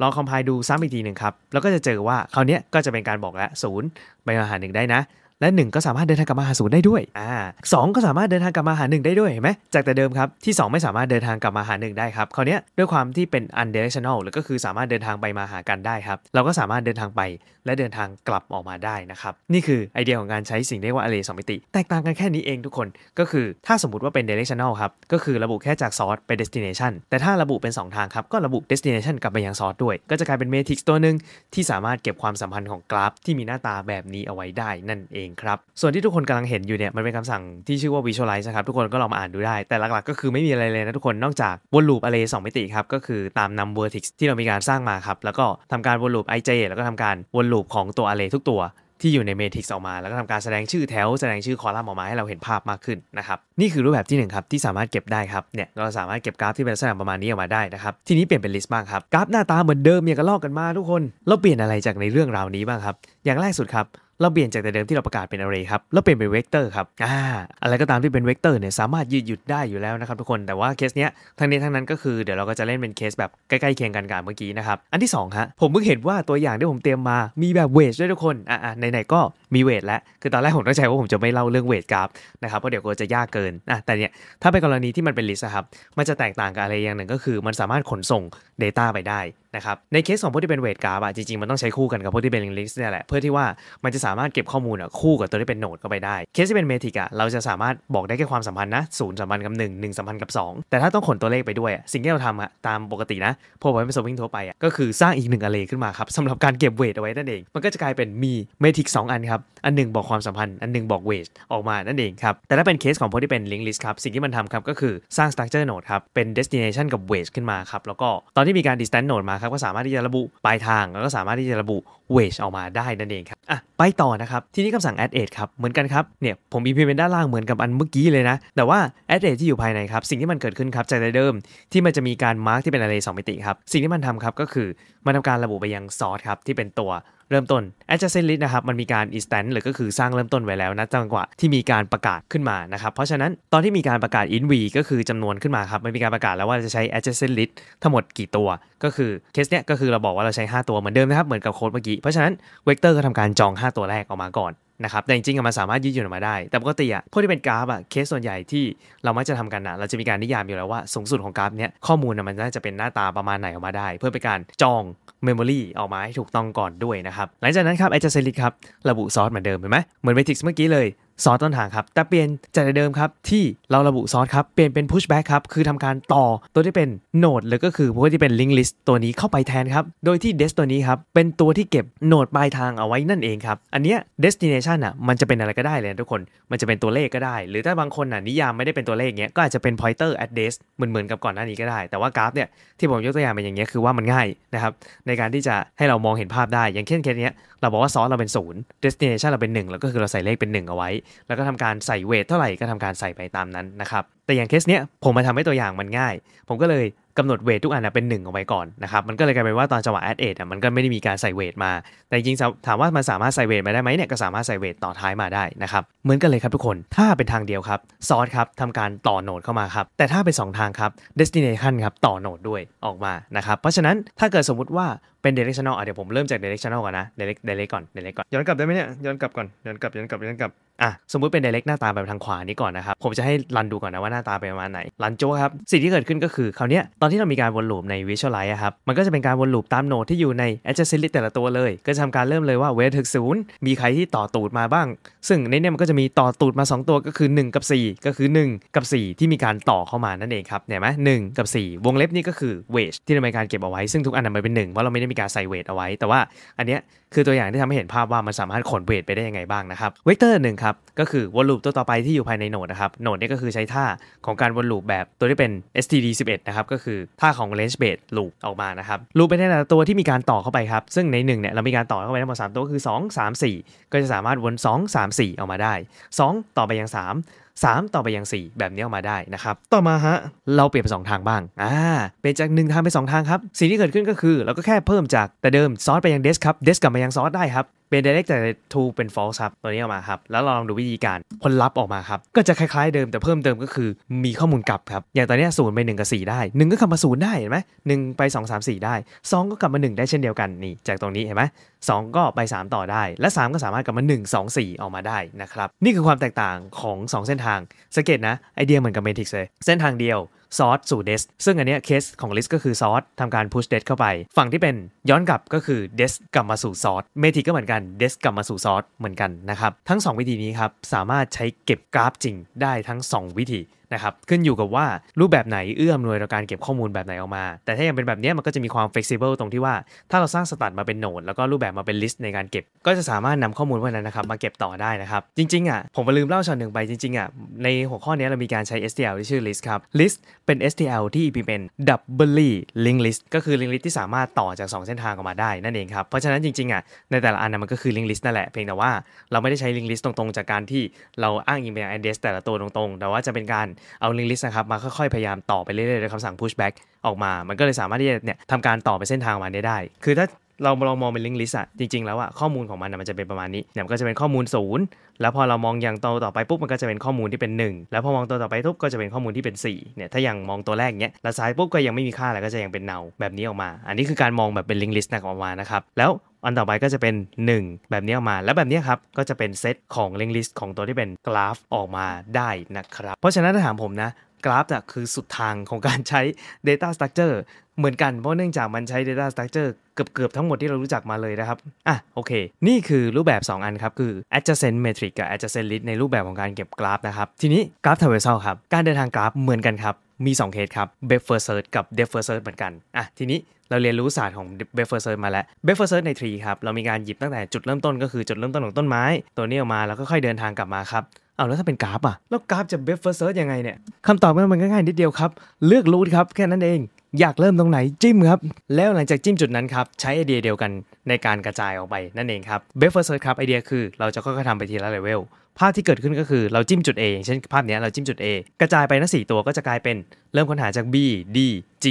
ลองคอมไพล์ดูซ้ำอีกทีหนึ่งครับแล้วก็จะเจอว่าคราวนี้ก็จะเป็นการบอกแล้วศูนย์ไปมาหาหนึ่งได้นะและ 1ก็สามารถเดินทางกลับมาหาศูนย์ได้ด้วย อ่าสก็สามารถเดินทางกลับมาหาหนึ่งได้ด้วยเห็นไหมจากแต่เดิมครับที่ 2 ไม่สามารถเดินทางกลับมาหาหนึ่งได้ ครับ คราวนี้ด้วยความที่เป็น undirectional หรือก็คือสามารถเดินทางไปมาหากันได้ครับ เราก็สามารถเดินทางไป และเดินทางกลับออกมาได้นะครับ นี่คือไอเดียของการใช้สิ่งเรียกว่าอะเลสอมิติ แตกต่างกันแค่นี้เองทุกคน ก็คือ ถ้าสมมติว่าเป็น directional ครับ ก็คือระบุแค่จากซอสไป destination แต่ถ้าระบุเป็น2ทางครับ ก็ระบุ destination กลับไปยังซอสด้วย ก็จะกลายเป็นเมทริกซ์ตัวหนึ่งที่สามารถเก็บความสัมพันธ์ของกราฟ ที่มีหน้าตาแบบนี้เอาไว้ได้ นั่นเององครับส่วนที่ทุกคนกำลังเห็นอยู่เนี่ยมันเป็นคำสั่งที่ชื่อว่า visualize ครับทุกคนก็ลองมาอ่านดูได้ แต่หลักๆก็คือไม่มีอะไรเลยนะทุกคนนอกจากวนลูป a r r สองมิติครับก็คือตามนำ vertex ที่เรามีการสร้างมาครับแล้วก็ทำการวนลูป ij แล้วก็ทำการวนลูปของตัวอะไรทุกตัว ที่อยู่ในเมทริกซ์ออกมา แล้วก็ทำการแสดงชื่อแถวแสดงชื่อคอลัมน์ออกมาให้เราเห็นภาพมากขึ้นนะครับนี่คือรูปแบบที่1ครับที่สามารถเก็บได้ครับเนี่ยเราสามารถเก็บกราฟที่เป็นลักษณะประมาณนี้ออกมาได้นะครับทีนี้เปลี่ยนเป็นลิสต์บ้างครับกราฟหน้าตาเหมือนเดิมเมียกระลอกกันมา ทุกคนเราเปลี่ยนอะไรจากในเรื่องราวนี้บ้างครับ อย่างแรกสุดครับเราเปลี่ยนจากแต่เดิมที่เราประกาศเป็น array ครับแล้วเปลี่ยนเป็นเวกเตอร์ครับ อ่า อะไรก็ตามที่เป็นเวกเตอร์เนี่ยสามารถยืดหยุดได้อยู่แล้วนะครับทุกคน แต่ว่าเคสเนี้ยทั้งนี้ทั้งนั้นก็คือ เดี๋ยวเราก็จะเล่นเป็นเคสแบบใกล้ๆ เคียงกันกับเมื่อกี้นะครับ อันที่2ฮะ ผมเพิ่งเห็นว่าตัวอย่างที่ผมเตรียมมา มีแบบเวทด้วยทุกคน อ่าไหน ๆ ก็มีเวทแล้ว คือตอนแรกผมตั้งใจว่าผมจะไม่เล่าเรื่องเวทกราฟนะครับ เพราะเดี๋ยวก็จะยากเกิน อ่ะแต่เนี่ยถ้าเป็นกรณีที่มันเป็นลิสต์ครับ มันจะแตกต่างกับอะไรอย่างหนึ่งก็คือ มันสามารถขนส่ง Data ไปได้ะครับในเคสของพวกที่เป็นเวทกราฟอะจริงๆ มันต้องใช้คู่กันกับพวกที่เป็นลิสต์เนี่ยแหละ เพื่อที่ว่ามันจะสามารถเก็บข้อมูลอะคู่กับตัวที่เป็นโนดเข้าไปได้เคสที่เป็นเมทริกอะเราจะสามารถบอกได้แค่ความสัมพันธ์นะศูนย์สัมพันธ์กับหนึ่งหนึ่งสัมพันธ์กับสองแต่ถ้าต้องขนตัวเลขไปด้วย สิ่งที่เราทำอะตามปกตินะพวกไว้เป็นสวิงทั่วไปอะก็คือสร้างอีกหนึ่งอะเลขึ้นมาครับสำหรับการเก็บเวทเอาไว้นั่นเองมันก็จะกลายเป็นมีเมทริกสองอันครับอันหนึ่งบอกความสัมพันธ์อันหนึ่งบอกเวทออกมานั่นเองครับแต่ถ้าเป็นเคสของพวกที่เป็นลิงก์ลิสต์ครับสิ่งที่มันทำครับก็คือสร้างสตั๊กเจอร์โนดครับเป็นเดสติเนชันกับเวทขึ้นมาครับแล้วก็ตอนที่มีการดิสแตนโนดมาคครับก็สามารถที่จะระบุปลายทางแล้วก็สามารถที่จะระบุเวชออกมาได้นั่นเองครับอ่ะไปต่อนะครับทีนี้คำสั่ง add age ครับเหมือนกันครับเนี่ยผม i ีพ l e m e n นด้านล่างเหมือนกับอันเมื่อกี้เลยนะแต่ว่า add age ที่อยู่ภายในครับสิ่งที่มันเกิดขึ้นครับจากเดิม ที่มันจะมีการมาร์กที่เป็นอะไรสองมิติครับ สิ่งที่มันทำครับก็คือมันทำการระบุไปยังซอสครับที่เป็นตัวเริ่มต้น adjacent list นะครับ มันมีการ instance หรือก็คือสร้างเริ่มต้นไว้แล้วนะจังหวะที่มีการประกาศขึ้นมานะครับ เพราะฉะนั้นตอนที่มีการประกาศ in v ก็คือจำนวนขึ้นมาครับมันมีการประกาศแล้วว่าจะใช้ adjacent list ทั้งหมดกี่ตัว ก็คือเคสเนี้ยก็คือเราบอกว่าเราใช้5ตัวเหมือนเดิมนะครับ เหมือนกับโค้ดเมื่อกี้ เพราะฉะนั้นเวกเตอร์ก็ทำการจอง 5 ตัวแรกออกมาก่อนนะครับ แต่จริง ๆ มันสามารถยืดหยุ่นออกมาได้ แต่ปกติอะพวกที่เป็นกราฟอะเคสส่วนใหญ่ที่เรามักจะทำกันนะเราจะมีการนิยามอยู่แล้วว่าสูงสุดของกราฟเนี้ย ข้อมูลมันน่าจะเป็นหน้าตาประมาณไหนออกมาได้ เพื่อเป็นการจองเมมโมรีออกมาให้ถูกต้องก่อนด้วยนะครับ หลังจากนั้นครับไอจัสเซลิกครับ ระบุซอสเหมือนเดิมเห็นไหม เหมือนเมทริกซ์เมื่อกี้เลยซอสต้นทางครับ แต่เปลี่ยนจากเดิมครับ ที่เราระบุซอสครับเปลี่ยนเป็น pushback ครับ คือทำการต่อตัวที่เป็นโนดหรือก็คือพวกที่เป็น link list ตัวนี้เข้าไปแทนครับ โดยที่ des ตัวนี้ครับ เป็นตัวที่เก็บโนดปลายทางเอาไว้นั่นเองครับ อันเนี้ย destination อ่ะมันจะเป็นอะไรก็ได้เลยทุกคน มันจะเป็นตัวเลขก็ได้ หรือถ้าบางคนอ่ะนิยามไม่ได้เป็นตัวเลขเงี้ยก็อาจจะเป็น pointer at des เหมือนเหมือนกับก่อนหน้านี้ก็ได้ แต่ว่ากราฟเนี่ยที่ผมยกตัวอย่างเป็นอย่างเงี้ยคือว่ามันง่ายนะครับในการที่จะให้เรามองเห็นภาพได้อย่างเช่นเคสเนี้ยเราบอกว่าซอสเราเป็นศูนย์ destination เราเป็น 1 แล้วก็คือเราใส่เลขเป็น 1 เอาไว้ แล้วก็ทำการใส่เวทเท่าไหร่ก็ทำการใส่ไปตามนั้นนะครับแต่อย่างเคสเนี้ยผมมาทำให้ตัวอย่างมันง่าย ผมก็เลยกำหนดเวททุกอันเป็นหนึ่งเอาไว้ก่อนนะครับมันก็เลยกลายเป็นว่าตอนจังหวะแอดเอทมันก็ไม่ได้มีการใส่เวทมา แต่จริงถามว่ามันสามารถใส่เวทมาได้ไหมเนี่ยก็สามารถใส่เวทต่อท้ายมาได้นะครับเหมือนกันเลยครับทุกคนถ้าเป็นทางเดียวครับซอสครับทำการต่อโหนดเข้ามาครับแต่ถ้าเป็น2ทางครับเดสติเนชันครับต่อโหนดด้วยออกมานะครับเพราะฉะนั้นถ้าเกิดสมมติว่าเป็นเดเร c ชัน n a อ่ะเดี๋ยวผมเริ่มจากเดเร c ชัน n a ลก่อนนะเดเร็กเดเร็กก่อนเดเร็กก่อนย้อนกลับได้ไหมเนี่ยย้อนกลับก่อนย้อนกลับย้อนกลับย้อนกลับอ่ะสมมติเป็นเดเร c หน้าตาแบบทางขวานี้ก่อนนะครับผมจะให้รันดูก่อนนะว่าน้าตาเป็นประมาณไหนหลันโจ้ครับสิ่งที่เกิดขึ้นก็คือคราวนี้ตอนที่เรามีการวนลูปใน Visualize ครับ มันก็จะเป็นการวนลูปตามโนดที่อยู่ใน adjacent l i s แต่ละตัวเลย ก็จะทำการเริ่มเลยว่าเวทถึงศูนย์มีใครที่ต่อตูดมาบ้าง ซึ่งในนี้มันก็จะมีต่อตูดมา 2 ตัวก็คือ 1 กับ 4 ก็คือ 1 กับ 4 ที่มีการต่อเข้ามานั่นเองครับเห็นไหมหกับ 4 วงเล็บนี่ก็คือเวทที่เรามีการเก็บเอาไว้ซึ่งทุกอันมันเป็น1เพราะเราไม่ได้มีการใส่เวทเอาไว้ แต่ว่าอันเนี้ยคือตัวอย่างที่ทำให้เห็นภาพว่ามันสามารถขนเวทไปได้ยังไงบ้างนะครับเวกเตอร์หนึ่งครับก็คือวอลลุ่มตัวต่อไปที่อยู่ภายในโหนดนะครับโหนดนี่ก็คือใช้ท่าของการวนลูปแบบตัวที่เป็น STD11 นะครับก็คือท่าของ range based loop ออกมานะครับลูปเป็นแต่ละตัวที่มีการต่อเข้าไปครับ ซึ่งใน1เนี่ยเรามีการต่อเข้าไปทั้งหมด3ตัว คือ2 3 4 ก็จะสามารถวน 2 3 4 ออกมาได้ 2 ต่อไปยัง 3 3 ต่อไปยัง 4 แบบนี้ออกมาได้นะครับต่อมาฮะเราเปลี่ยนไป2ทางบ้างอ่าเปลี่ยนจาก 1ทางไป2ทางครับสิ่งที่เกิดขึ้นก็คือ เราก็แค่เพิ่มจากแต่เดิมซอสไปยังเดสครับเดสกลับมายังซอสได้ครับเป็น direct d i r t o เป็น false ครับ ตัวนี้ออกมาครับ แล้วเราลองดูวิธีการผลลัพธ์ออกมาครับ ก็จะคล้ายๆเดิมแต่เพิ่มเติมก็คือมีข้อมูลกลับครับ อย่างตอนนี้ศูนย์ไปหนึ่งกับสี่ได้หนึ่งก็กลับมาศูนย์ได้เห็นไหมหนึ่งไปสองสามสี่ได้สองก็กลับมาหนึ่งได้เช่นเดียวกันนี่จากตรงนี้เห็นไหมสองก็ไปสามต่อได้และสามก็สามารถกลับมาหนึ่งสองสี่ออกมาได้นะครับ นี่คือความแตกต่างของสองเส้นทางสังเกตนะไอเดียเหมือนกับเมทริกซ์เลยเส้นทางเดียวซอสสู่เดสซึ่งอันนี้เคสของลิสก็คือซอสทำการพุชเดสเข้าไป ฝั่งที่เป็นย้อนกลับก็คือเดสกลับมาสู่ซอสเมทิกก็เหมือนกันเดสกลับมาสู่ซอสเหมือนกันนะครับ ทั้ง 2 วิธีนี้ครับ สามารถใช้เก็บกราฟจริงได้ทั้ง 2 วิธีนะครับขึ้นอยู่กับว่ารูปแบบไหนเอื้อมำนวยต่อการเก็บข้อมูลแบบไหนออกมา แต่ถ้ายังเป็นแบบนี้มันก็จะมีความ flexible ตรงที่ว่า ถ้าเราสร้างสตัดมาเป็นโนด แล้วก็รูปแบบมาเป็นลิสต์ในการเก็บ ก็จะสามารถนำข้อมูลพวกนั้นนะครับมาเก็บต่อได้นะครับ จริงๆอ่ะผมลืมเล่าช็อตหนึ่งไปจริงๆอ่ะในหัวข้อนี้เรามีการใช้ STL ที่ชื่อ list ครับ list เป็น STL ที่เป็น doubly linked list ก็คือ linked list ที่สามารถต่อจาก 2 เส้นทางออกมาได้นั่นเองครับเพราะฉะนั้นจริงๆอ่ะในแต่ละอันมันก็คือ linked list นั่นแหละเพียงแต่ว่าเราไม่ได้ใช้ linked list ตรงๆจากการที่เราอ้างอิงไปยัง address แต่ละตัวตรงๆแต่ว่าจะเป็นการเอาลิงก์ลิสต์นะครับมาค่อยๆพยายามต่อไปเรื่อยๆ้วยคำสั่ง pushback ออกมา มันก็เลยสามารถที่จะเนี่ยทำการต่อไปเส้นทางมาได้ คือถ้าเราลองมองเป็นลิงก์ลิสต์อะจริงๆ แล้วอะข้อมูลของมันมันจะเป็นประมาณนี้เนี่ยมันก็จะเป็นข้อมูลศูนย์แล้วพอเรามองอย่างตัวต่อไปปุ๊บมันก็จะเป็นข้อมูลที่เป็น 1 แล้วพอมองตัวต่อไปทุบก็จะเป็นข้อมูลที่เป็น4เนี่ยถ้าอย่างมองตัวแรกเนี้ยแล้วซ้ายปุ๊บก็ยังไม่มีค่าแล้วก็จะยังเป็นเนา แบบนี้ออกมา อันนี้คือการมองแบบเป็นลิงก์ลิสต์นะออกมานะครับ แล้วอันต่อไปก็จะเป็น 1 แบบนี้ออกมา แล้วแบบนี้ครับก็จะเป็นเซตของเลงลิสต์ของตัวที่เป็นกราฟออกมาได้นะครับ เพราะฉะนั้นถ้าถามผมนะ กราฟจะคือสุดทางของการใช้ Data Structure เหมือนกันเพราะเนื่องจากมันใช้ Data Structure เกือบเกือบทั้งหมดที่เรารู้จักมาเลยนะครับ อ่ะโอเค นี่คือรูปแบบ 2 อันครับ คือ adjacent m a t r i x กับ adjacent list ในรูปแบบของการเก็บกราฟนะครับ ทีนี้กราฟ traversal ครับ การเดินทางกราฟเหมือนกันครับมี 2เคสครับเบฟเฟอร์เซิร์กับเดฟเฟอร์เซิร์เหมือนกัน อ่ะทีนี้เราเรียนรู้ศาสตร์ของเบฟเฟอร์เซิร์มาแล้วเบฟเฟอร์เซิร์ในทรีครับ เรามีการหยิบตั้งแต่จุดเริ่มต้นก็คือจุดเริ่มต้นของต้นไม้ ตัวนี้ออกมาแล้วก็ค่อยเดินทางกลับมาครับ เอาแล้วถ้าเป็นกราฟอ่ะแล้วกราฟจะเบฟเฟอร์เซิร์ยังไงเนี่ยคำตอบมันง่ายนิดเดียวครับ เลือกรูทครับแค่นั้นเอง อยากเริ่มตรงไหนจิ้มครับแล้วหลังจากจิ้มจุดนั้นครับใช้ไอเดียเดียวกันในการกระจายออกไปนั่นเองครับเบฟเฟอร์เซิร์ครับไอเดียคือ เราจะค่อยๆทำไปทีละเลเวลภาพที่เกิดขึ้นก็คือเราจิ้มจุด A อย่างเช่นภาพนี้เราจิ้มจุด A กระจายไปนัสง4ตัวก็จะกลายเป็น เริ่มค้นหาจาก B D G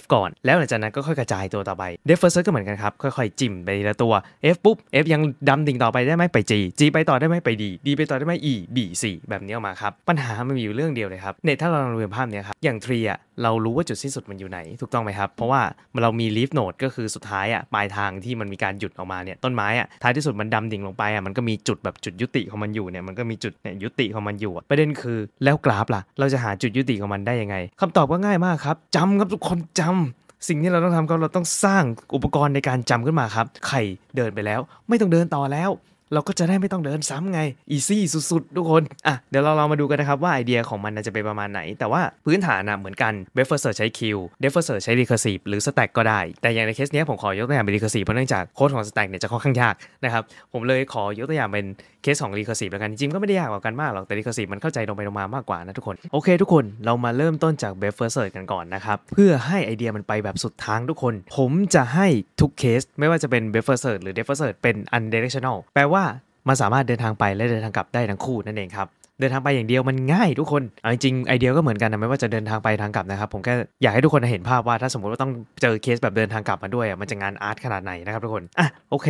F ก่อน แล้วหลังจากนั้นก็ค่อยกระจายตัวต่อไป d e ฟเฟ First Search ก็เหมือนกันครับ ค่อยๆจิ้มไปละตัว F ปุ๊บ F ยังดำดิ่งต่อไปได้ไหมไป G G ไปต่อได้ไหมไป D D ไปต่อได้ไหม E B C แบบนี้ออกมาครับ ปัญหามันมีอยู่เรื่องเดียวเลยครับเน็ตถ้าเราลองดูภาพนี้ครับอย่าง Tree อะเรารู้ว่าจุดสิ้นสุดมันอยู่ไหนถูกต้องไหมครับเพราะว่าเรามีลีฟโนดก็คือสุดท้ายอ่ะปลายทางที่มันมีการหยุดออกมาเนี่ยต้นไม้อ่ะท้ายที่สุดมันดำดิ่งลงไปอ่ะมันก็มีจุดแบบจุดยุติของมันอยู่เนี่ยมันก็มีจุดเนี่ยยุติของมันอยู่ประเด็นคือแล้วกราฟล่ะ เราจะหาจุดยุติของมันได้ยังไง คำตอบก็ง่ายมากครับจำครับทุกคนจำ สิ่งที่เราต้องทำก็เราต้องสร้างอุปกรณ์ในการจำขึ้นมาครับไข่เดินไปแล้วไม่ต้องเดินต่อแล้วเราก็จะได้ไม่ต้องเดินซ้ำไงอีซี่สุด ๆ ทุกคน อ่ะ เดี๋ยวเราลองมาดูกันนะครับว่าไอเดียของมันจะเป็นประมาณไหน แต่ว่าพื้นฐานนะเหมือนกัน เบฟเฟอร์เซอร์ใช้คิวเดฟเฟอร์เซอร์ใช้ีเคอร์ซีฟหรือสแต็กก็ได้ แต่อย่างในเคสนี้ผมขอยกตัวอย่างเป็นีเคอร์ซีฟเพราะเนื่องจากโค้ดของสแต็กเนี่ยจะค่อนข้างยาก นะครับ ผมเลยขอยกตัวอย่างเป็นเคสของรีคอร์ซีฟแล้วกันจริงก็ไม่ได้ยากกว่ากันมากหรอกแต่รีคอร์ซีฟมันเข้าใจตรงไปตรงมามากกว่านะทุกคน โอเค ทุกคนเรามาเริ่มต้นจากเบฟเฟอร์เซิร์กันก่อนนะครับ เพื่อให้ไอเดียมันไปแบบสุดทางทุกคน ผมจะให้ทุกเคสไม่ว่าจะเป็นเบฟเฟอร์เซิร์หรือเดฟเฟอร์เซิร์เป็นอันเดเรคชั่นอลแปลว่ามันสามารถเดินทางไปและเดินทางกลับได้ทั้งคู่นั่นเองครับ เดินทางไปอย่างเดียวมันง่ายทุกคนเอาจริงไอเดียก็เหมือนกันนะไม่ว่าจะเดินทางไปทางกลับนะครับผมแค่อยากให้ทุกคนเห็นภาพว่าถ้าสมมติว่าต้องเจอเคสแบบเดินทางกลับมาด้วยมันจะงานอาร์ตขนาดไหนนะครับทุกคนอ่ะโอเค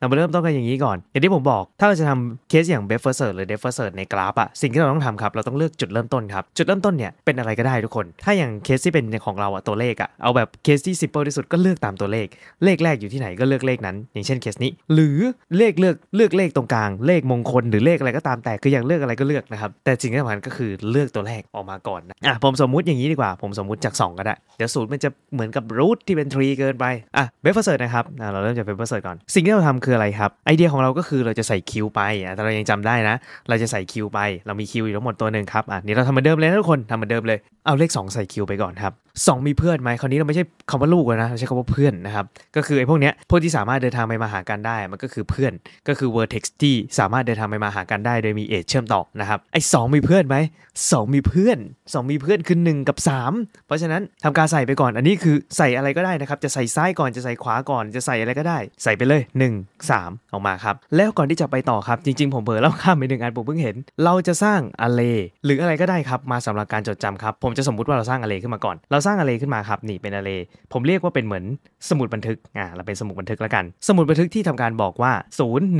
เราเริ่มต้นกันอย่างนี้ก่อน อย่างที่ผมบอก ถ้าเราจะทำเคสอย่างเบฟเฟอร์เซิร์หรือเดฟเฟอร์เซิร์ในกราฟอะสิ่งที่เราต้องทำครับเราต้องเลือกจุดเริ่มต้นครับจุดเริ่มต้นเนี่ยเป็นอะไรก็ได้ทุกคน ถ้าอย่างเคสที่เป็นของเราอะตัวเลขอะเอาแบบเคสที่ซิมเปิลที่สุดก็เลือกตามตัวเลข เลขแรกอยู่ที่ไหนก็เลือกเลขนั้น อย่างเช่นเคสนี้หรือเลขเลือกเลือกเลขตรงกลาง เลขมงคลหรือเลขอะไรก็ตามแต่ คืออย่างเลือกอะไรก็เลือกนะครับแต่สิ่งที่สำคัญก็คือเลือกตัวแรกออกมาก่อนนะอ่ะผมสมมติอย่างนี้ดีกว่าผมสมมติจาก 2ก็ได้เดี๋ยวศูนย์มันจะเหมือนกับรูทที่เป็นทรีเกินไปอ่ะเบฟเฟอร์เซิร์นะครับเราเริ่มจากเบฟเฟอร์เซิร์ก่อนสิ่งที่เราทำคืืออะไรครับไอเดียของเราก็คือเราจะใส่คิวไปอ่ะแต่เรายังจำได้นะ เราจะใส่คิวไปเรามีคิวอยู่ทั้งหมดตัวหนึ่งครับอ่ะนี่เราทำมาเดิมเลยทุกคนทำมาเดิมเลย เอาเลข2ใส่คิวไปก่อนครับ 2 มีเพื่อนไหมคราวนี้เราไม่ใช่คำว่าลูกนะเราใช้คำว่าเพื่อนนะครับ ก็คือไอพวกเนี้ยพวกที่สามารถเดินทางไปมาหากันได้ มันก็คือเพื่อน ก็คือ vertex ที่สามารถเดินทางไปมาหากันได้โดยมีเอชเชื่อมต่อนะครับ ไอสองมีเพื่อนไหมสองมีเพื่อน 2 มีเพื่อนคือ1กับ 3 เพราะฉะนั้นทำการใส่ไปก่อน อันนี้คือใส่อะไรก็ได้นะครับ จะใส่ซ้ายก่อนจะใส่ขวาก่อนจะใส่อะไรก็ได้ ใส่ไปเลย 1 3ออกมาครับแล้วก่อนที่จะไปต่อครับจริงๆ ผมเผลอเล่าข้ามไปหนึ่งอันผมเพิ่งเห็นเราจะสร้างอะเลหรืออะไรก็ได้ครับมาสำหรับการจดจำครับผมจะสมมุติว่าเราสร้างอะเลขึ้นมาก่อน เราสร้างอะเลขึ้นมาครับนี่เป็นอะเลผมเรียกว่าเป็นเหมือน สมุดบันทึกอ่าเราเป็นสมุดบันทึกแล้วกัน สมุดบันทึกที่ทำการบอกว่า0 1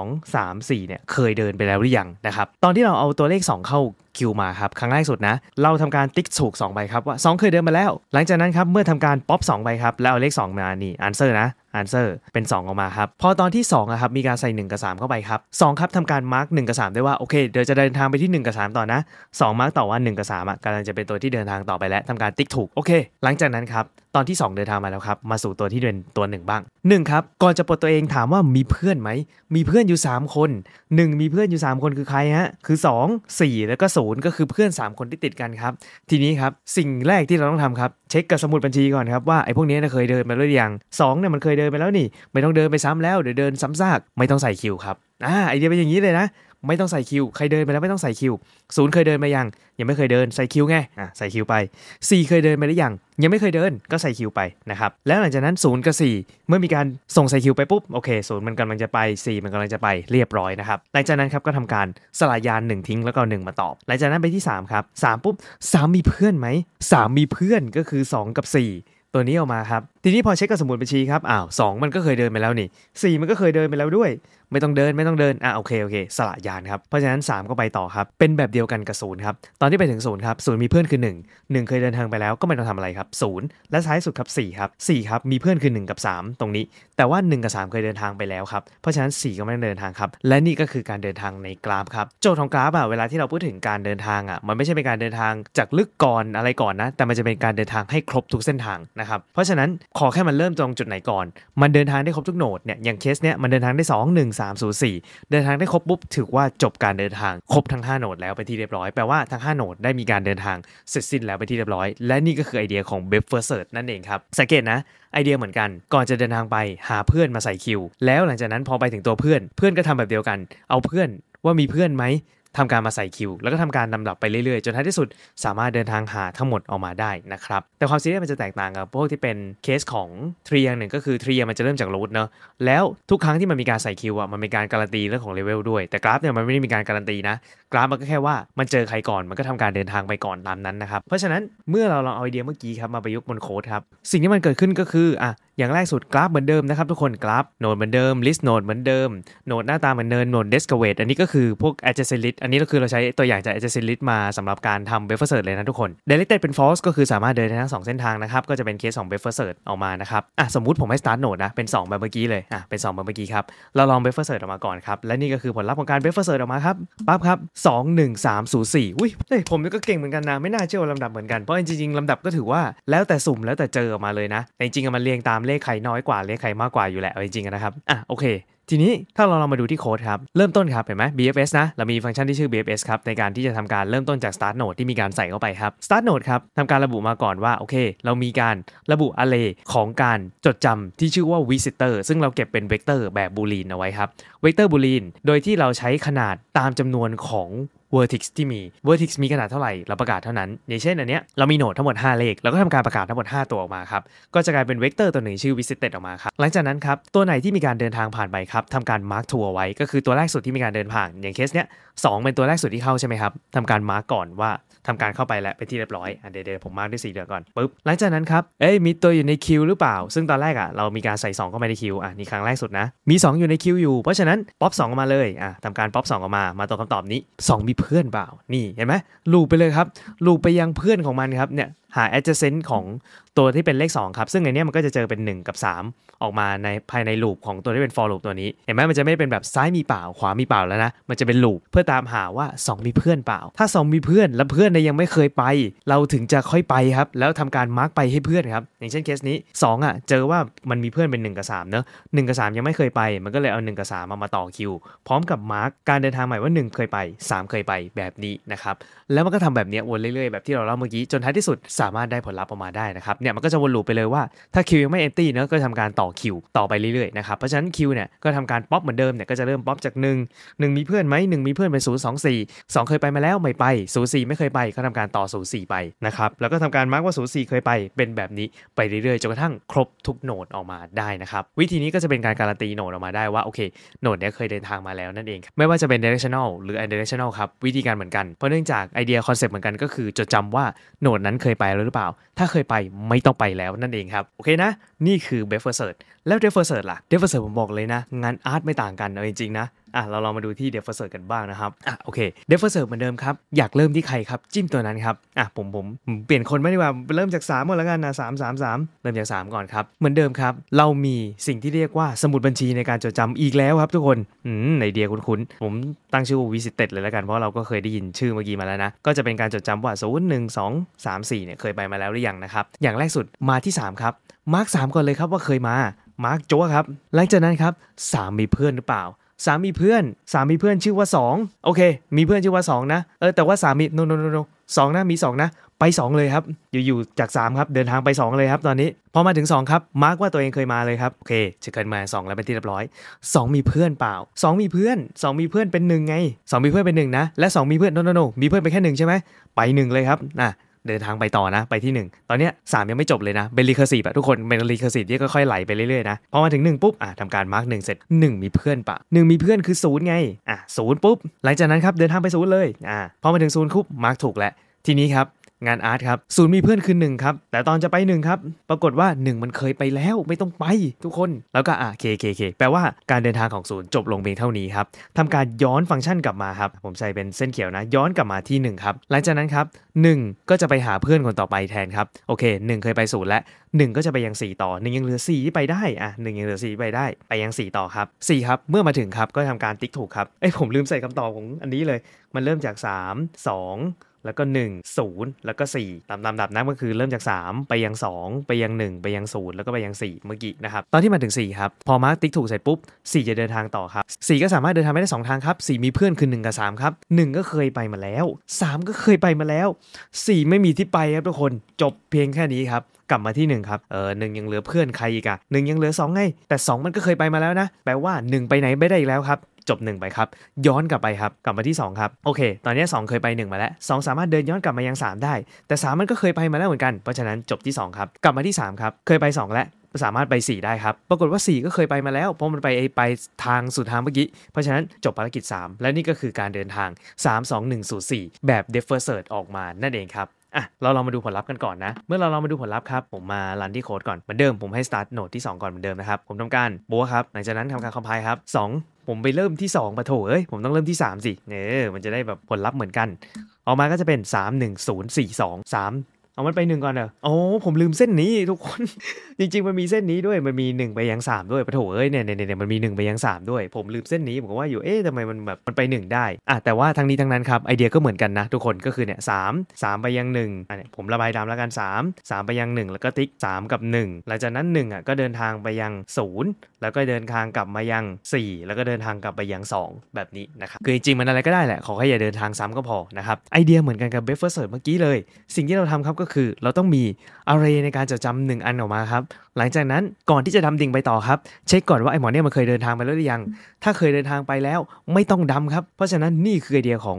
2 3 4เนี่ยเคยเดินไปแล้วหรือยังนะครับตอนที่เราเอาตัวเลข 2 เข้าคิวมา ครับครั้งแรกสุดนะเราทำการติ๊กถูก 2ใบครับว่า 2 เคยเดินมาแล้ว หลังจากนั้นครับเมื่อทำการป๊อป2ใบครับแล้วเอาเลข2มานี่อันเซอร์นะ answer เป็น 2 ออกมาครับ พอตอนที่2อะครับมีการใส่ 1 กับ 3 เข้าไปครับ 2 ครับทำการมาร์ก1กับ3ได้ว่า โอเค เดี๋ยวจะเดินทางไปที่ 1 กับ 3 ต่อนะ2มาร์กต่อว่า 1 กับ3อะกำลังจะเป็นตัวที่เดินทางต่อไปแล้วทำการติ๊กถูก โอเค หลังจากนั้นครับตอนที่ 2 เดินทางมาแล้วครับ มาสู่ตัวที่เป็นตัวหนึ่งบ้าง1ครับก่อนจะปลดตัวเองถามว่ามีเพื่อนไหม มีเพื่อนอยู่3คน1 มีเพื่อนอยู่ 3 คนคือใครฮะคือ 2 4 แล้วก็0ก็คือเพื่อน 3 คนที่ติดกันครับ ทีนี้ครับสิ่งแรกที่เราต้องทำครับเช็คกับสมุดบัญชีก่อนครับ ว่าไอ้พวกนี้เคยเดินมาหรือยัง2เนี่ยมันเคยเดินไปแล้วนี่ ไม่ต้องเดินไปซ้ำแล้วเดี๋ยวเดินซ้ำซากไม่ต้องใส่คิวครับอ่าไอเดียเป็นอย่างนี้เลยนะไม่ต้องใส่คิว ใครเดินไปแล้วไม่ต้องใส่คิวศูนย์เคยเดินมายัง ยังไม่เคยเดิน ใส่คิวไงอ่ะใส่คิวไป 4 เคยเดินไปหรือยัง ยังไม่เคยเดิน ก็ใส่คิวไปนะครับ แล้วหลังจากนั้นศูนย์กับ4 เมื่อมีการส่งใส่คิวไปปุ๊บโอเคศูนย์มันกำลังจะไป 4 มันกำลังจะไปเรียบร้อยนะครับหลังจากนั้นครับก็ทำการสลายยาน1ทิ้งแล้วก็1 มาตอบหลังจากนั้นไปที่3ครับ3ปุ๊บ3มีเพื่อนไหม3มีเพื่อนก็คือ 2 กับ 4 ตัวนี้ออกมาครับทีนี้พอเช็คกับสมุดบัญชีครับอ้าว2มันก็เคยเดินไปแล้วนี่4มันก็เคยเดินไปแล้วด้วยไม่ต้องเดินไม่ต้องเดินอ่ะโอเคโอเคสละยานครับเพราะฉะนั้น 3 ก็ไปต่อครับ เป็นแบบเดียวกันกับศูนย์ครับตอนที่ไปถึงศูนย์ครับศูนย์มีเพื่อนคือ 1 1 เคยเดินทางไปแล้วก็ไม่ต้องทำอะไรครับศูนย์และท้ายสุดครับ4ครับ4ครับมีเพื่อนคือ 1กับ3 ตรงนี้ แต่ว่า 1 กับ 3 เคยเดินทางไปแล้วครับ เพราะฉะนั้น 4 ก็ไม่ต้องเดินทางครับ และนี่ก็คือการเดินทางในกราฟครับโจทย์ของกราฟอ่ะเวลาที่เราพูดถึงการเดินทางอ่ะมันไม่ใช่เป็นการเดินทางจากลึกก่อนอะไรก่อนนะแต่มันจะเป็นการเดินทางให้ครบทุกเส้นทางนะครับเพราะฉะนั้นขอแค่มันเริ่มตรงจุดไหนก่อน มันเดินทางได้ครบทุกโหนดเนี่ยอย่างเคสเนี่ยมันเดินทางได้ 2 1 304เดินทางได้ครบปุ๊บถือว่าจบการเดินทางครบทั้ง5โหนดแล้วไปที่เรียบร้อยแปลว่าทั้ง5โหนดได้มีการเดินทางเสร็จสิ้นแล้วไปที่เรียบร้อยและนี่ก็คือไอเดียของเบฟเฟอร์เซิร์ตนั่นเองครับ สังเกตนะไอเดียเหมือนกัน ก่อนจะเดินทางไปหาเพื่อนมาใส่คิว แล้วหลังจากนั้นพอไปถึงตัวเพื่อน เพื่อนก็ทำแบบเดียวกันเอาเพื่อนว่ามีเพื่อนไหมทำการมาใส่คิว แล้วก็ทำการลำดับไปเรื่อย ๆ จนท้ายที่สุด สามารถเดินทางหาทั้งหมดออกมาได้นะครับแต่ความซีเรียสมันจะแตกต่างกับพวกที่เป็นเคสของทรียงหนึ่งก็คือทรีมันจะเริ่มจากรูทเนาะแล้วทุกครั้งที่มันมีการใส่คิวอ่ะมันมีการการันตีเรื่องของเลเวลด้วยแต่กราฟเนี่ยมันไม่ได้มีการการันตีนะกราฟมันก็แค่ว่ามันเจอใครก่อนมันก็ทำการเดินทางไปก่อนตามนั้นนะครับเพราะฉะนั้นเมื่อเราลองเอาไอเดียเมื่อกี้ครับมาประยุกต์บนโค้ดครับสิ่งที่มันเกิดขึ้นก็คืออ่ะอย่างแรกสุดกราฟเหมือนเดิมนะครับทุกคนกราฟโนดเหมือนเดิมลิสต์โนดเหมือนเดิมโนดหน้าตาเหมือนเดิมโนดเดสกเวตอันนี้ก็คือพวกแอจเซ e n ิลิสอันนี้ก็คือเราใช้ตัวอย่างจากแอจเซ e n ิลิสมาสำหรับการทำเบฟเฟอร์เซิร์ตเลยนะทุกคนเดลิเต e เป็นฟอสก็คือสามารถเดินได้ทั้งสองเส้นทางนะครับ ก็จะเป็นเคสของเบฟเฟอร์เซิร์ตออกมานะครับอ่ะสมมติผมให้สตาร์ทโนดนะเป็น2แบบเมื่อกี้เลยอ่ะเป็น2แบบเมื่อกี้ครับเราลองเบฟเฟอร์เซิร์ตออกมาก่อนครับและนี่ก็คือผลลัพธ์ของการฟเฟอร์เซิร์ตออกมาครับปั๊บครับ2อุ้ยเฮ้ยผมก็เก่งเหมือนกันนะไม่น่าเชื่อลำดับเหมือนกันเพราะจริงๆลำดับก็ถือว่า แล้วแต่สุ่มแล้วแต่เจอออกมาเลยนะแต่จริงๆมันเรียงตามเลขไขน้อยกว่าเลขไขมากกว่าอยู่แหละจริงๆนะครับอ่ะโอเค ทีนี้ถ้าเราลองมาดูที่โค้ดครับเริ่มต้นครับเห็นไหม BFS นะเรามีฟังก์ชันที่ชื่อ BFS ครับในการที่จะทำการเริ่มต้นจาก start node ที่มีการใส่เข้าไปครับ start node ครับทำการระบุมาก่อนว่าโอเค เรามีการระบุ array ของการจดจำที่ชื่อว่า visitor ซึ่งเราเก็บเป็นเวกเตอร์แบบบูลีนเอาไว้ครับเวกเตอร์บูลีนโดยที่เราใช้ขนาดตามจำนวนของ vertex ที่มี vertex มีขนาดเท่าไหร่เราประกาศเท่านั้น อย่างเช่นอันเนี้ยเรามีโนดทั้งหมด 5 เลขเราก็ทำการประกาศทั้งหมด 5 ตัวออกมาครับ ก็จะกลายเป็นเวกเตอร์ตัวหนึ่งชื่อ visited ออกมาครับ หลังจากนั้นครับ ตัวไหนที่มีการเดินทางผ่านไปครับทำการ mark ทัวร์ไว้ ก็คือตัวแรกสุดที่มีการเดินผ่านอย่างเคสเนี้ย2 เป็นตัวแรกสุดที่เข้าใช่ไหมครับ ทำการมาร์กก่อนว่าทำการเข้าไปแล้วเป็นที่เรียบร้อยอเดี๋ยวผมมาร์กด้วยสีเหลืองก่อนปุ๊บหลังจากนั้นครับเอ้ยมีตัวอยู่ในคิวหรือเปล่า ซึ่งตอนแรกอ่ะเรามีการใส่2เข้าไปในคิวอ่ะนี่ครั้งแรกสุดนะมี 2 อยู่ในคิวอยู่เพราะฉะนั้นป๊อป2ออกมาเลยอ่ะทำการป๊อป2ออกมามาตอบคำตอบนี้ 2 มีเพื่อนเปล่านี่เห็นไหมลูบไปเลยครับลูบไปยังเพื่อนของมันครับเนี่ยหา adjacent ของตัวที่เป็นเลข2ครับ ซึ่งในนี้มันก็จะเจอเป็น 1 กับ 3 ออกมาในภายในลูปของตัวที่เป็น for loop ตัวนี้เห็นไหมมันจะไม่เป็นแบบซ้ายมีเปล่า ขวามีเปล่าแล้วนะมันจะเป็นลูปเพื่อตามหาว่า 2 มีเพื่อนเปล่า ถ้า 2 มีเพื่อนแล้วเพื่อนในยยังไม่เคยไป เราถึงจะค่อยไปครับแล้วทำการมาร์กไปให้เพื่อนครับอย่างเช่นเคสนี้ 2อ่ะเจอว่ามันมีเพื่อนเป็น1กับ3เนอะหกับ3 ยังไม่เคยไป มันก็เลยเอา1กับ3มามาต่อคิวพร้อมกับมาร์กการเดินทางใหม่ว่า 1 เคยไป 3 เคยไปแบบนี้นะครับแล้วมันก็ทำแบบนี้วนเรื่อยๆแบบที่เราเล่าเมื่อกี้จนท้ายที่สุดสามารถได้ผลลัพธ์ออกมาได้นะครับเนี่ยมันก็จะวนลูปไปเลยว่าถ้าคิวยังไม่เอมตี้เนาะก็ทำการต่อคิวต่อไปเรื่อยๆนะครับเพราะฉะนั้นคิวเนี่ย ก็ทำการป๊อปเหมือนเดิมเนี่ยก็จะเริ่มป๊อปจาก 1 1 มีเพื่อนไหมหนึ่งมีเพื่อนเป็นศูนย์สองสี่สองเคยไปมาแล้ว ไม่ไปศูนย์สี่ไม่เคยไป ก็ทำการต่อศูนย์สี่ไปนะครับแล้วก็ทำการมาร์กว่าศูนย์สี่เคยไปเป็นแบบนี้ไปเรื่อยๆจนกระทั่งครบทุกโหนดออกมาได้นะครับวิธีนี้ก็จะเป็นการการันตีโหนดออกมาได้ว่าโอเคโหนดเนี่ยเคยเดินทางมาแล้วนั่นเอง ไม่ว่าจะเป็น directional หรือ undirectional ครับวิธีการเหมือนกัน เพราะเนื่องจากไอเดียคอนเซปต์เหมือนกันก็คือจดจำว่าโหนดนั้นเคยไปแล้วหรือเปล่า ถ้าเคยไปไม่ต้องไปแล้วนั่นเองครับ โอเคนะ นี่คือเบฟเฟอร์เซิร์ตแล้วเดฟเฟอร์เซิร์ล่ะเดฟเฟอร์เซิร์ผมบอกเลยนะ งานอาร์ตไม่ต่างกันเอาจริง ๆ นะอ่ะเราลองมาดูที่เดฟเฟอร์เซิร์กันบ้างนะครับอ่ะโอเคเดฟเฟอร์เซิร์เหมือนเดิมครับ อยากเริ่มที่ใครครับ จิ้มตัวนั้นครับอ่ะผมผม เปลี่ยนคนไม่ได้ว่าเริ่มจาก3ามก่อนละกันนะสามสามสามเริ่มจาก 3 ก่อนครับเหมือนเดิมครับ เรามีสิ่งที่เรียกว่าสมุดบัญชีในการจดจำอีกแล้วครับ ทุกคนอืมไอเดียคุ้นๆผมตั้งชื่อวิสิตเต็ดเลยละกันเพราะเราก็เคยได้ยินชื่อเมื่อกี้มาแล้วนะก็จะเป็นการจดจำว่าศูนย์หนึ่งสองสามสี่เนี่ยเคยไปมาแล้วหรือยังนะครับอย่างแรกสุดมาที่3ครับมาร์กสามก่อนเลยครับว่าเคยมามาร์กโจ้ครับ หลังจากนั้นครับสามมีเพื่อนหรือเปล่าสามีเพื่อนสามีเพื่อนชื่อว่า2โอเคมีเพื่อนชื่อว่า 2 นะ เออแต่ว่าสามีโนโนโนโนสองนะมี2นะไป 2 เลยครับ อยู่อยู่จาก 3 ครับเดินทางไป 2 เลยครับ ตอนนี้พอมาถึง 2 ครับ มาร์กว่าตัวเองเคยมาเลยครับโอเคจะเกินมา 2 แล้วเป็นที่เรียบร้อย 2 มีเพื่อนเปล่า 2 มีเพื่อน 2 มีเพื่อนเป็น 1 ไง 2 มีเพื่อนเป็น1นะและ2 มีเพื่อนโนโนโนมีเพื่อนไปแค่1ใช่ไหมไป1เลยครับน่ะเดินทางไปต่อนะ ไปที่ 1 ตอนนี้สามยังไม่จบเลยนะเบลิคาซีแบบทุกคนเบลิค์ซีที่ก็ค่อยไหลไปเรื่อย ๆ นะพอมาถึง 1 ปุ๊บอ่ะทำการมาร์กหเสร็จ 1 มีเพื่อนปะ1 มีเพื่อนคือศูนย์ไงอ่ะศูนย์ปุ๊บ หลังจากนั้นครับเดินทางไปศูนย์เลยอ่ะพอมาถึงศูนย์คุบมาร์กถูกแล้วทีนี้ครับงานอาร์ตครับศูนย์มีเพื่อนคือหนึ่งครับ แต่ตอนจะไปหนึ่งครับ ปรากฏว่าหนึ่งมันเคยไปแล้วไม่ต้องไป ทุกคนแล้วก็อ่ะเคเคเคแปลว่าการเดินทางของศูนย์จบลงเพียงเท่านี้ครับทำการย้อนฟังก์ชันกลับมาครับ ผมใส่เป็นเส้นเขียวนะ ย้อนกลับมาที่1ครับหลังจากนั้นครับงก็จะไปหาเพื่อนคนต่อไปแทนครับโอเค 1 เคยไปศูนย์และงก็จะไปยัง 4 ต่อหนึ่งยังเหลือ4ที่ไปได้อ่ะงยังเหลือ4ไปได้ไปยัง 4 ต่อครับ 4 ครับ เมื่อมาถึงครับก็ทำการติ๊กถูกครับเอ้ยผมลืมใส่คำตอบของอันนี้เลยมันเริ่มจาก 3 2แล้วก็ 1 0 แล้วก็ 4 ตามลำดับนันก็คือ เริ่มจาก 3 ไปยัง 2 ไปยัง 1 ไปยัง0แล้วก็ไปยัง 4 เมื่อกี้นะครับตอนที่มาถึง4ครับพอมาร์กติ๊กถูกเสร็จปุ๊บ 4 จะเดินทางต่อครับ4ก็สามารถเดินทางไปได้2ทางครับ4 มีเพื่อนคือ1กับ3 ครับ 1 ก็เคยไปมาแล้ว 3 ก็เคยไปมาแล้ว 4 ไม่มีที่ไปครับทุกคนจบเพียงแค่นี้ครับ กลับมาที่1ครับเออหยังเหลือเพื่อนใครอีกอะหนึ่งยังเหลือ2ไงแต่ 2 มันก็เคยไปมาแล้วนะแปลว่า 1 ไปไหนไม่ได้อีกแล้วครับจบ 1ไปครับ ย้อนกลับไปครับ กลับมาที่ 2 ครับโอเค ตอนนี้ 2 เคยไป 1 มาแล้ว 2สามารถเดินย้อนกลับมายัง 3 ได้ แต่ 3 มันก็เคยไปมาแล้วเหมือนกัน เพราะฉะนั้นจบที่2ครับกลับมาที่ 3 ครับเคยไป 2 แล้ว สามารถไป 4 ได้ครับ ปรากฏว่า 4 ก็เคยไปมาแล้วเพราะมันไปไปทางสุดทางเมื่อกี้เพราะฉะนั้นจบภารกิจ 3 และนี่ก็คือการเดินทาง3 2 1 0 4 แบบ d e f e r s e r t ออกมานั่นเองครับอ่ะเราลองมาดูผลลัพธ์กันก่อนนะ เมื่อเราลองมาดูผลลัพธ์ครับผมมารันที่โค้ดก่อนเหมือนเดิมผมให้ start node ที่2ก่อนเหมือนเดิมนะครับผมทำการบัวครับ หลังจากนั้นทำการ compile ครับ 2ผมไปเริ่มที่2มาโถเอ้ย ผมต้องเริ่มที่ 3 สิ เออ มันจะได้แบบผลลัพธ์เหมือนกันออกมาก็จะเป็น 3 1 0 4 2 3เอามันไปหนึ่งก่อนเถอะโอ้ผมลืมเส้นนี้ทุกคนจริงๆ มันมีเส้นนี้ด้วยมันมีหนึ่งไปยังสามด้วยปะโถเอ้ยเนี่ยเนี่ยเนี่ยมันมีหนึ่งไปยังสามด้วย ผมลืมเส้นนี้ผมก็ว่าอยู่เอ๊ะทำไมมันแบบมันไปหนึ่งได้อ่ะแต่ว่าทั้งนี้ทั้งนั้นครับไอเดียก็เหมือนกันนะทุกคนก็คือเนี่ยสามสามไปยังหนึ่งอ่ะเนี่ยผมระบายตามแล้วกันสามสามไปยังหนึ่งแล้วก็ติ๊กสามกับหนึ่งหลังจากนั้นหนึ่งอ่ะก็เดินทางไปยังศูนย์แล้วก็เดินทางกลับมายังสี่แล้วก็เดินทางกลับไปยังสองแบบนี้นะครับคือจริงๆมันอะไรก็ได้แหละขอแค่อย่าเดินทางซ้ำก็พอนะครับไอเดียเหมือนกันกับเบฟเฟอร์เซอร์เมื่อกี้เลยสิ่งที่เราทำครับก็คือ เราต้องมีอาร์เรในการจดจำหนึ่งอันออกมาครับ หลังจากนั้นก่อนที่จะดำดิ่งไปต่อครับ เช็คก่อนว่า ไอ้หมอเนี่ยมันเคยเดินทางไปแล้วหรือยัง ถ้าเคยเดินทางไปแล้วไม่ต้องดำครับ เพราะฉะนั้นนี่คือไอเดียของ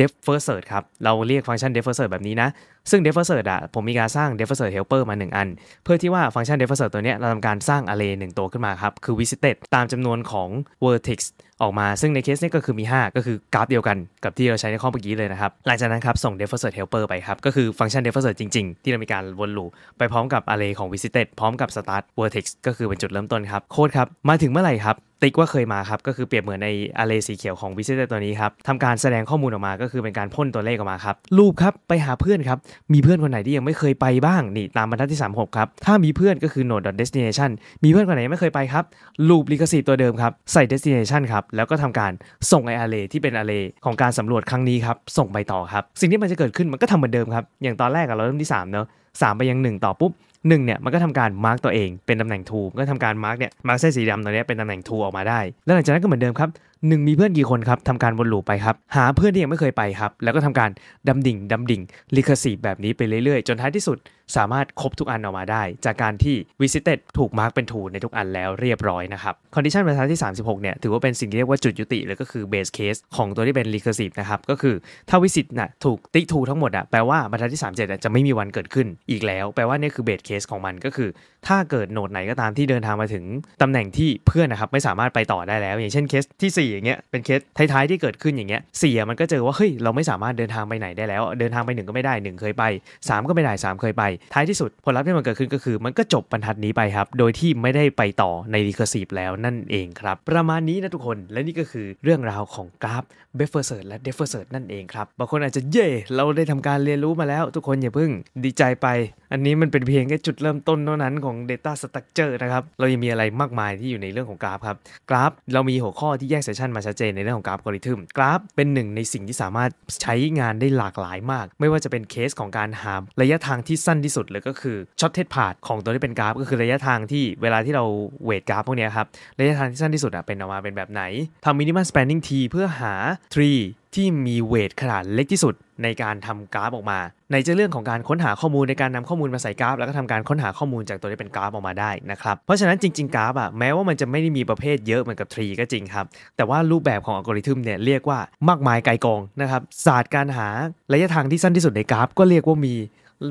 d e ฟเฟ first search ครับ เราเรียกฟังก์ชัน d e ฟเฟ first search แบบนี้นะซึ่ง d e f e r s e r t อะผมมีการสร้าง d e f e r s e r t helper มา 1 อัน เพื่อที่ว่าฟังก์ชัน d e f e r s e r t ตัวนี้เราทำการสร้าง array 1ตัวขึ้นมาครับคือ visited ตามจำนวนของ vertex ออกมา ซึ่งในเคสนี้ก็คือมี 5 ก็คือกราฟเดียวกันกับที่เราใช้ในข้อเมื่อกี้เลยนะครับ หลังจากนั้นครับ ส่ง d e f e r s e r t helper ไปครับ ก็คือฟังก์ชัน d e f e r s e r t จริงๆ ที่เรามีการวนลูปไปพร้อมกับ array ของ visited พร้อมกับ start vertex ก็คือเป็นจุดเริ่มต้นครับโคดครับมาถึงเมื่อไหร่ครับ ติ๊กว่าเคยมาครับ ก็คือเปรียบเหมือนในอาเลสีเขียวของวิซิเตตัวนี้ครับทำการแสดงข้อมูลออกมา ก็คือเป็นการพ่นตัวเลขออกมาครับรูปครับไปหาเพื่อนครับมีเพื่อนคนไหนที่ยังไม่เคยไปบ้างนี่ตามบรรทัดที่36ครับถ้ามีเพื่อนก็คือ node destination มีเพื่อนคนไหนไม่เคยไปครับลูปลิขสิทธิ์ตัวเดิมครับ ใส่ destination ครับ แล้วก็ทำการส่งไออาร์เรที่เป็นอาร์เรของการสำรวจครั้งนี้ครับ ส่งไปต่อครับ สิ่งที่มันจะเกิดขึ้นมันก็ทำเหมือนเดิมครับ อย่างตอนแรกเราเริ่มที่ 3 เนาะสามไปยังหนึ่งต่อปุ๊บหนึ่งเนี่ยมันก็ทำการมาร์กตัวเองเป็นตำแหน่งทูก็ทำการมาร์กเนี่ยมาร์กเส้นสีดำตัวนี้เป็นตำแหน่งทูออกมาได้ แล้วหลังจากนั้นก็เหมือนเดิมครับหนึ่งมีเพื่อนกี่คนครับทำการวนลูปไปครับ หาเพื่อนที่ยังไม่เคยไปครับ แล้วก็ทำการดำดิ่งดำดิ่งลิขสิทธิ์แบบนี้ไปเรื่อยๆ จนท้ายที่สุดสามารถครบทุกอันออกมาได้ จากการที่ visited ถูกมาร์กเป็นทูในทุกอันแล้วเรียบร้อยนะครับคอนดิชันบรรทัดที่ 36เนี่ยถือว่าเป็นสิ่งที่เรียกว่าจุดยุติเลยก็คือเบสเคสของตัวที่เป็นลิขสิทธิ์นะครับก็คือถ้าวิสิตนะ่ะถูกติทถูทั้งหมดอะ่ะแปลว่าบรรทัดที่ 37จะไม่มีวันเกิดขึ้น อีกแล้ว แปลว่านี่คือเบสเคสของมันก็คือถ้าเกิดโหนดไหนก็ตามที่เดินทางมาถึงตำแหน่งที่เพื่อนนะครับ ไม่สามารถไปต่อได้แล้ว อย่างเช่นเคสที่4 อย่างเงี้ยเป็นเคสท้ายๆที่เกิดขึ้นอย่างเงี้ยสี่มันก็เจอว่า เฮ้ยเราไม่สามารถเดินทางไปไหนได้แล้ว เดินทางไปหนึ่งก็ไม่ได้หนึ่งเคยไป 3 ก็ไม่ได้ 3 เคยไป ท้ายที่สุดผลลัพธ์ที่มันเกิดขึ้นก็คือมันก็จบบรรทัดนี้ไปครับโดยที่ไม่ได้ไปต่อในรีเคอร์ซีฟแล้วนั่นเองครับ ประมาณนี้นะทุกคนและนี่ก็คือเรื่องราวของกราฟเบฟเฟอร์เซิร์และเดฟเฟอร์เซิร์นั่นเองครับ บางคนอาจจะเย่เราได้ทำการเรียนรู้มาแล้ว ทุกคนอย่าเพิ่งดีใจไป อันนี้มันเป็นเพียงแค่จุดเริ่มต้นเท่านั้นของ Data Structure นะครับ เรายังมีอะไรมากมายที่อยู่ในเรื่องของกราฟครับ กราฟ เรามีหัวข้อที่แยกเซสชันมาชัดเจนในเรื่องของกราฟกริทึมกราฟเป็นหนึ่งในสิ่งที่สามารถใช้งานได้หลากหลายมาก ไม่ว่าจะเป็นเคสของการหาระยะทางที่สั้นที่สุดเลยก็คือช็อตเทสพาดของตัวที่เป็นกราฟ ก็คือระยะทางที่เวลาที่เราเวทกราฟพวกนี้ครับระยะทางที่สั้นที่สุดอะเป็นออกมาเป็นแบบไหนทำมินิมัลสเปนนิ่งทีเพื่อหาทรีที่มีเวทขนาดเล็กที่สุดในการทำกราฟออกมา ในจะเรื่องของการค้นหาข้อมูลในการนำข้อมูลมาใส่กราฟ แล้วก็ทำการค้นหาข้อมูลจากตัวที่เป็นกราฟออกมาได้นะครับเพราะฉะนั้นจริงๆกราฟอ่ะแม้ว่ามันจะไม่ได้มีประเภทเยอะเหมือนกับทรีก็จริงครับ แต่ว่ารูปแบบของอัลกอริทึมเนี่ยเรียกว่ามากมายไกลกองนะครับศาสตร์การหาระยะทางที่สั้นที่สุดในกราฟ ก็เรียกว่ามี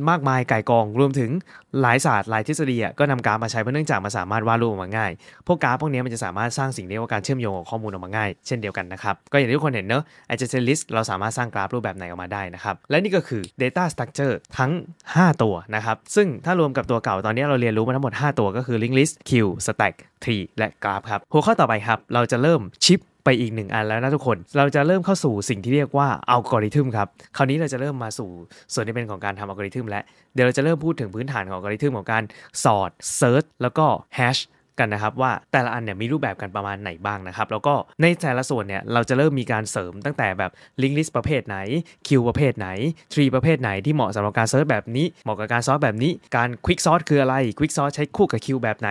มากมายไก่กองรวมถึงหลายศาสตร์ หลายทฤษฎีก็นำกราฟมาใช้เพราะเนื่องจากมันสามารถวาดรูปออกมาง่าย พวกกราฟพวกนี้มันจะสามารถสร้างสิ่งเรียกว่าการเชื่อมโยงของข้อมูลออกมาง่ายเช่นเดียวกันนะครับ ก็อย่างที่ทุกคนเห็นเนอะไอเจเซลิสเราสามารถสร้างกราฟรูปแบบไหนออกมาได้นะครับ และนี่ก็คือ Data Structure ทั้ง 5 ตัวนะครับซึ่งถ้ารวมกับตัวเก่าตอนนี้เราเรียนรู้มาทั้งหมด 5 ตัวก็คือ Link List Queue Stack Tree และกราฟครับหัวข้อต่อไปครับเราจะเริ่มชิปไปอีกหนึ่งอันแล้วนะทุกคน เราจะเริ่มเข้าสู่สิ่งที่เรียกว่าอัลกอริทึมครับ คราวนี้เราจะเริ่มมาสู่ส่วนที่เป็นของการทำอัลกอริทึมและเดี๋ยวเราจะเริ่มพูดถึงพื้นฐานของอัลกอริทึมของการสอดเซิร์ชแล้วก็แฮชันนะครับว่าแต่ละอันเนี่ยมีรูปแบบกันประมาณไหนบ้างนะครับ แล้วก็ในแต่ละส่วนเนี่ย เราจะเริ่มมีการเสริมตั้งแต่แบบลิงก์ลิสต์ประเภทไหนคิวประเภทไหนทรีประเภทไหนที่เหมาะสำหรับการเซิร์ชแบบนี้เหมาะกับการซอสแบบนี้ การควิกซอสคืออะไรควิกซอสใช้คู่กับคิวแบบไหน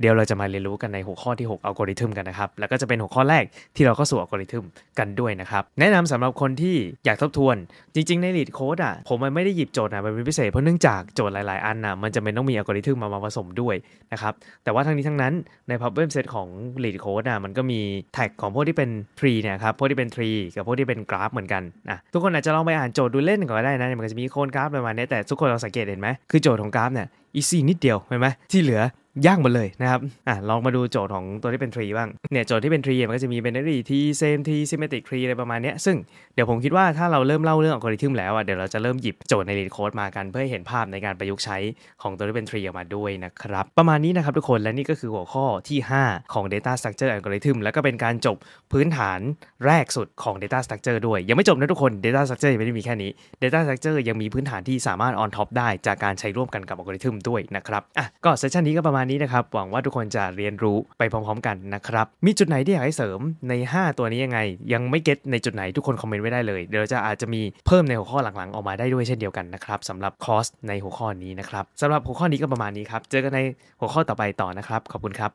เดี๋ยวเราจะมาเรียนรู้กันในหัวข้อที่6อัลกอริทึมกันนะครับแล้วก็จะเป็นหัวข้อแรกที่เราก็สู่อัลกอริทึมกันด้วยนะครับแนะนำสำหรับคนที่อยากทบทวนจริง ๆ ในลีดโค้ดอ่ะผมมันไม่ได้หยิบโจทย์นะเป็นพิเศษเพราะเนื่องจากโจทย์หลายๆ อันนะมันจะเป็นต้องมีอัลกอริทึมมามาผสมด้วยนะครับแต่ว่าทั้งนี้ทั้งนั้น้นใน problem set ของ lead code อ่ะมันก็มีแท็กของพวกที่เป็น tree เนี่ยครับพวกที่เป็น tree กับพวกที่เป็นกราฟเหมือนกันนะทุกคนอาจจะลองไปอ่านโจทย์ดูเล่นก็ได้นะมันก็จะมีโคนกราฟประมาณนี้ แต่ทุกคนลองสังเกตเห็นไหมคือโจทย์ของกราฟเนี่ยอีซี่นิดเดียวเห็นไหมที่เหลือยากหมดเลยนะครับ อ่ะลองมาดูโจทย์ของตัวที่เป็นทรีบ้าง เนี่ยโจทย์ที่เป็นทรีมันก็จะมีเป็นรีทีเซมทีซิมเมติกทรีอะไรประมาณนี้ ซึ่งเดี๋ยวผมคิดว่าถ้าเราเริ่มเล่าเรื่องอัลกอริทึมแล้วอ่ะ เดี๋ยวเราจะเริ่มหยิบโจทย์ในรีดโค้ดมากัน เพื่อให้เห็นภาพในการประยุกต์ใช้ของตัวที่เป็นทรีออกมาด้วยนะครับ ประมาณนี้นะครับทุกคน และนี่ก็คือหัวข้อที่ 5 ของ Data Structure Algorithm แล้วก็เป็นการจบพื้นฐานแรกสุดของ Data Structure ด้วย ยังไม่จบนะทุกคน Data Structure ยังไม่ได้มีแค่นี้ Data Structure ยังมีพื้นฐานที่สามารถ on top ได้ จากการใช้ร่วมกันกับอัลกอริทึมด้วยนะครับอ่ะก็เซสชันนี้ก็ประมาณณนี้นะครับหวังว่าทุกคนจะเรียนรู้ไปพร้อมๆกันนะครับ มีจุดไหนที่อยากให้เสริมใน 5 ตัวนี้ยังไง ยังไม่เก็ตในจุดไหนทุกคนคอมเมนต์ไว้ได้เลย เดี๋ยวจะอาจจะมีเพิ่มในหัวข้อหลังๆออกมาได้ด้วยเช่นเดียวกันนะครับสำหรับคอร์สในหัวข้อนี้นะครับสำหรับหัวข้อนี้ก็ประมาณนี้ครับเจอกันในหัวข้อต่อไปต่อนะครับ ขอบคุณครับ